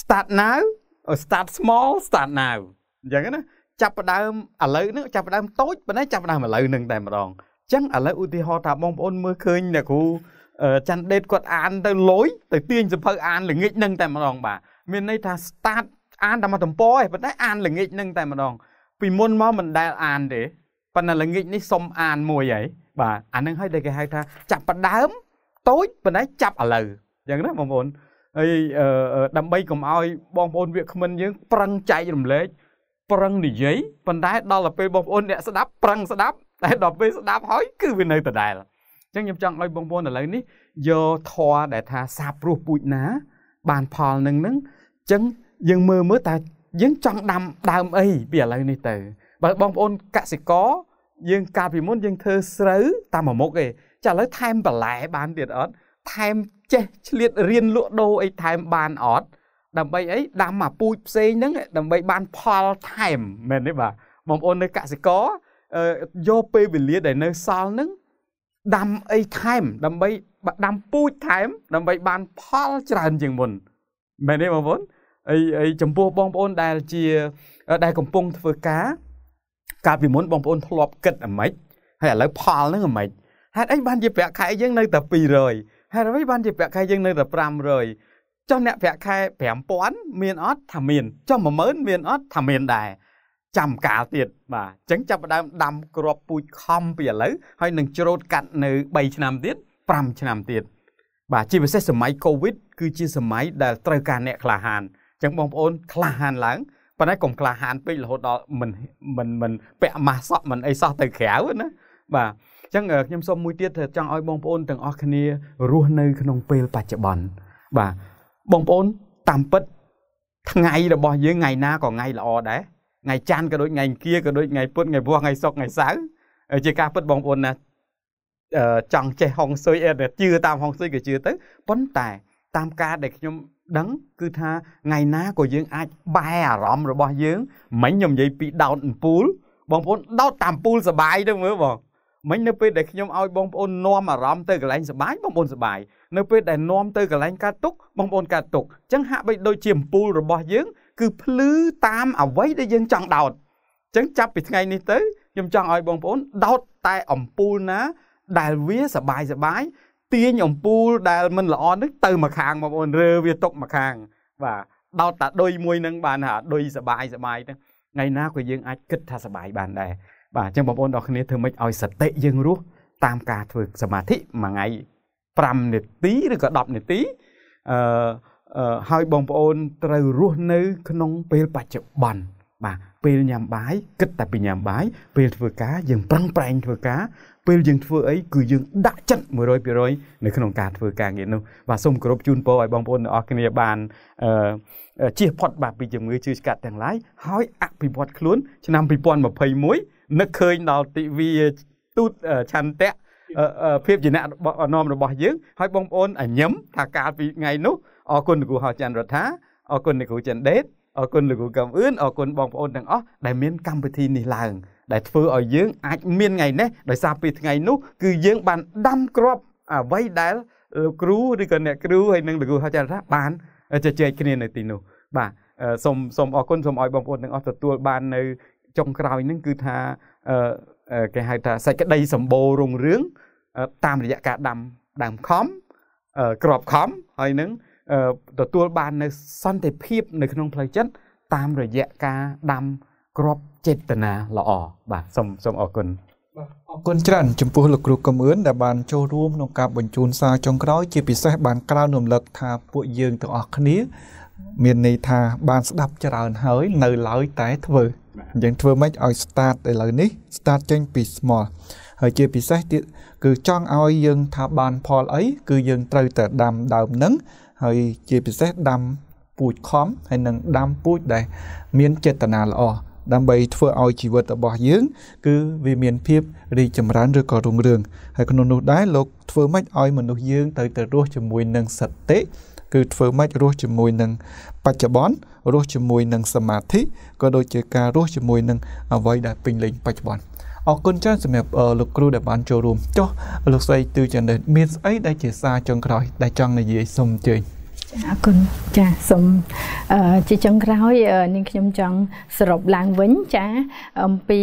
Speaker 1: start now or start small start now អញ្ចឹងណាចាប់ផ្ដើមឥឡូវហ្នឹងចាប់ផ្ដើមតូចប៉ុន្តែចាប់ផ្ដើមឥឡូវហ្នឹងតែម្ដងអញ្ចឹងឥឡូវឧទាហរណ៍ថាបងប្អូនមើលឃើញអ្នកគ្រូច័ន្ទដេតគាត់អានទៅលយទៅទាញសភៅអានល្ងាចហ្នឹងតែម្ដងបាទមានន័យថា start អានតែមួយទំព័រឯងប៉ុន្តែអានល្ងាចហ្នឹងតែម្ដងពីមុនមកមិនដែលអានទេប៉ុន្តែល្ងាចនេះសុំអានមួយហើយបាទអានឹងហើយដែលគេហៅថាចាប់ផ្ដើមតូចប៉ុន្តែចាប់ឥឡូវអញ្ចឹងណាបងប្អូនហើយដើម្បីកុំឲ្យបងប្អូនវាគ្មិនយើងប្រឹងចែករំលែកប្រឹងនិយាយប៉ុន្តែដល់ទៅពេលបងប្អូនអ្នកស្ដាប់ប្រឹងស្ដាប់តែដល់ពេលស្ដាប់ហើយគឺវានៅដដែលអញ្ចឹងខ្ញុំចង់ឲ្យបងប្អូនឥឡូវនេះយកធរដែលថាសាព្រោះពូជណា បានផលនឹងនឹងអញ្ចឹងយើងមើលមើលតើយើងចង់ដាំដើមអីពីឥឡូវនេះទៅបើបងប្អូនកសិករយើងកាលពីមុនយើងធ្វើស្រូវតាមប្រមុខឯងចាឥឡូវថែមបន្លែ បានទៀតអត់ថែមចេះឆ្លៀតរៀនលក់ដូរអីថែមបានអត់ដើម្បីអីដាំអាពូជផ្សេងហ្នឹងដើម្បីបានផលថែមមែនទេបាទបងប្អូននៅកសិករយកពេលវេលាដែលនៅសល់ហ្នឹងដាំអីថែម ដើម្បីដាំពូជថែមដើម្បីបានផលច្រើនជាងមុនមែនទេបងប្អូនអីអីចំពោះបងប្អូនដែលជាដែលកំពុងធ្វើការកាលពីមុនបងប្អូនធ្លាប់គិតអាម៉េចហើយឥឡូវផលហ្នឹងអាម៉េចហេតុអីបានជាប្រាក់ខែយើងនៅតែ200ហេតុអីបានជាប្រាក់ខែយើងនៅតែ500ចុះអ្នកប្រាក់ខែ5000មានអត់ថាមានចុះ10000មានអត់ថាមានដែរចាំកាលទៀតបាទអញ្ចឹងចាប់ផ្ដើម ដាំគ្រាប់ពូជខំពីឥឡូវហើយនឹងច្រូតកាត់នៅ3ឆ្នាំទៀត5ឆ្នាំទៀតបាទជាពិសេសសម័យកូវីដគឺជាសម័យដែលត្រូវការអ្នកក្លាហានអញ្ចឹងបងប្អូនក្លាហានឡើងប៉ុន្តែកុំក្លាហានពេករហូតដល់មិនមិនមិនពាក់ម៉ាស់សក់មិនអីសោះទៅក្រៅណាបាទអញ្ចឹងខ្ញុំសូមមួយទៀតចង់ឲ្យបងប្អូនទាំងអស់គ្នារស់នៅក្នុងពេលបច្ចុប្បន្នបាទបងប្អូនតាមពិតថ្ងៃរបស់ យើងថ្ងៃណាក៏ថ្ងៃល្អដែរថ្ងៃច័ន្ទក៏ដូចថ្ងៃអង្គារក៏ដូចថ្ងៃពុធថ្ងៃវោះថ្ងៃសុក្រថ្ងៃសៅរ៍ជាការពិតបងប្អូនណាចង់ចេះហុងស៊ុយជឿតាមហុងស៊ុយក៏ជឿទៅប៉ុន្តែ តាមការដែលខ្ញុំដឹង គឺថាថ្ងៃណាក៏យើងអាចបែរអារម្មណ៍របស់យើងមិញខ្ញុំនិយាយពីដោតអំពូលបងប្អូនដោតតាមពូលសបាយទៅមើលបងមិញនៅពេលដែលខ្ញុំឲ្យបងប្អូននាំអារម្មណ៍ទៅកន្លែងសបាយបងប្អូនសបាយនៅពេលដែលនាំទៅកន្លែងកើតទុកបងប្អូនកើតទុកអញ្ចឹងហាក់បីដូចជាអំពូលរបស់យើង គឺភ្លឺតាមអ្វីដែលយើងចង់ដោតអញ្ចឹងចាប់ពីថ្ងៃនេះទៅខ្ញុំចង់ឲ្យបងប្អូនដោតតែអំពូលណាដែលវាសបាយសបាយទាញអំពូលដែលមិនល្អនឹងទៅមកខាងបងប្អូនរើវាទុកមកខាងបាទដោតតាដុយមួយនឹងបានថាដុយសបាយសបាយទៅថ្ងៃណាក៏យើងអាចគិតថាសបាយបានដែរបាទអញ្ចឹងបងប្អូនទាំងគ្នាធ្វើម៉េចឲ្យសតិយើងរស់តាមការធ្វើសមាធិមួយថ្ងៃ5នាទីឬក៏10នាទីអឺហើយបងប្អូនត្រូវរស់នៅ ក្នុង ពេលបច្ចុប្បន្នបាទពេលញ៉ាំបាយគិតតែពីញ៉ាំបាយពេលធ្វើការយើងប្រឹងប្រែងធ្វើការពេលយើងធ្វើអីគឺយើងដាក់ចិត្ត100%នៅក្នុងការធ្វើការងារនោះបាទសូមគោរពជូនពរឲ្យបងប្អូនទាំងអស់គ្នាបានអឺជៀសផុតបាទពីជំងឺជឿស្កាត់ទាំងឡាយហើយអភិវឌ្ឍខ្លួនឆ្នាំ2021នឹកឃើញដល់ទិវាទូតឆន្ទៈភាពជាអ្នកនាំរបស់យើងហើយបងប្អូនអញ្ញឹមថាកាលពីថ្ងៃនោះអរគុណលោកគ្រូហោច័ន្ទរដ្ឋាអរគុណលោកគ្រូចិនដេតអរគុណលោកគ្រូកំអឿនអរគុណបងប្អូនទាំងអស់ដែលមានកម្មវិធីនេះឡើង ដែលធ្វើឲ្យយើងអាចមានថ្ងៃនេះដោយសារពីថ្ងៃនោះគឺយើង បានដាំគ្រាប់អ្វីដែលលោកគ្រូឬក៏អ្នកគ្រូហើយនឹងលោកគ្រូហៅចារបានជជែកគ្នានៅទីនោះបាទសូមសូមអរគុណសូមឲ្យ បងប្អូនទាំងអស់ទទួលបាននៅចុងក្រោយហ្នឹងគឺថាគេហៅថាសេចក្តីសម្បូររុងរឿងតាមរយៈការដាំដើមខំក្របខំហើយនឹងទទួលបាននៅសន្តិភាព នៅក្នុងផ្លូវចិត្តតាមរយៈការដាំក្របចេតនាល្អបាទសូមសូមអរគុណប
Speaker 3: ាទអរគុណច្រើនចំពោះលោកគ្រូកំអឿនដែលបានចូលរួមក្នុងការបញ្ជូនសារចុងក្រោយជាពិសេសបានក្រៅរំលឹកថាពួកយើងទាំងអស់គ្នាមានន័យថាបានស្ដាប់ច្រើនហើយនៅឡើយតែធ្វើអញ្ចឹងធ្វើម៉េចឲ្យ start ឥឡូវនេះ start ចេញពី small ហើយជាពិសេសទៀតគឺចង់ឲ្យយើងថាបានផលអីគឺយើងត្រូវតែដាំដើមនឹងហើយជាពិសេសដាំពូជខំហើយនឹងដាំពូជដែល មានចេតនាល្អដើម្បីធ្វើឲ្យជីវិតរបស់យើង គឺវាមានភាព រីកចម្រើនឬក៏រុងរឿងហើយក្នុងនោះដែរលោកធ្វើម៉េចឲ្យមនុស្សយើងទៅទៅរស់ជាមួយនឹងសតិគឺធ្វើម៉េចរស់ជាមួយនឹងបច្ចុប្បន្នរស់ជាមួយនឹងសមាធិក៏ដូចជាការរស់ជាមួយនឹងអ្វីដែលពេញលេញបច្ចុប្បន្នអរគុណច្រើនសម្រាប់លោកគ្រូដែលបានចូលរួមចុះលោកស្រីទឺចន្ទមានស្អីដែលជាសារចុងក្រោយដែលចង់និយាយសូមអញ្ជើញ
Speaker 2: អរគុណចាសូមជាចុងក្រោយនាងខ្ញុំចង់សរុបឡើងវិញចាអំពី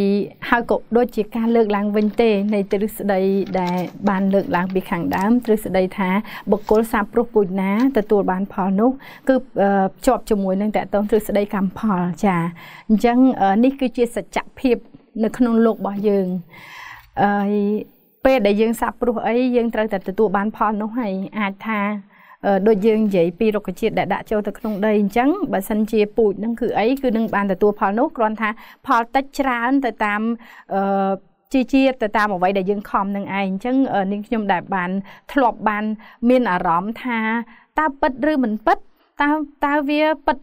Speaker 2: ហើយក៏ដូចជាការលើកឡើង វិញទេនៃទ្រឹស្ដីដែលបានលើកឡើង ពីខាងដើមទ្រឹស្ដីថាបុគ្គលសាប្រុសពូជណាទទួលបានផលនោះ គឺភ្ជាប់ជាមួយនឹងតកតងទ្រឹស្ដីកម្មផលចាអញ្ចឹងនេះគឺជាសច្ចភាពនៅក្នុងលោករបស់យើងអឺពេលដែលយើងសាប់ព្រោះអីយើងត្រូវតែទទួលបានផលនោះហើយអាចថាដូចយើងនិយាយពីរុក្ខជាតិដែលដាក់ចូលទៅក្នុងដីអញ្ចឹងបើសិនជាពូជហ្នឹងគឺអីគឺនឹងបានទទួលផលនោះគ្រាន់ថាផលតិចច្រើនទៅតាមអឺជាជាតិទៅតាមអ្វីដែលយើងខំនឹងឯងអញ្ចឹងនាងខ្ញុំដែលបាន ធ្លាប់បានមានអារម្មណ៍ថាតើពិតឬមិនពិតតើតើវាពិត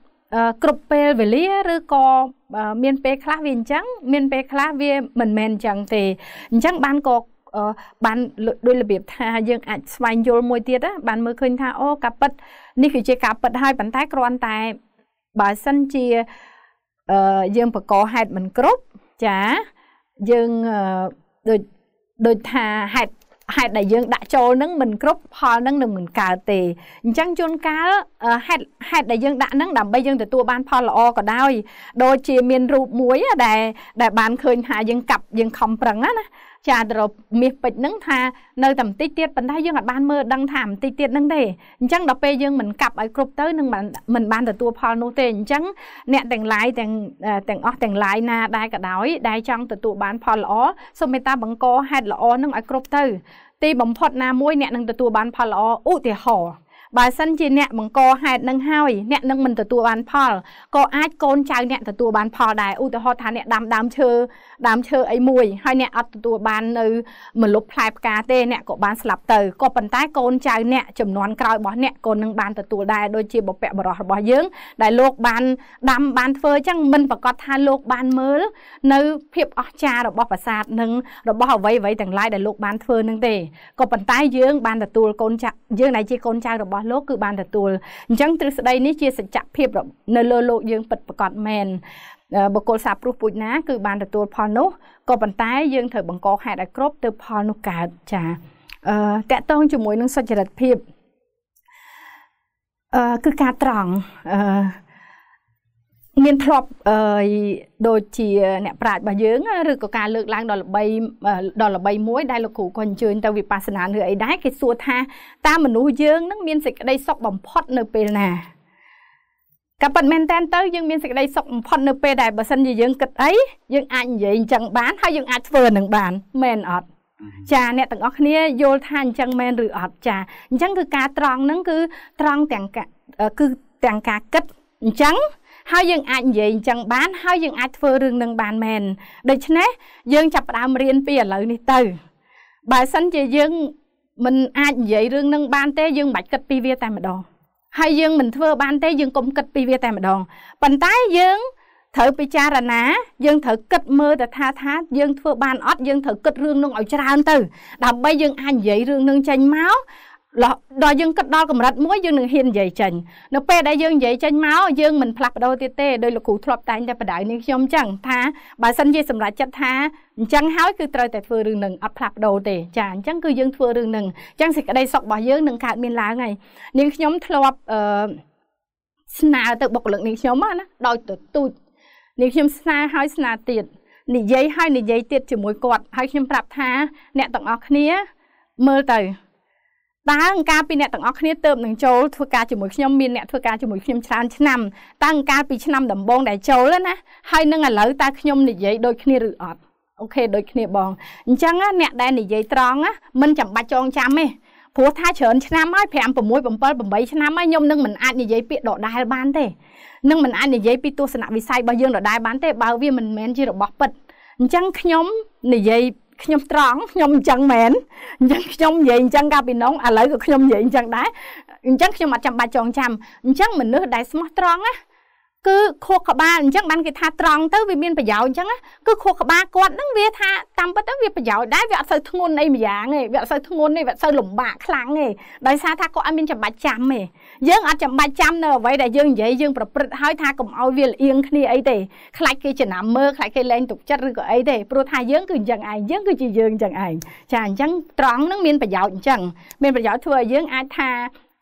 Speaker 2: គ្រប់ពេលវេលាឬក៏មានពេលខ្លះវាអញ្ចឹង មានពេលខ្លះវាមិនមែនអញ្ចឹងទេអញ្ចឹងបានក៏បានដោយរបៀបថាយើងអាចស្វែងយល់មួយទៀតណាបានមើលឃើញ ថាអូការប៉ັດនេះគឺជាការប៉ັດហើយប៉ុន្តែគ្រាន់តែ បើសិនជាយើងបកហេតុមិនគ្រប់ចាយើងដូចដូចថាហេតុហេតុដែលយើងដាក់ចូលនឹងមិនគ្រប់ផលនឹងនឹងមិនកើតទេអញ្ចឹងជួនកាលហេតុហេតុដែលយើងដាក់នឹងដើម្បីយើងទទួលបានផលល្អក៏ដោយដូចជាមានរូបមួយដែលដែលបានឃើញថាយើង កាប់យើងខំប្រឹងណាចាដរមាសពេជ្រហ្នឹងថានៅតែបន្តិចទៀតប៉ុន្តែយើងអាចបាន មើលដឹងថាបន្តិចទៀតហ្នឹងទេអញ្ចឹងដល់ពេលយើងមិនកាប់ឲ្យគ្រប់ទៅនឹងមិនបានទទួលផលនោះទេអញ្ចឹងអ្នកទាំងឡាយទាំងទាំងអស់ទាំងឡាយណាដែលក៏ដោយដែលចង់ទទួលបាន ផលល្អសូមមេត្តាបង្កហេតុល្អហ្នឹងឲ្យគ្រប់ទៅ ទីបំផុតណាមួយអ្នកនឹងទទួលបានផលល្អឧទាហរណ៍បើសិនជាអ្នកបង្កហេតុនឹងហើយអ្នកនឹងមិនទទួលបានផលក៏អាចកូនចៅអ្នកទទួលបានផលដែរឧទាហរណ៍ថាអ្នកដាំដើមឈើដើមឈើអីមួយហើយអ្នកអត់ទទួលបាននៅមលប់ផ្លែផ្កាទេអ្នកក៏បានស្លាប់ទៅក៏ប៉ុន្តែកូនចៅអ្នកចំនួនក្រោយរបស់អ្នកក៏នឹងបានទទួលដែរដូចជាបពៈបរោះរបស់យើងដែលលោកបានដាំបានធ្វើអញ្ចឹងមិនប្រកាសថាលោកបានមើលនៅភាពអស្ចារ្យរបស់ប្រាសាទនិងរបស់អ្វីអ្វីទាំងឡាយដែលលោកបានធ្វើនឹងទេក៏ប៉ុន្តែយើងបានទទួលកូនចៅយើងដែលជាកូនចៅរបស់របស់លោកគឺបានទទួលអញ្ចឹងទ្រឹស្ដីនេះជាសច្ចភាពនៅលើលោកយើងពិតប្រាកដមែនបុគ្គលសាព្រោះពូជណាគឺបានទទួល ផលនោះក៏ប៉ុន្តែយើងត្រូវបង្កហេតុឲ្យគ្រប់ទើបផលនោះកើតចាអឺតកតងជាមួយនឹងសុចរិតភាពអឺគឺការត្រង់អឺមានធ្លាប់អឺដូចជាអ្នកប្រាជ្ញរបស់យើងឬក៏ការលើកឡើង ដល់ល្បី ដល់ល្បីមួយដែលលោកគ្រូក៏អញ្ជើញទៅវិបស្សនាឬអីដែរគេសួរថាតើមនុស្សយើងនឹងមានសេចក្តីសុខបំផុតនៅពេលណាក៏ប៉ុន្តែមែនតែនទៅយើងមានសេចក្តីសុខបំផុតនៅពេលដែលបើសិនជាយើងគិតអីយើងអាចនិយាយអញ្ចឹងបាន ហើយយើងអាចធ្វើនឹងបានមែនអត់ចា អ្នកទាំងអស់គ្នាយល់ថាអញ្ចឹងមែនឬអត់ចាអញ្ចឹងគឺការត្រង់ហ្នឹងគឺត្រង់ទាំងគឺទាំងការគិតអញ្ចឹងហើយយើងអាចនិយាយអញ្ចឹងបានហើយយើងអាចធ្វើរឿងនឹងបានមែនដូច្នេះ យើងចាប់ផ្ដើមរៀនពីឥឡូវនេះទៅបើសិនជាយើង មិនអាចនិយាយរឿងនឹងបានទេយើងមិនបាច់គិតពីវាតែម្ដងហើយយើងមិនធ្វើបានទេយើងកុំគិតពីវាតែម្ដងប៉ុន្តែយើងត្រូវពិចារណាយើងត្រូវគិតមើលទៅថាថា យើងធ្វើបានអត់យើងត្រូវគិតរឿងនឹងឲ្យច្រើនទៅដើម្បីយើងអាចនិយាយរឿងនឹងចេញមកដល់យើងគិតដល់កម្រិតមួយយើងនឹងហ៊ាននិយាយចេញនៅពេលដែលយើងនិយាយចេញមកយើងមិនផ្លាស់ប្ដូរទៀតទេដោយលោកគ្រូធ្លាប់តែងតែបដៅនាងខ្ញុំអញ្ចឹងថាបើសិនជាសម្រេចចិត្តថាអញ្ចឹងហើយគឺត្រូវតែធ្វើរឿងនឹងអត់ផ្លាស់ប្ដូរទេចាអញ្ចឹងគឺយើងធ្វើរឿងនឹងអញ្ចឹងសេចក្តីសុខរបស់យើងនឹងកើតមានឡើងហើយនាងខ្ញុំធ្លាប់អឺស្នើទៅបុគ្គលិកនាងខ្ញុំណាដោយទទូចនាងខ្ញុំស្នើហើយស្នើទៀតនិយាយហើយនិយាយទៀតជាមួយគាត់ ហើយខ្ញុំប្រាប់ថា អ្នកទាំងអស់គ្នាមើលទៅតើអង្ការពីអ្នកទាំងអស់គ្នាទៅនឹងចូលធ្វើការជាមួយខ្ញុំមានអ្នកធ្វើការជាមួយខ្ញុំច្រើនឆ្នាំតើអង្ការពីឆ្នាំដំបូងដែលចូលណាហើយនឹងឥឡូវតើខ្ញុំនិយាយដូចគ្នាឬអត់អូខេដូចគ្នាបងអញ្ចឹងអ្នកដែលនិយាយត្រង់មិនចាំបាច់ចងចាំទេព្រោះថាច្រើនឆ្នាំហើយ5 6 7 8ឆ្នាំហើយខ្ញុំនឹងមិនអាចនិយាយពាក្យដដែលបានទេនឹងមិនអាចនិយាយពីទស្សនវិស័យរបស់យើងដដែលបានទេបើវាមិនមែនជារបស់ពិតអញ្ចឹងខ្ញុំនិយាយខ្ញុំត្រង់ខ្ញុំអញ្ចឹងមែនអញ្ចឹងខ្ញុំនិយាយអញ្ចឹងកាលពីនងឥឡូវក៏ខ្ញុំនិយាយអញ្ចឹងដែរអញ្ចឹងខ្ញុំអត់ចាំបាច់ចងចាំអញ្ចឹងមនុស្សដែលស្មោះត្រង់ណាគឺខួរក្បាលអញ្ចឹងបានគេថាត្រង់ទៅវាមានប្រយោជន៍អញ្ចឹងគឺខួរក្បាលគាត់ហ្នឹងវាថាតាមពិតទៅវាប្រយោជន៍ដែរវាអត់សូវធ្ងន់អីម្យ៉ាងទេវាអត់សូវធ្ងន់ទេវាអត់សូវលំបាកខ្លាំងទេដោយសារថាគាត់អត់មានចាំបាច់ចាំទេយើងអត់ចាំបាច់ចាំនៅអ្វីដែលយើងនិយាយយើងប្រព្រឹត្តហើយថាកុំឲ្យវាលអៀងគ្នាអីទេខ្លាចគេចំណាំមើលខ្លាចគេលែងទុកចិត្តឬក៏អីទេព្រោះថាយើងគឺអញ្ចឹងឯងយើងគឺជាយើងអញ្ចឹងឯងចាអញ្ចឹងត្រង់នឹងមានប្រយោជន៍អញ្ចឹងមានប្រយោជន៍ធ្វើឲ្យយើងអាចថា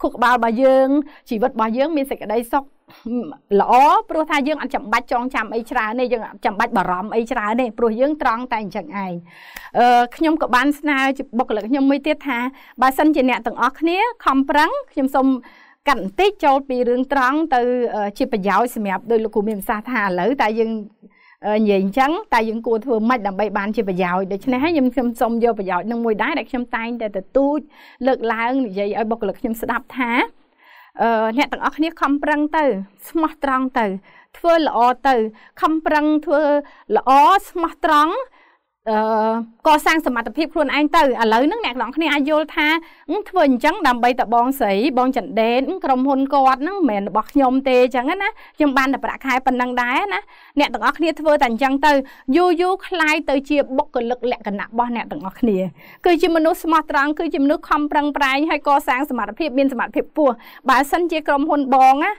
Speaker 2: ខួរក្បាលរបស់យើង ជីវិតរបស់យើងមានសេចក្តី សុខល្អព្រោះថាយើងអត់ចាំបាច់ចងចាំអីច្រើនទេយើងអត់ចាំបាច់បារម្ភអីច្រើនទេព្រោះយើងត្រង់តែអញ្ចឹងឯងអឺខ្ញុំក៏បានស្នើជាបុគ្គលិកខ្ញុំមួយទៀតថាបើសិនជាអ្នកទាំងអស់គ្នាខំប្រឹងខ្ញុំសូមកាត់បន្តិចចូលពីរឿងត្រង់ទៅ ជាប្រយោជន៍សម្រាប់ដោយលោកគ្រូមានប្រសាសន៍ថាឥឡូវតែយើងនិយាយអញ្ចឹងតែយើងគួរធ្វើម៉េចដើម្បីបានជាប្រយោជន៍ដូច្នេះខ្ញុំខ្ញុំសូមយកប្រយោជន៍នឹងមួយដែរដែលខ្ញុំតែងតែទទូចលើកឡើងនិយាយឲ្យបុគ្គលិកខ្ញុំស្ដាប់ថាអឺអ្នកទាំងអស់គ្នាខំប្រឹងទៅ ស្មោះត្រង់ទៅធ្វើល្អទៅ ខំប្រឹងធ្វើល្អស្មោះត្រង់កសាងសមត្ថភាពខ្លួនឯងទៅឥឡូវហ្នឹងអ្នកនរគ្នាអាចយល់ថាធ្វើអញ្ចឹងដើម្បីតបងស្រីបងចន្ទែនក្រុមហ៊ុនគាត់ហ្នឹងមិនមែនរបស់ខ្ញុំទេអញ្ចឹងណាខ្ញុំបានតែប្រាក់ខែប៉ុណ្ណឹងដែរណាអ្នកទាំងអស់គ្នាធ្វើតែអញ្ចឹងទៅយូរយូរคล้ายទៅជាបុគ្គលិកលក្ខណៈរបស់អ្នកទាំងអស់គ្នា គឺជាមនុស្សស្មោះត្រង់គឺជាមនុស្សខំប្រឹងប្រែងហើយកសាងសមត្ថភាពមានសមត្ថភាពពោះបើសិនជាក្រុមហ៊ុនបងណា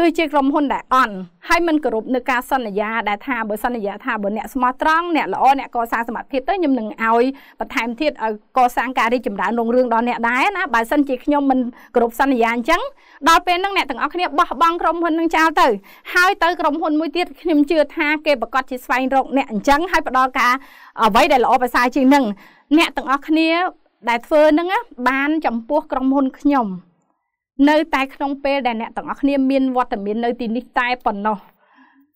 Speaker 2: គឺជាក្រុមហ៊ុនដែលអន់ហើយមិនគោរពនឹងការសន្យាដែលថាបើសន្យាថាបើអ្នកស្មោះត្រង់អ្នកល្អអ្នកកសាងសមត្ថភាពទៅខ្ញុំនឹងឲ្យបន្ថែមទៀតឲ្យកសាងការរីកចម្រើនរុងរឿងដល់អ្នកដែរណាបើសិនជាខ្ញុំមិនគោរពសន្យាអញ្ចឹងដល់ពេលហ្នឹងអ្នកទាំងអស់គ្នាបោះបង់ក្រុមហ៊ុននឹងចោលទៅហើយទៅក្រុមហ៊ុនមួយទៀតខ្ញុំជឿថាគេប្រកាសជាស្វែងរកអ្នកអញ្ចឹងហើយផ្ដល់ការអ្វីដែលល្អប្រសើរជាងហ្នឹងអ្នកទាំងអស់គ្នា ដែលធ្វើហ្នឹងបានចំពោះក្រុមហ៊ុនខ្ញុំនៅតែក្នុងពេលដែលអ្នកទាំងអស់គ្នាមានវត្តមាននៅទីនេះតែប៉ុណ្ណោះ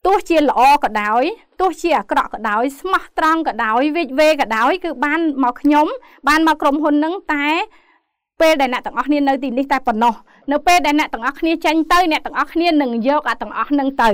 Speaker 2: ទោះជាល្អក៏ដោយទោះជាអាក្រក់ក៏ដោយស្មោះត្រង់ក៏ដោយវិជ្ជវេក៏ដោយគឺបានមកខ្ញុំ បានមកក្រុមហ៊ុននឹងតែពេលដែលអ្នកទាំងអស់គ្នានៅទីនេះតែប៉ុណ្ណោះនៅពេលដែលអ្នកទាំងអស់គ្នាចេញទៅអ្នកទាំងអស់គ្នានឹងយកអាទាំងអស់នឹងទៅ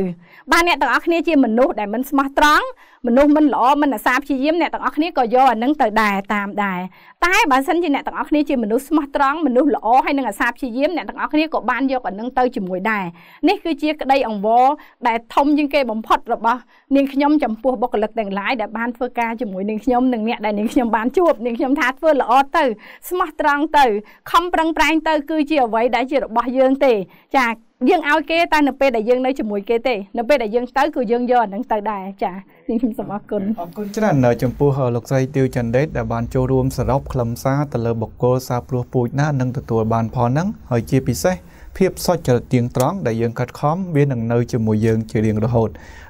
Speaker 2: បានអ្នកទាំងអស់គ្នាជាមនុស្សដែលមិនស្មោះត្រង់មនុស្សមិនល្អមិនអាសាព្យាយាមអ្នកទាំងអស់គ្នាក៏យកអានឹងទៅដែរតាមដែរតែបើសិនជាអ្នកទាំងអស់គ្នាជាមនុស្សស្មោះត្រង់មនុស្សល្អហើយនឹងអាសាព្យាយាមអ្នកទាំងអស់គ្នាក៏បានយកអានឹងទៅជាមួយដែរនេះគឺជាក្តីអង្វរដែលធំជាងគេបំផុតរបស់នាងខ្ញុំចំពោះបុគ្គលិកទាំងឡាយដែលបានធ្វើការជាមួយនាងខ្ញុំនិងអ្នកដែលនាងខ្ញុំបានជួបនាងខ្ញុំថាធ្វើល្អទៅស្មោះត្រង់ទៅខំប្រឹងប្រែងទៅ គឺជាអ្វីដែលជារបស់យើងទេចាយើងឲ្យគេតែនៅពេលដែលយើងនៅជាមួយគេទេនៅពេលដែលយើងទៅគឺយើងយកអានឹងទៅដែរចាខ្ញុំសូមអរគុណអរគុណច្រើ
Speaker 3: នចំពោះលោកស្រីទៀវចន្ទដេតដែលបានចូលរួមសរុបខ្លឹមសារទៅលើបុគ្គលសារព្រោះពូជណានិងទទួលបានផលហ្នឹងហើយជាពិសេស ភាពសុចរិតទៀងត្រង់ដែលយើងខិតខំវានឹងនៅជាមួយយើង ជារៀងរហូត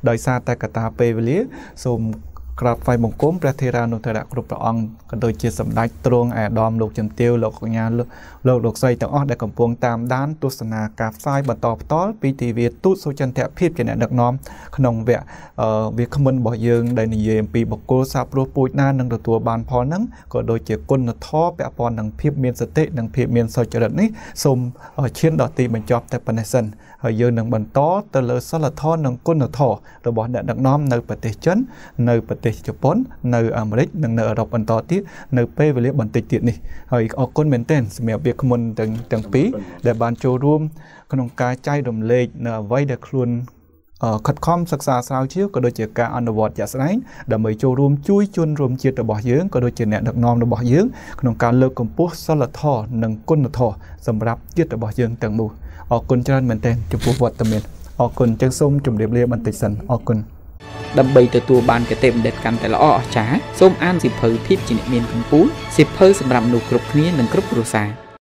Speaker 3: ដោយសារតែកត្តាពេលវេលាសូមក្រាបថ្វាយបង្គំព្រះធេរានុធរៈគ្រប់ព្រះអង្គក៏ដូចជាសម្ដេចទ្រង់អាដាមលោកជំទាវលោកកញ្ញាលោកលោកស្រីទាំងអស់ដែលកំពុងតាមដានទស្សនាការផ្សាយបន្តផ្ទាល់ពីទិវាទូតសុចន្ទភាពជាអ្នកដឹកនាំក្នុងវគ្គវាគ្មិនរបស់យើងដែលនិយាយអំពីបុគ្គលសាព្រោះពូជណានឹងទទួលបានផលនឹងក៏ដូចជាគុណធម៌ពាក់ព័ន្ធនឹងភាពមានសតិនិងភាពមានសុចរិតនេះសូមឈានដល់ទីបញ្ចប់តែប៉ុណ្ណេះសិនហើយយើងនឹងបន្តទៅលើសិលធម៌និងគុណធម៌របស់អ្នកដឹកនាំនៅប្រទេសចិននៅប្រទេសទេសជប៉ុននៅអាមេរិកនិងនៅអឺរ៉ុបបន្តទៀតនៅពេលវេលាបន្តិចទៀតនេះហើយអរគុណមែនទែនសម្រាប់វាគ្មុនទាំងទាំងពីរដែលបានចូលរួម ក្នុងការចែករំលែកនៅអ្វីដែលខ្លួនខិតខំសិក្សាស្រាវជ្រាវក៏ដូចជាការអនុវត្តជាក់ស្ដែងដើម្បីចូលរួម ជួយជនរួមជាតិរបស់យើងក៏ដូចជាអ្នកដឹកនាំរបស់យើងក្នុងការលើកកម្ពស់សិលធម៌និងគុណធម៌សម្រាប់ជាតិរបស់យើងទាំងមូលអរគុណច្រើនមែនទែនចំពោះវត្តមានអរគុណចឹងសូមជម្រាបលាបន្តិចសិនអរគុណ
Speaker 1: ដើម្បីទទួលបានគតិបណ្ឌិតកាន់តែល្អអស្ចារ្យសូមអានសិភៅភាពជាអ្នកមានកម្ពុជាសិភៅសម្រាប់មនុស្សគ្រប់គ្នានិងគ្រប់គ្រួសារ